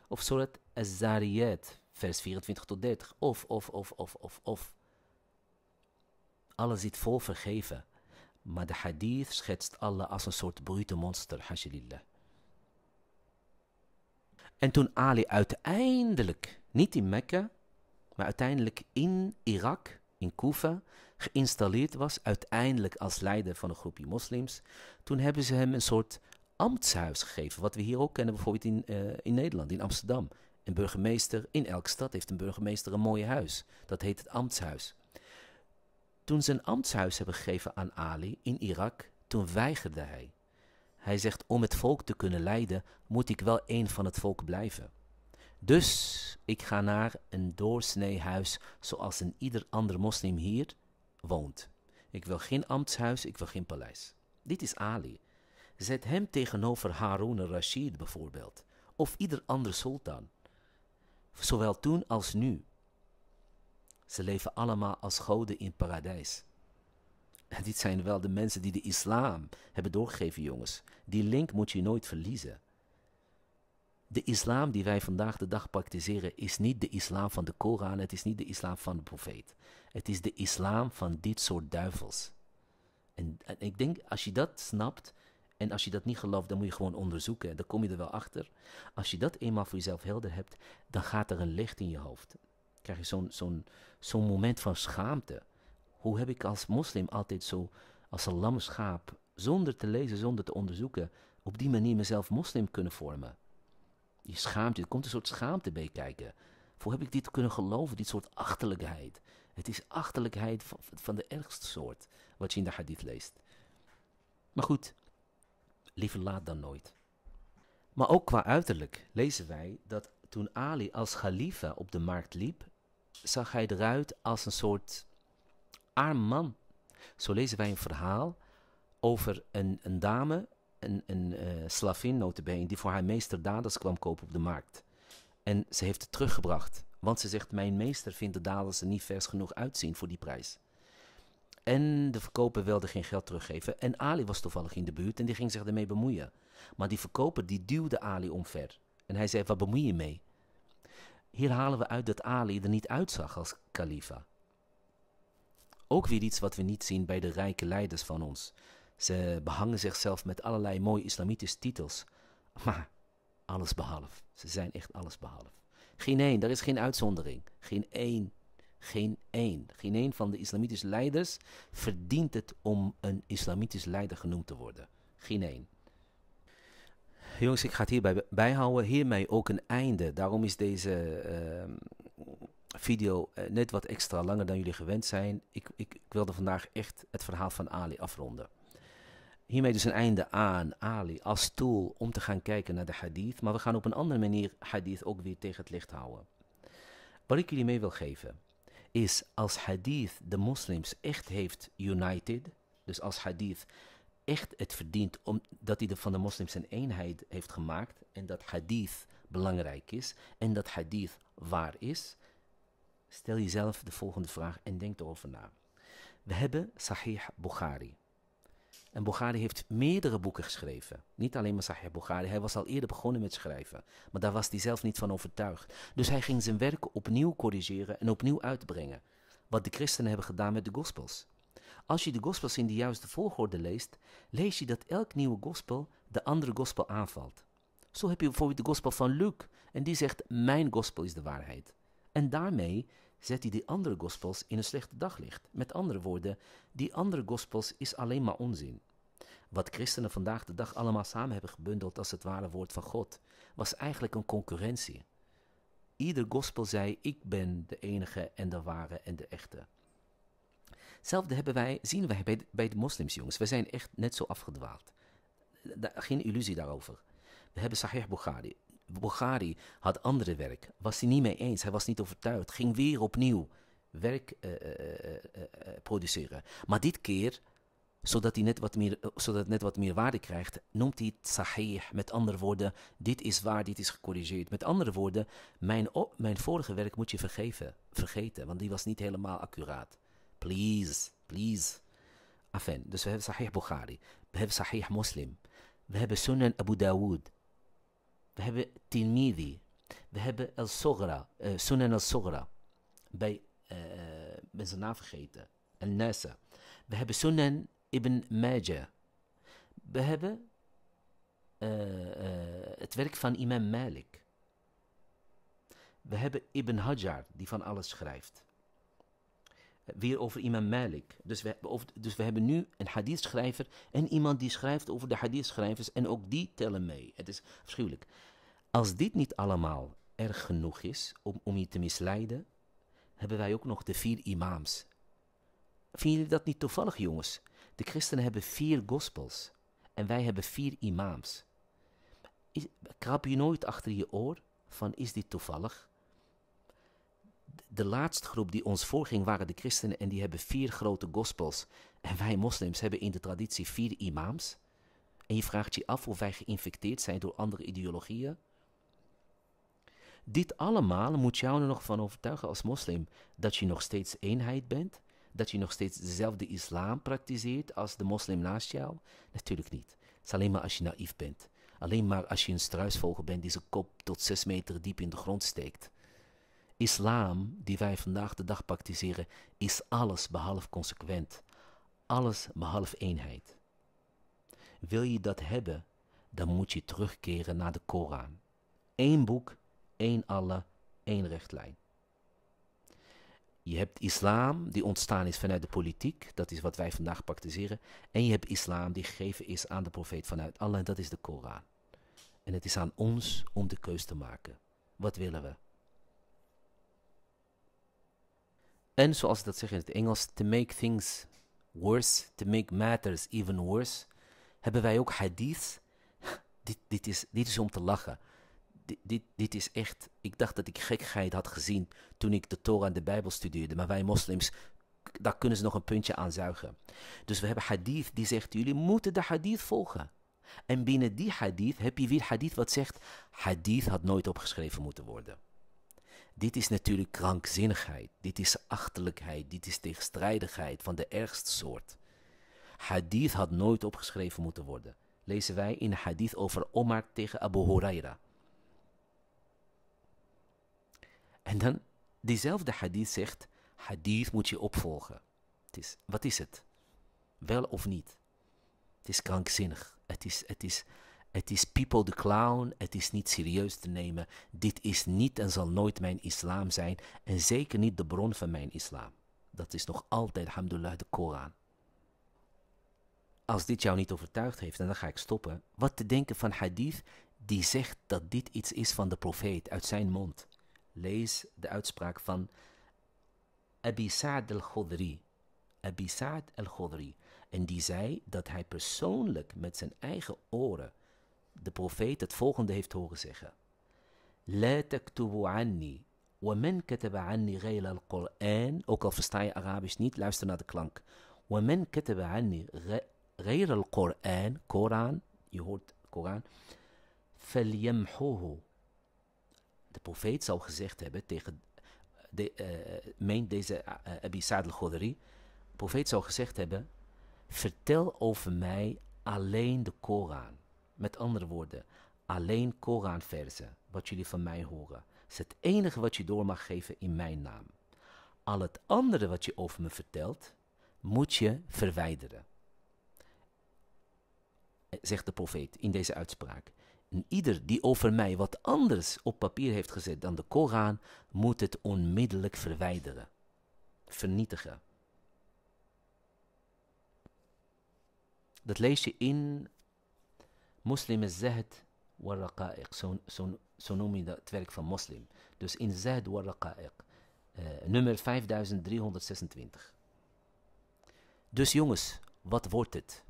of Surat Az-Zariyat, vers 24 tot 30, of, of, of, of, of, of. Allah zit vol vergeven, maar de hadith schetst Allah als een soort brute monster, hashilillah. En toen Ali uiteindelijk, niet in Mekka, maar uiteindelijk in Irak, in Kufa, geïnstalleerd was, uiteindelijk als leider van een groepje moslims, toen hebben ze hem een soort ambtshuis gegeven, wat we hier ook kennen bijvoorbeeld in, eh, in Nederland, in Amsterdam. Een burgemeester, in elke stad heeft een burgemeester een mooi huis. Dat heet het ambtshuis. Toen ze een ambtshuis hebben gegeven aan Ali in Irak, toen weigerde hij. Hij zegt, om het volk te kunnen leiden, moet ik wel één van het volk blijven. Dus ik ga naar een doorsnee huis zoals een ieder ander moslim hier woont. Ik wil geen ambtshuis, ik wil geen paleis. Dit is Ali. Zet hem tegenover Harun al-Rashid bijvoorbeeld, of ieder ander sultan. Zowel toen als nu. Ze leven allemaal als goden in paradijs dit zijn wel de mensen die de islam hebben doorgegeven, jongens. Die link moet je nooit verliezen. De islam die wij vandaag de dag praktiseren is niet de islam van de Koran, het is niet de islam van de profeet. Het is de islam van dit soort duivels. En, ik denk, als je dat snapt en als je dat niet gelooft, dan moet je gewoon onderzoeken. Dan kom je er wel achter. Als je dat eenmaal voor jezelf helder hebt, dan gaat er een licht in je hoofd. Dan krijg je zo'n zo'n moment van schaamte. Hoe heb ik als moslim altijd zo, als een lam schaap, zonder te lezen, zonder te onderzoeken, op die manier mezelf moslim kunnen vormen? Je schaamt je, er komt een soort schaamte bij kijken. Hoe heb ik dit kunnen geloven, dit soort achterlijkheid? Het is achterlijkheid van, de ergste soort, wat je in de hadith leest. Maar goed, liever laat dan nooit. Maar ook qua uiterlijk lezen wij dat toen Ali als khalifa op de markt liep, zag hij eruit als een soort arm man. Zo lezen wij een verhaal over een, een dame, een, een uh, slavin notabene, die voor haar meester dadels kwam kopen op de markt. En ze heeft het teruggebracht, want ze zegt, mijn meester vindt de dadels er niet vers genoeg uitzien voor die prijs. En de verkoper wilde geen geld teruggeven. En Ali was toevallig in de buurt en die ging zich ermee bemoeien. Maar die verkoper die duwde Ali omver. En hij zei, wat bemoei je mee? Hier halen we uit dat Ali er niet uitzag als kalifa. Ook weer iets wat we niet zien bij de rijke leiders van ons. Ze behangen zichzelf met allerlei mooie islamitische titels. Maar alles behalve. Ze zijn echt alles behalve. Geen één, daar is geen uitzondering. Geen één, geen één. Geen één van de islamitische leiders verdient het om een islamitisch leider genoemd te worden. Geen één. Jongens, ik ga het hierbij bijhouden. Hiermee ook een einde. Daarom is deze ehm, video eh, net wat extra langer dan jullie gewend zijn. Ik, ik, ik, wilde vandaag echt het verhaal van Ali afronden. Hiermee dus een einde aan Ali als tool om te gaan kijken naar de hadith. Maar we gaan op een andere manier hadith ook weer tegen het licht houden. Wat ik jullie mee wil geven is als hadith de moslims echt heeft united. Dus als hadith echt het verdient omdat hij de, van de moslims een eenheid heeft gemaakt. En dat hadith belangrijk is en dat hadith waar is. Stel jezelf de volgende vraag en denk erover na. We hebben Sahih Bukhari. En Bukhari heeft meerdere boeken geschreven. Niet alleen maar Sahih Bukhari. Hij was al eerder begonnen met schrijven. Maar daar was hij zelf niet van overtuigd. Dus hij ging zijn werk opnieuw corrigeren en opnieuw uitbrengen. Wat de christenen hebben gedaan met de gospels. Als je de gospels in de juiste volgorde leest, lees je dat elk nieuwe gospel de andere gospel aanvalt. Zo heb je bijvoorbeeld de gospel van Luke. En die zegt, mijn gospel is de waarheid. En daarmee zet hij die andere gospels in een slechte daglicht. Met andere woorden, die andere gospels is alleen maar onzin. Wat christenen vandaag de dag allemaal samen hebben gebundeld als het ware woord van God, was eigenlijk een concurrentie. Ieder gospel zei: Ik ben de enige en de ware en de echte. Hetzelfde hebben wij, zien wij bij de, moslims, jongens. We zijn echt net zo afgedwaald. geen illusie daarover. We hebben Sahih Bukhari. Bukhari had andere werk, was hij niet mee eens, hij was niet overtuigd, ging weer opnieuw werk eh, eh, eh, produceren. Maar dit keer, zodat, hij net wat meer, zodat het net wat meer waarde krijgt, noemt hij het sahih. Met andere woorden, dit is waar, dit is gecorrigeerd. Met andere woorden, mijn, mijn vorige werk moet je vergeven, vergeten, want die was niet helemaal accuraat. Please, please. Afen, dus we hebben Sahih Bukhari, we hebben Sahih Muslim, we hebben Sunan Abu Dawood, we hebben Tilmidi. We hebben El Sogra, eh, Sunan al Sogra. Bij, uh, ben zijn naam vergeten. Nasa. We hebben Sunan Ibn Majah. We hebben het werk van Imam Malik. We hebben Ibn Hajar, die van alles schrijft weer over Imam Malik. Dus we, over, dus we hebben nu een hadithschrijver en iemand die schrijft over de hadithschrijvers en ook die tellen mee. Het is afschuwelijk. Als dit niet allemaal erg genoeg is om, om je te misleiden, hebben wij ook nog de vier imams. Vinden jullie dat niet toevallig, jongens? De christenen hebben vier gospels en wij hebben vier imams. krap je nooit achter je oor van is dit toevallig? de laatste groep die ons voorging waren de christenen en die hebben vier grote gospels. En wij moslims hebben in de traditie vier imams. En je vraagt je af of wij geïnfecteerd zijn door andere ideologieën. Dit allemaal moet jou er nog van overtuigen als moslim dat je nog steeds eenheid bent, dat je nog steeds dezelfde islam praktiseert als de moslim naast jou. Natuurlijk niet. Het is alleen maar als je naïef bent. Alleen maar als je een struisvogel bent die zijn kop tot zes meter diep in de grond steekt. Islam, die wij vandaag de dag praktiseren, is alles behalve consequent. Alles behalve eenheid. Wil je dat hebben, dan moet je terugkeren naar de Koran. Eén boek, één Allah, één rechtlijn. Je hebt islam die ontstaan is vanuit de politiek, dat is wat wij vandaag praktiseren. En je hebt islam die gegeven is aan de profeet vanuit Allah, en dat is de Koran. En het is aan ons om de keus te maken. Wat willen we? En zoals ik dat zeggen in het Engels, to make things worse, to make matters even worse, hebben wij ook hadith. dit, dit, is, dit is om te lachen. Dit, dit, dit is echt, ik dacht dat ik gekheid had gezien toen ik de Torah en de Bijbel studeerde, maar wij moslims, daar kunnen ze nog een puntje aan zuigen. Dus we hebben hadith die zegt, jullie moeten de hadith volgen. En binnen die hadith heb je weer hadith wat zegt, hadith had nooit opgeschreven moeten worden. Dit is natuurlijk krankzinnigheid, dit is achterlijkheid, dit is tegenstrijdigheid van de ergste soort. Hadith had nooit opgeschreven moeten worden. Lezen wij in hadith over Omar tegen Abu Huraira. En dan, diezelfde hadith zegt, hadith moet je opvolgen. Het is, wat is het? Wel of niet? Het is krankzinnig. Het is, het is, het is people the clown, het is niet serieus te nemen. Dit is niet en zal nooit mijn islam zijn en zeker niet de bron van mijn islam. Dat is nog altijd, alhamdulillah, de Koran. Als dit jou niet overtuigd heeft, en dan ga ik stoppen, wat te denken van hadith die zegt dat dit iets is van de profeet uit zijn mond. Lees de uitspraak van Abi Sa'd al-Khudri. Abi Sa'd al-Khudri. En die zei dat hij persoonlijk met zijn eigen oren de profeet het volgende heeft horen zeggen. La taktubu anni, wa men kataba anni ghayla al-Qur'an. Ook al versta je Arabisch niet, luister naar de klank. Wa men kataba anni ghayla al-Qur'an, Koran, je hoort Koran. Falyamhuhu. De profeet zou gezegd hebben tegen, de, uh, meent deze eh, eh, Abi Sa'd al-Khudri, de profeet zou gezegd hebben, vertel over mij alleen de Koran. Met andere woorden, alleen Koranverzen, wat jullie van mij horen, is het enige wat je door mag geven in mijn naam. Al het andere wat je over me vertelt, moet je verwijderen. Eh, zegt de profeet in deze uitspraak. En ieder die over mij wat anders op papier heeft gezet dan de Koran, moet het onmiddellijk verwijderen, vernietigen. Dat lees je in Moslim is zahd wa Zo, zo, noem je het werk van moslim. Dus in zahd wa eh, nummer 5326. Dus jongens, wat wordt het?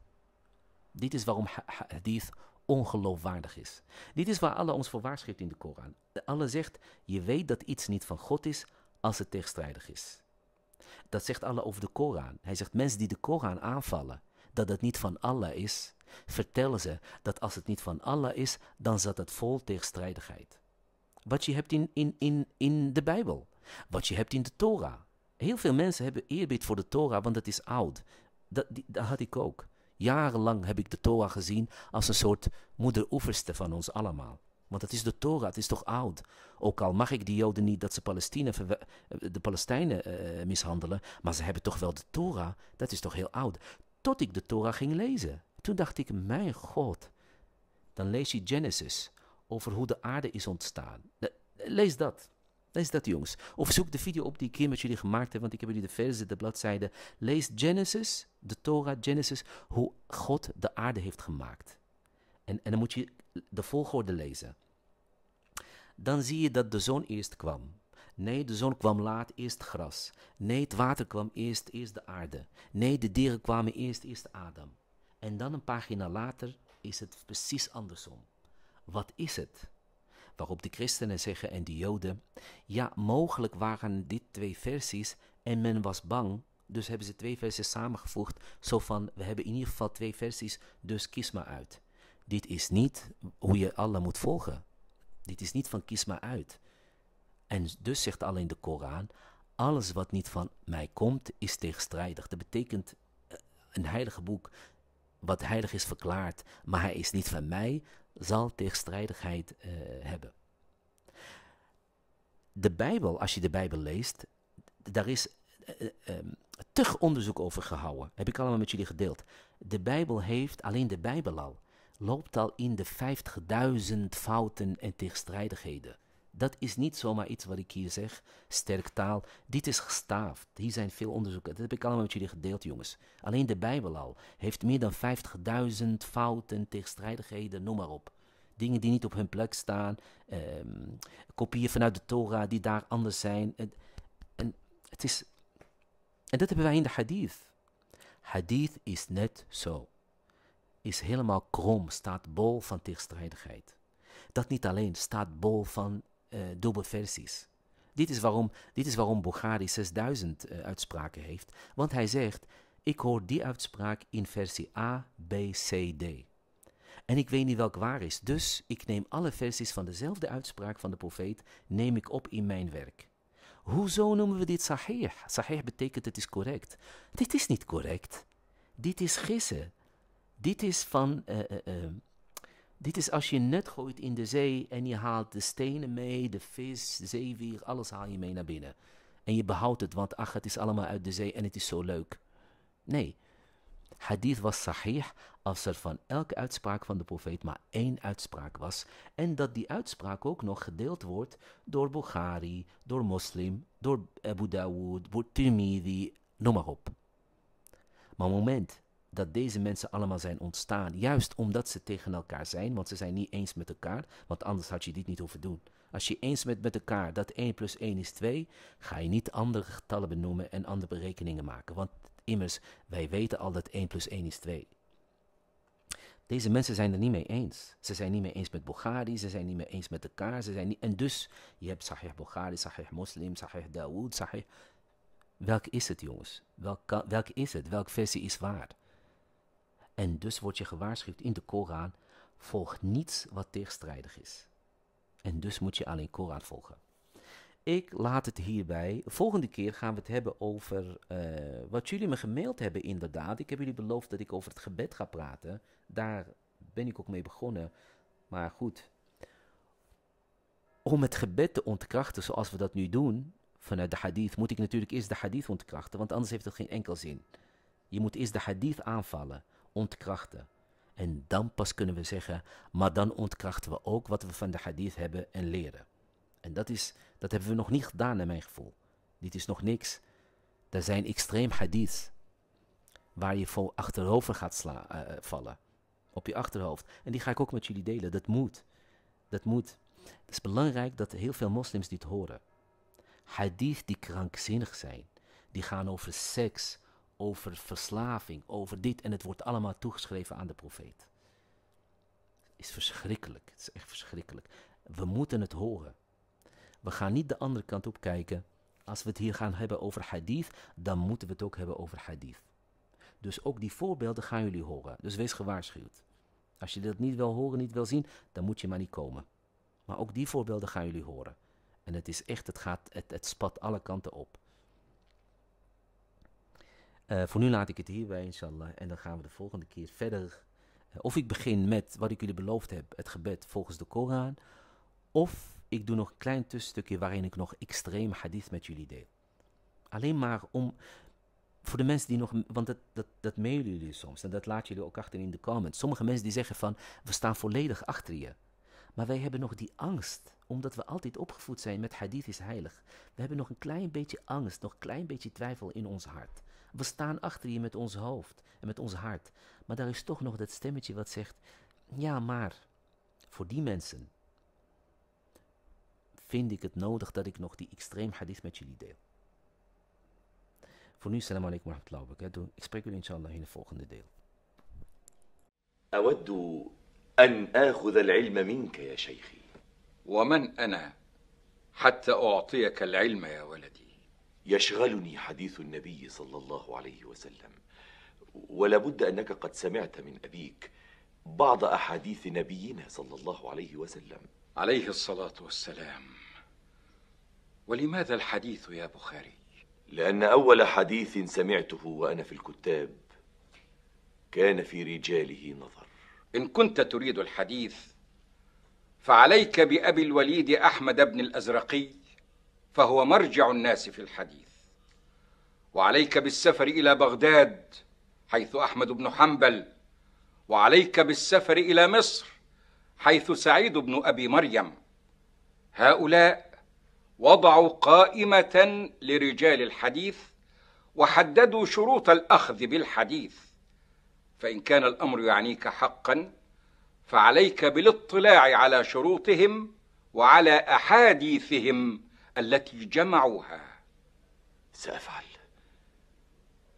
Dit is waarom hadith ongeloofwaardig is. Dit is waar Allah ons voor waarschuwt in de Koran. Allah zegt, je weet dat iets niet van God is als het tegenstrijdig is. Dat zegt Allah over de Koran. Hij zegt, mensen die de Koran aanvallen, dat het niet van Allah is, vertellen ze dat als het niet van Allah is, dan zat het vol tegenstrijdigheid. Wat je hebt in, in, in, in de Bijbel, wat je hebt in de Torah. Heel veel mensen hebben eerbied voor de Torah, want dat is oud. Dat, dat had ik ook. Jarenlang heb ik de Torah gezien als een soort moederoeverste van ons allemaal. Want het is de Torah, het is toch oud. Ook al mag ik de Joden niet dat ze eh, de Palestijnen eh, mishandelen, maar ze hebben toch wel de Torah, dat is toch heel oud. Tot ik de Torah ging lezen. Toen dacht ik, mijn God, dan lees je Genesis over hoe de aarde is ontstaan. Lees dat. Lees dat, jongens. Of zoek de video op die ik hier met jullie gemaakt heb, want ik heb jullie de verzen, de bladzijden. Lees Genesis, de Torah, Genesis, hoe God de aarde heeft gemaakt. En, en dan moet je de volgorde lezen. Dan zie je dat de zon eerst kwam. Nee, de zon kwam laat, eerst gras. Nee, het water kwam eerst, eerst de aarde. Nee, de dieren kwamen eerst, eerst Adam. En dan een pagina later is het precies andersom. Wat is het? Waarop de christenen zeggen en de joden: Ja, mogelijk waren dit twee versies en men was bang, dus hebben ze twee versies samengevoegd. Zo van: We hebben in ieder geval twee versies, dus kies maar uit. Dit is niet hoe je Allah moet volgen. Dit is niet van kies maar uit. En dus zegt alleen de Koran: alles wat niet van mij komt, is tegenstrijdig. Dat betekent eh, een heilige boek wat heilig is verklaard, maar hij is niet van mij, zal tegenstrijdigheid eh, hebben. De Bijbel, als je de Bijbel leest, daar is uh, onderzoek over gehouden. Heb ik allemaal met jullie gedeeld. De Bijbel heeft, alleen de Bijbel al, loopt al in de 50.000 fouten en tegenstrijdigheden. Dat is niet zomaar iets wat ik hier zeg. Sterk taal. Dit is gestaafd. Hier zijn veel onderzoeken. Dat heb ik allemaal met jullie gedeeld, jongens. Alleen de Bijbel al heeft meer dan 50.000 fouten, tegenstrijdigheden, noem maar op. Dingen die niet op hun plek staan. Ehm, kopieën vanuit de Torah die daar anders zijn. en, het is, en dat hebben wij in de hadith. Hadith is net zo. Is helemaal krom, staat bol van tegenstrijdigheid. Dat niet alleen staat bol van uh, eh, dubbele versies. Dit is waarom, dit is waarom Bukhari 6000 eh, uitspraken heeft, want hij zegt: Ik hoor die uitspraak in versie A, B, C, D. En ik weet niet welk waar is, dus ik neem alle versies van dezelfde uitspraak van de profeet, neem ik op in mijn werk. Hoezo noemen we dit sahih? Sahih betekent het is correct. Dit is niet correct. Dit is gissen. Dit is van uh, dit is als je net gooit in de zee en je haalt de stenen mee, de vis, de zeewier, alles haal je mee naar binnen. En je behoudt het, want ach, het is allemaal uit de zee en het is zo leuk. Nee, hadith was sahih als er van elke uitspraak van de profeet maar één uitspraak was. En dat die uitspraak ook nog gedeeld wordt door Bukhari, door Moslim, door Abu Dawood, door Tirmidhi, noem maar op. Maar moment dat deze mensen allemaal zijn ontstaan. Juist omdat ze tegen elkaar zijn, want ze zijn niet eens met elkaar. Want anders had je dit niet hoeven doen. Als je eens bent met elkaar dat 1 plus 1 is 2, ga je niet andere getallen benoemen en andere berekeningen maken. Want immers, wij weten al dat 1 plus 1 is 2. Deze mensen zijn er niet mee eens. Ze zijn niet mee eens met Bukhari, ze zijn niet mee eens met elkaar. Ze zijn niet, en dus, je hebt Sahih Bukhari, Sahih Muslim, Sahih Dawood, Sahih... Welk is het, jongens? Welk, welk is het? Welk versie is waar? En dus word je gewaarschuwd in de Koran: volg niets wat tegenstrijdig is. En dus moet je alleen Koran volgen. Ik laat het hierbij. Volgende keer gaan we het hebben over eh, wat jullie me gemaild hebben, inderdaad. Ik heb jullie beloofd dat ik over het gebed ga praten. Daar ben ik ook mee begonnen. Maar goed. Om het gebed te ontkrachten zoals we dat nu doen, vanuit de hadith, moet ik natuurlijk eerst de hadith ontkrachten, want anders heeft het geen enkel zin. Je moet eerst de hadith aanvallen ontkrachten. En dan pas kunnen we zeggen, maar dan ontkrachten we ook wat we van de hadith hebben en leren. En dat, is, dat hebben we nog niet gedaan naar mijn gevoel. Dit is nog niks. Er zijn extreem hadith waar je voor achterover gaat eh, eh, vallen. Op je achterhoofd. En die ga ik ook met jullie delen. Dat moet. Dat moet. Het is belangrijk dat heel veel moslims dit horen. Hadith die krankzinnig zijn. Die gaan over seks, over verslaving, over dit. En het wordt allemaal toegeschreven aan de profeet. Is verschrikkelijk. Het is echt verschrikkelijk. We moeten het horen. We gaan niet de andere kant op kijken. Als we het hier gaan hebben over hadith, dan moeten we het ook hebben over hadith. Dus ook die voorbeelden gaan jullie horen. Dus wees gewaarschuwd. Als je dat niet wil horen, niet wil zien, dan moet je maar niet komen. Maar ook die voorbeelden gaan jullie horen. En het is echt, het, gaat, het, het spat alle kanten op. Eh, voor nu laat ik het hierbij, inshallah. En dan gaan we de volgende keer verder. Eh, of ik begin met wat ik jullie beloofd heb, het gebed volgens de Koran. Of ik doe nog een klein tussenstukje waarin ik nog extreem hadith met jullie deel. Alleen maar om, voor de mensen die nog, want dat, dat, dat mailen jullie dus soms en dat laat jullie ook achter in de comments. Sommige mensen die zeggen van, we staan volledig achter je. Maar wij hebben nog die angst, omdat we altijd opgevoed zijn met hadith is heilig. We hebben nog een klein beetje angst, nog een klein beetje twijfel in ons hart. We staan achter je met ons hoofd en met ons hart. Maar daar is toch nog dat stemmetje wat zegt: ja, maar voor die mensen vind ik het nodig dat ik nog die extreem hadith met jullie deel. Voor nu, salam alaikum wa rahmatullah. wa barakatuh. Ik spreek u inshallah in het volgende deel. أود أن آخذ العلم منك يا شيخي. ومن أنا حتى أعطيك العلم يا ولدي؟ يشغلني حديث النبي صلى الله عليه وسلم ولابد أنك قد سمعت من أبيك بعض أحاديث نبينا صلى الله عليه وسلم عليه الصلاة والسلام ولماذا الحديث يا بخاري؟ لأن أول حديث سمعته وأنا في الكتاب كان في رجاله نظر إن كنت تريد الحديث فعليك بأبي الوليد أحمد بن الأزرقي فهو مرجع الناس في الحديث وعليك بالسفر الى بغداد حيث احمد بن حنبل وعليك بالسفر الى مصر حيث سعيد بن ابي مريم هؤلاء وضعوا قائمه لرجال الحديث وحددوا شروط الاخذ بالحديث فان كان الامر يعنيك حقا فعليك بالاطلاع على شروطهم وعلى احاديثهم التي جمعوها سافعل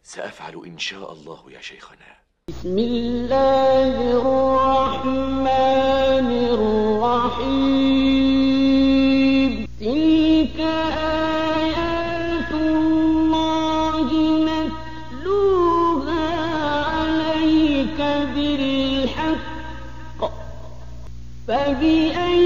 سافعل ان شاء الله يا شيخنا بسم الله الرحمن الرحيم تلك آيات الله نتلوها عليك بالحق فبأي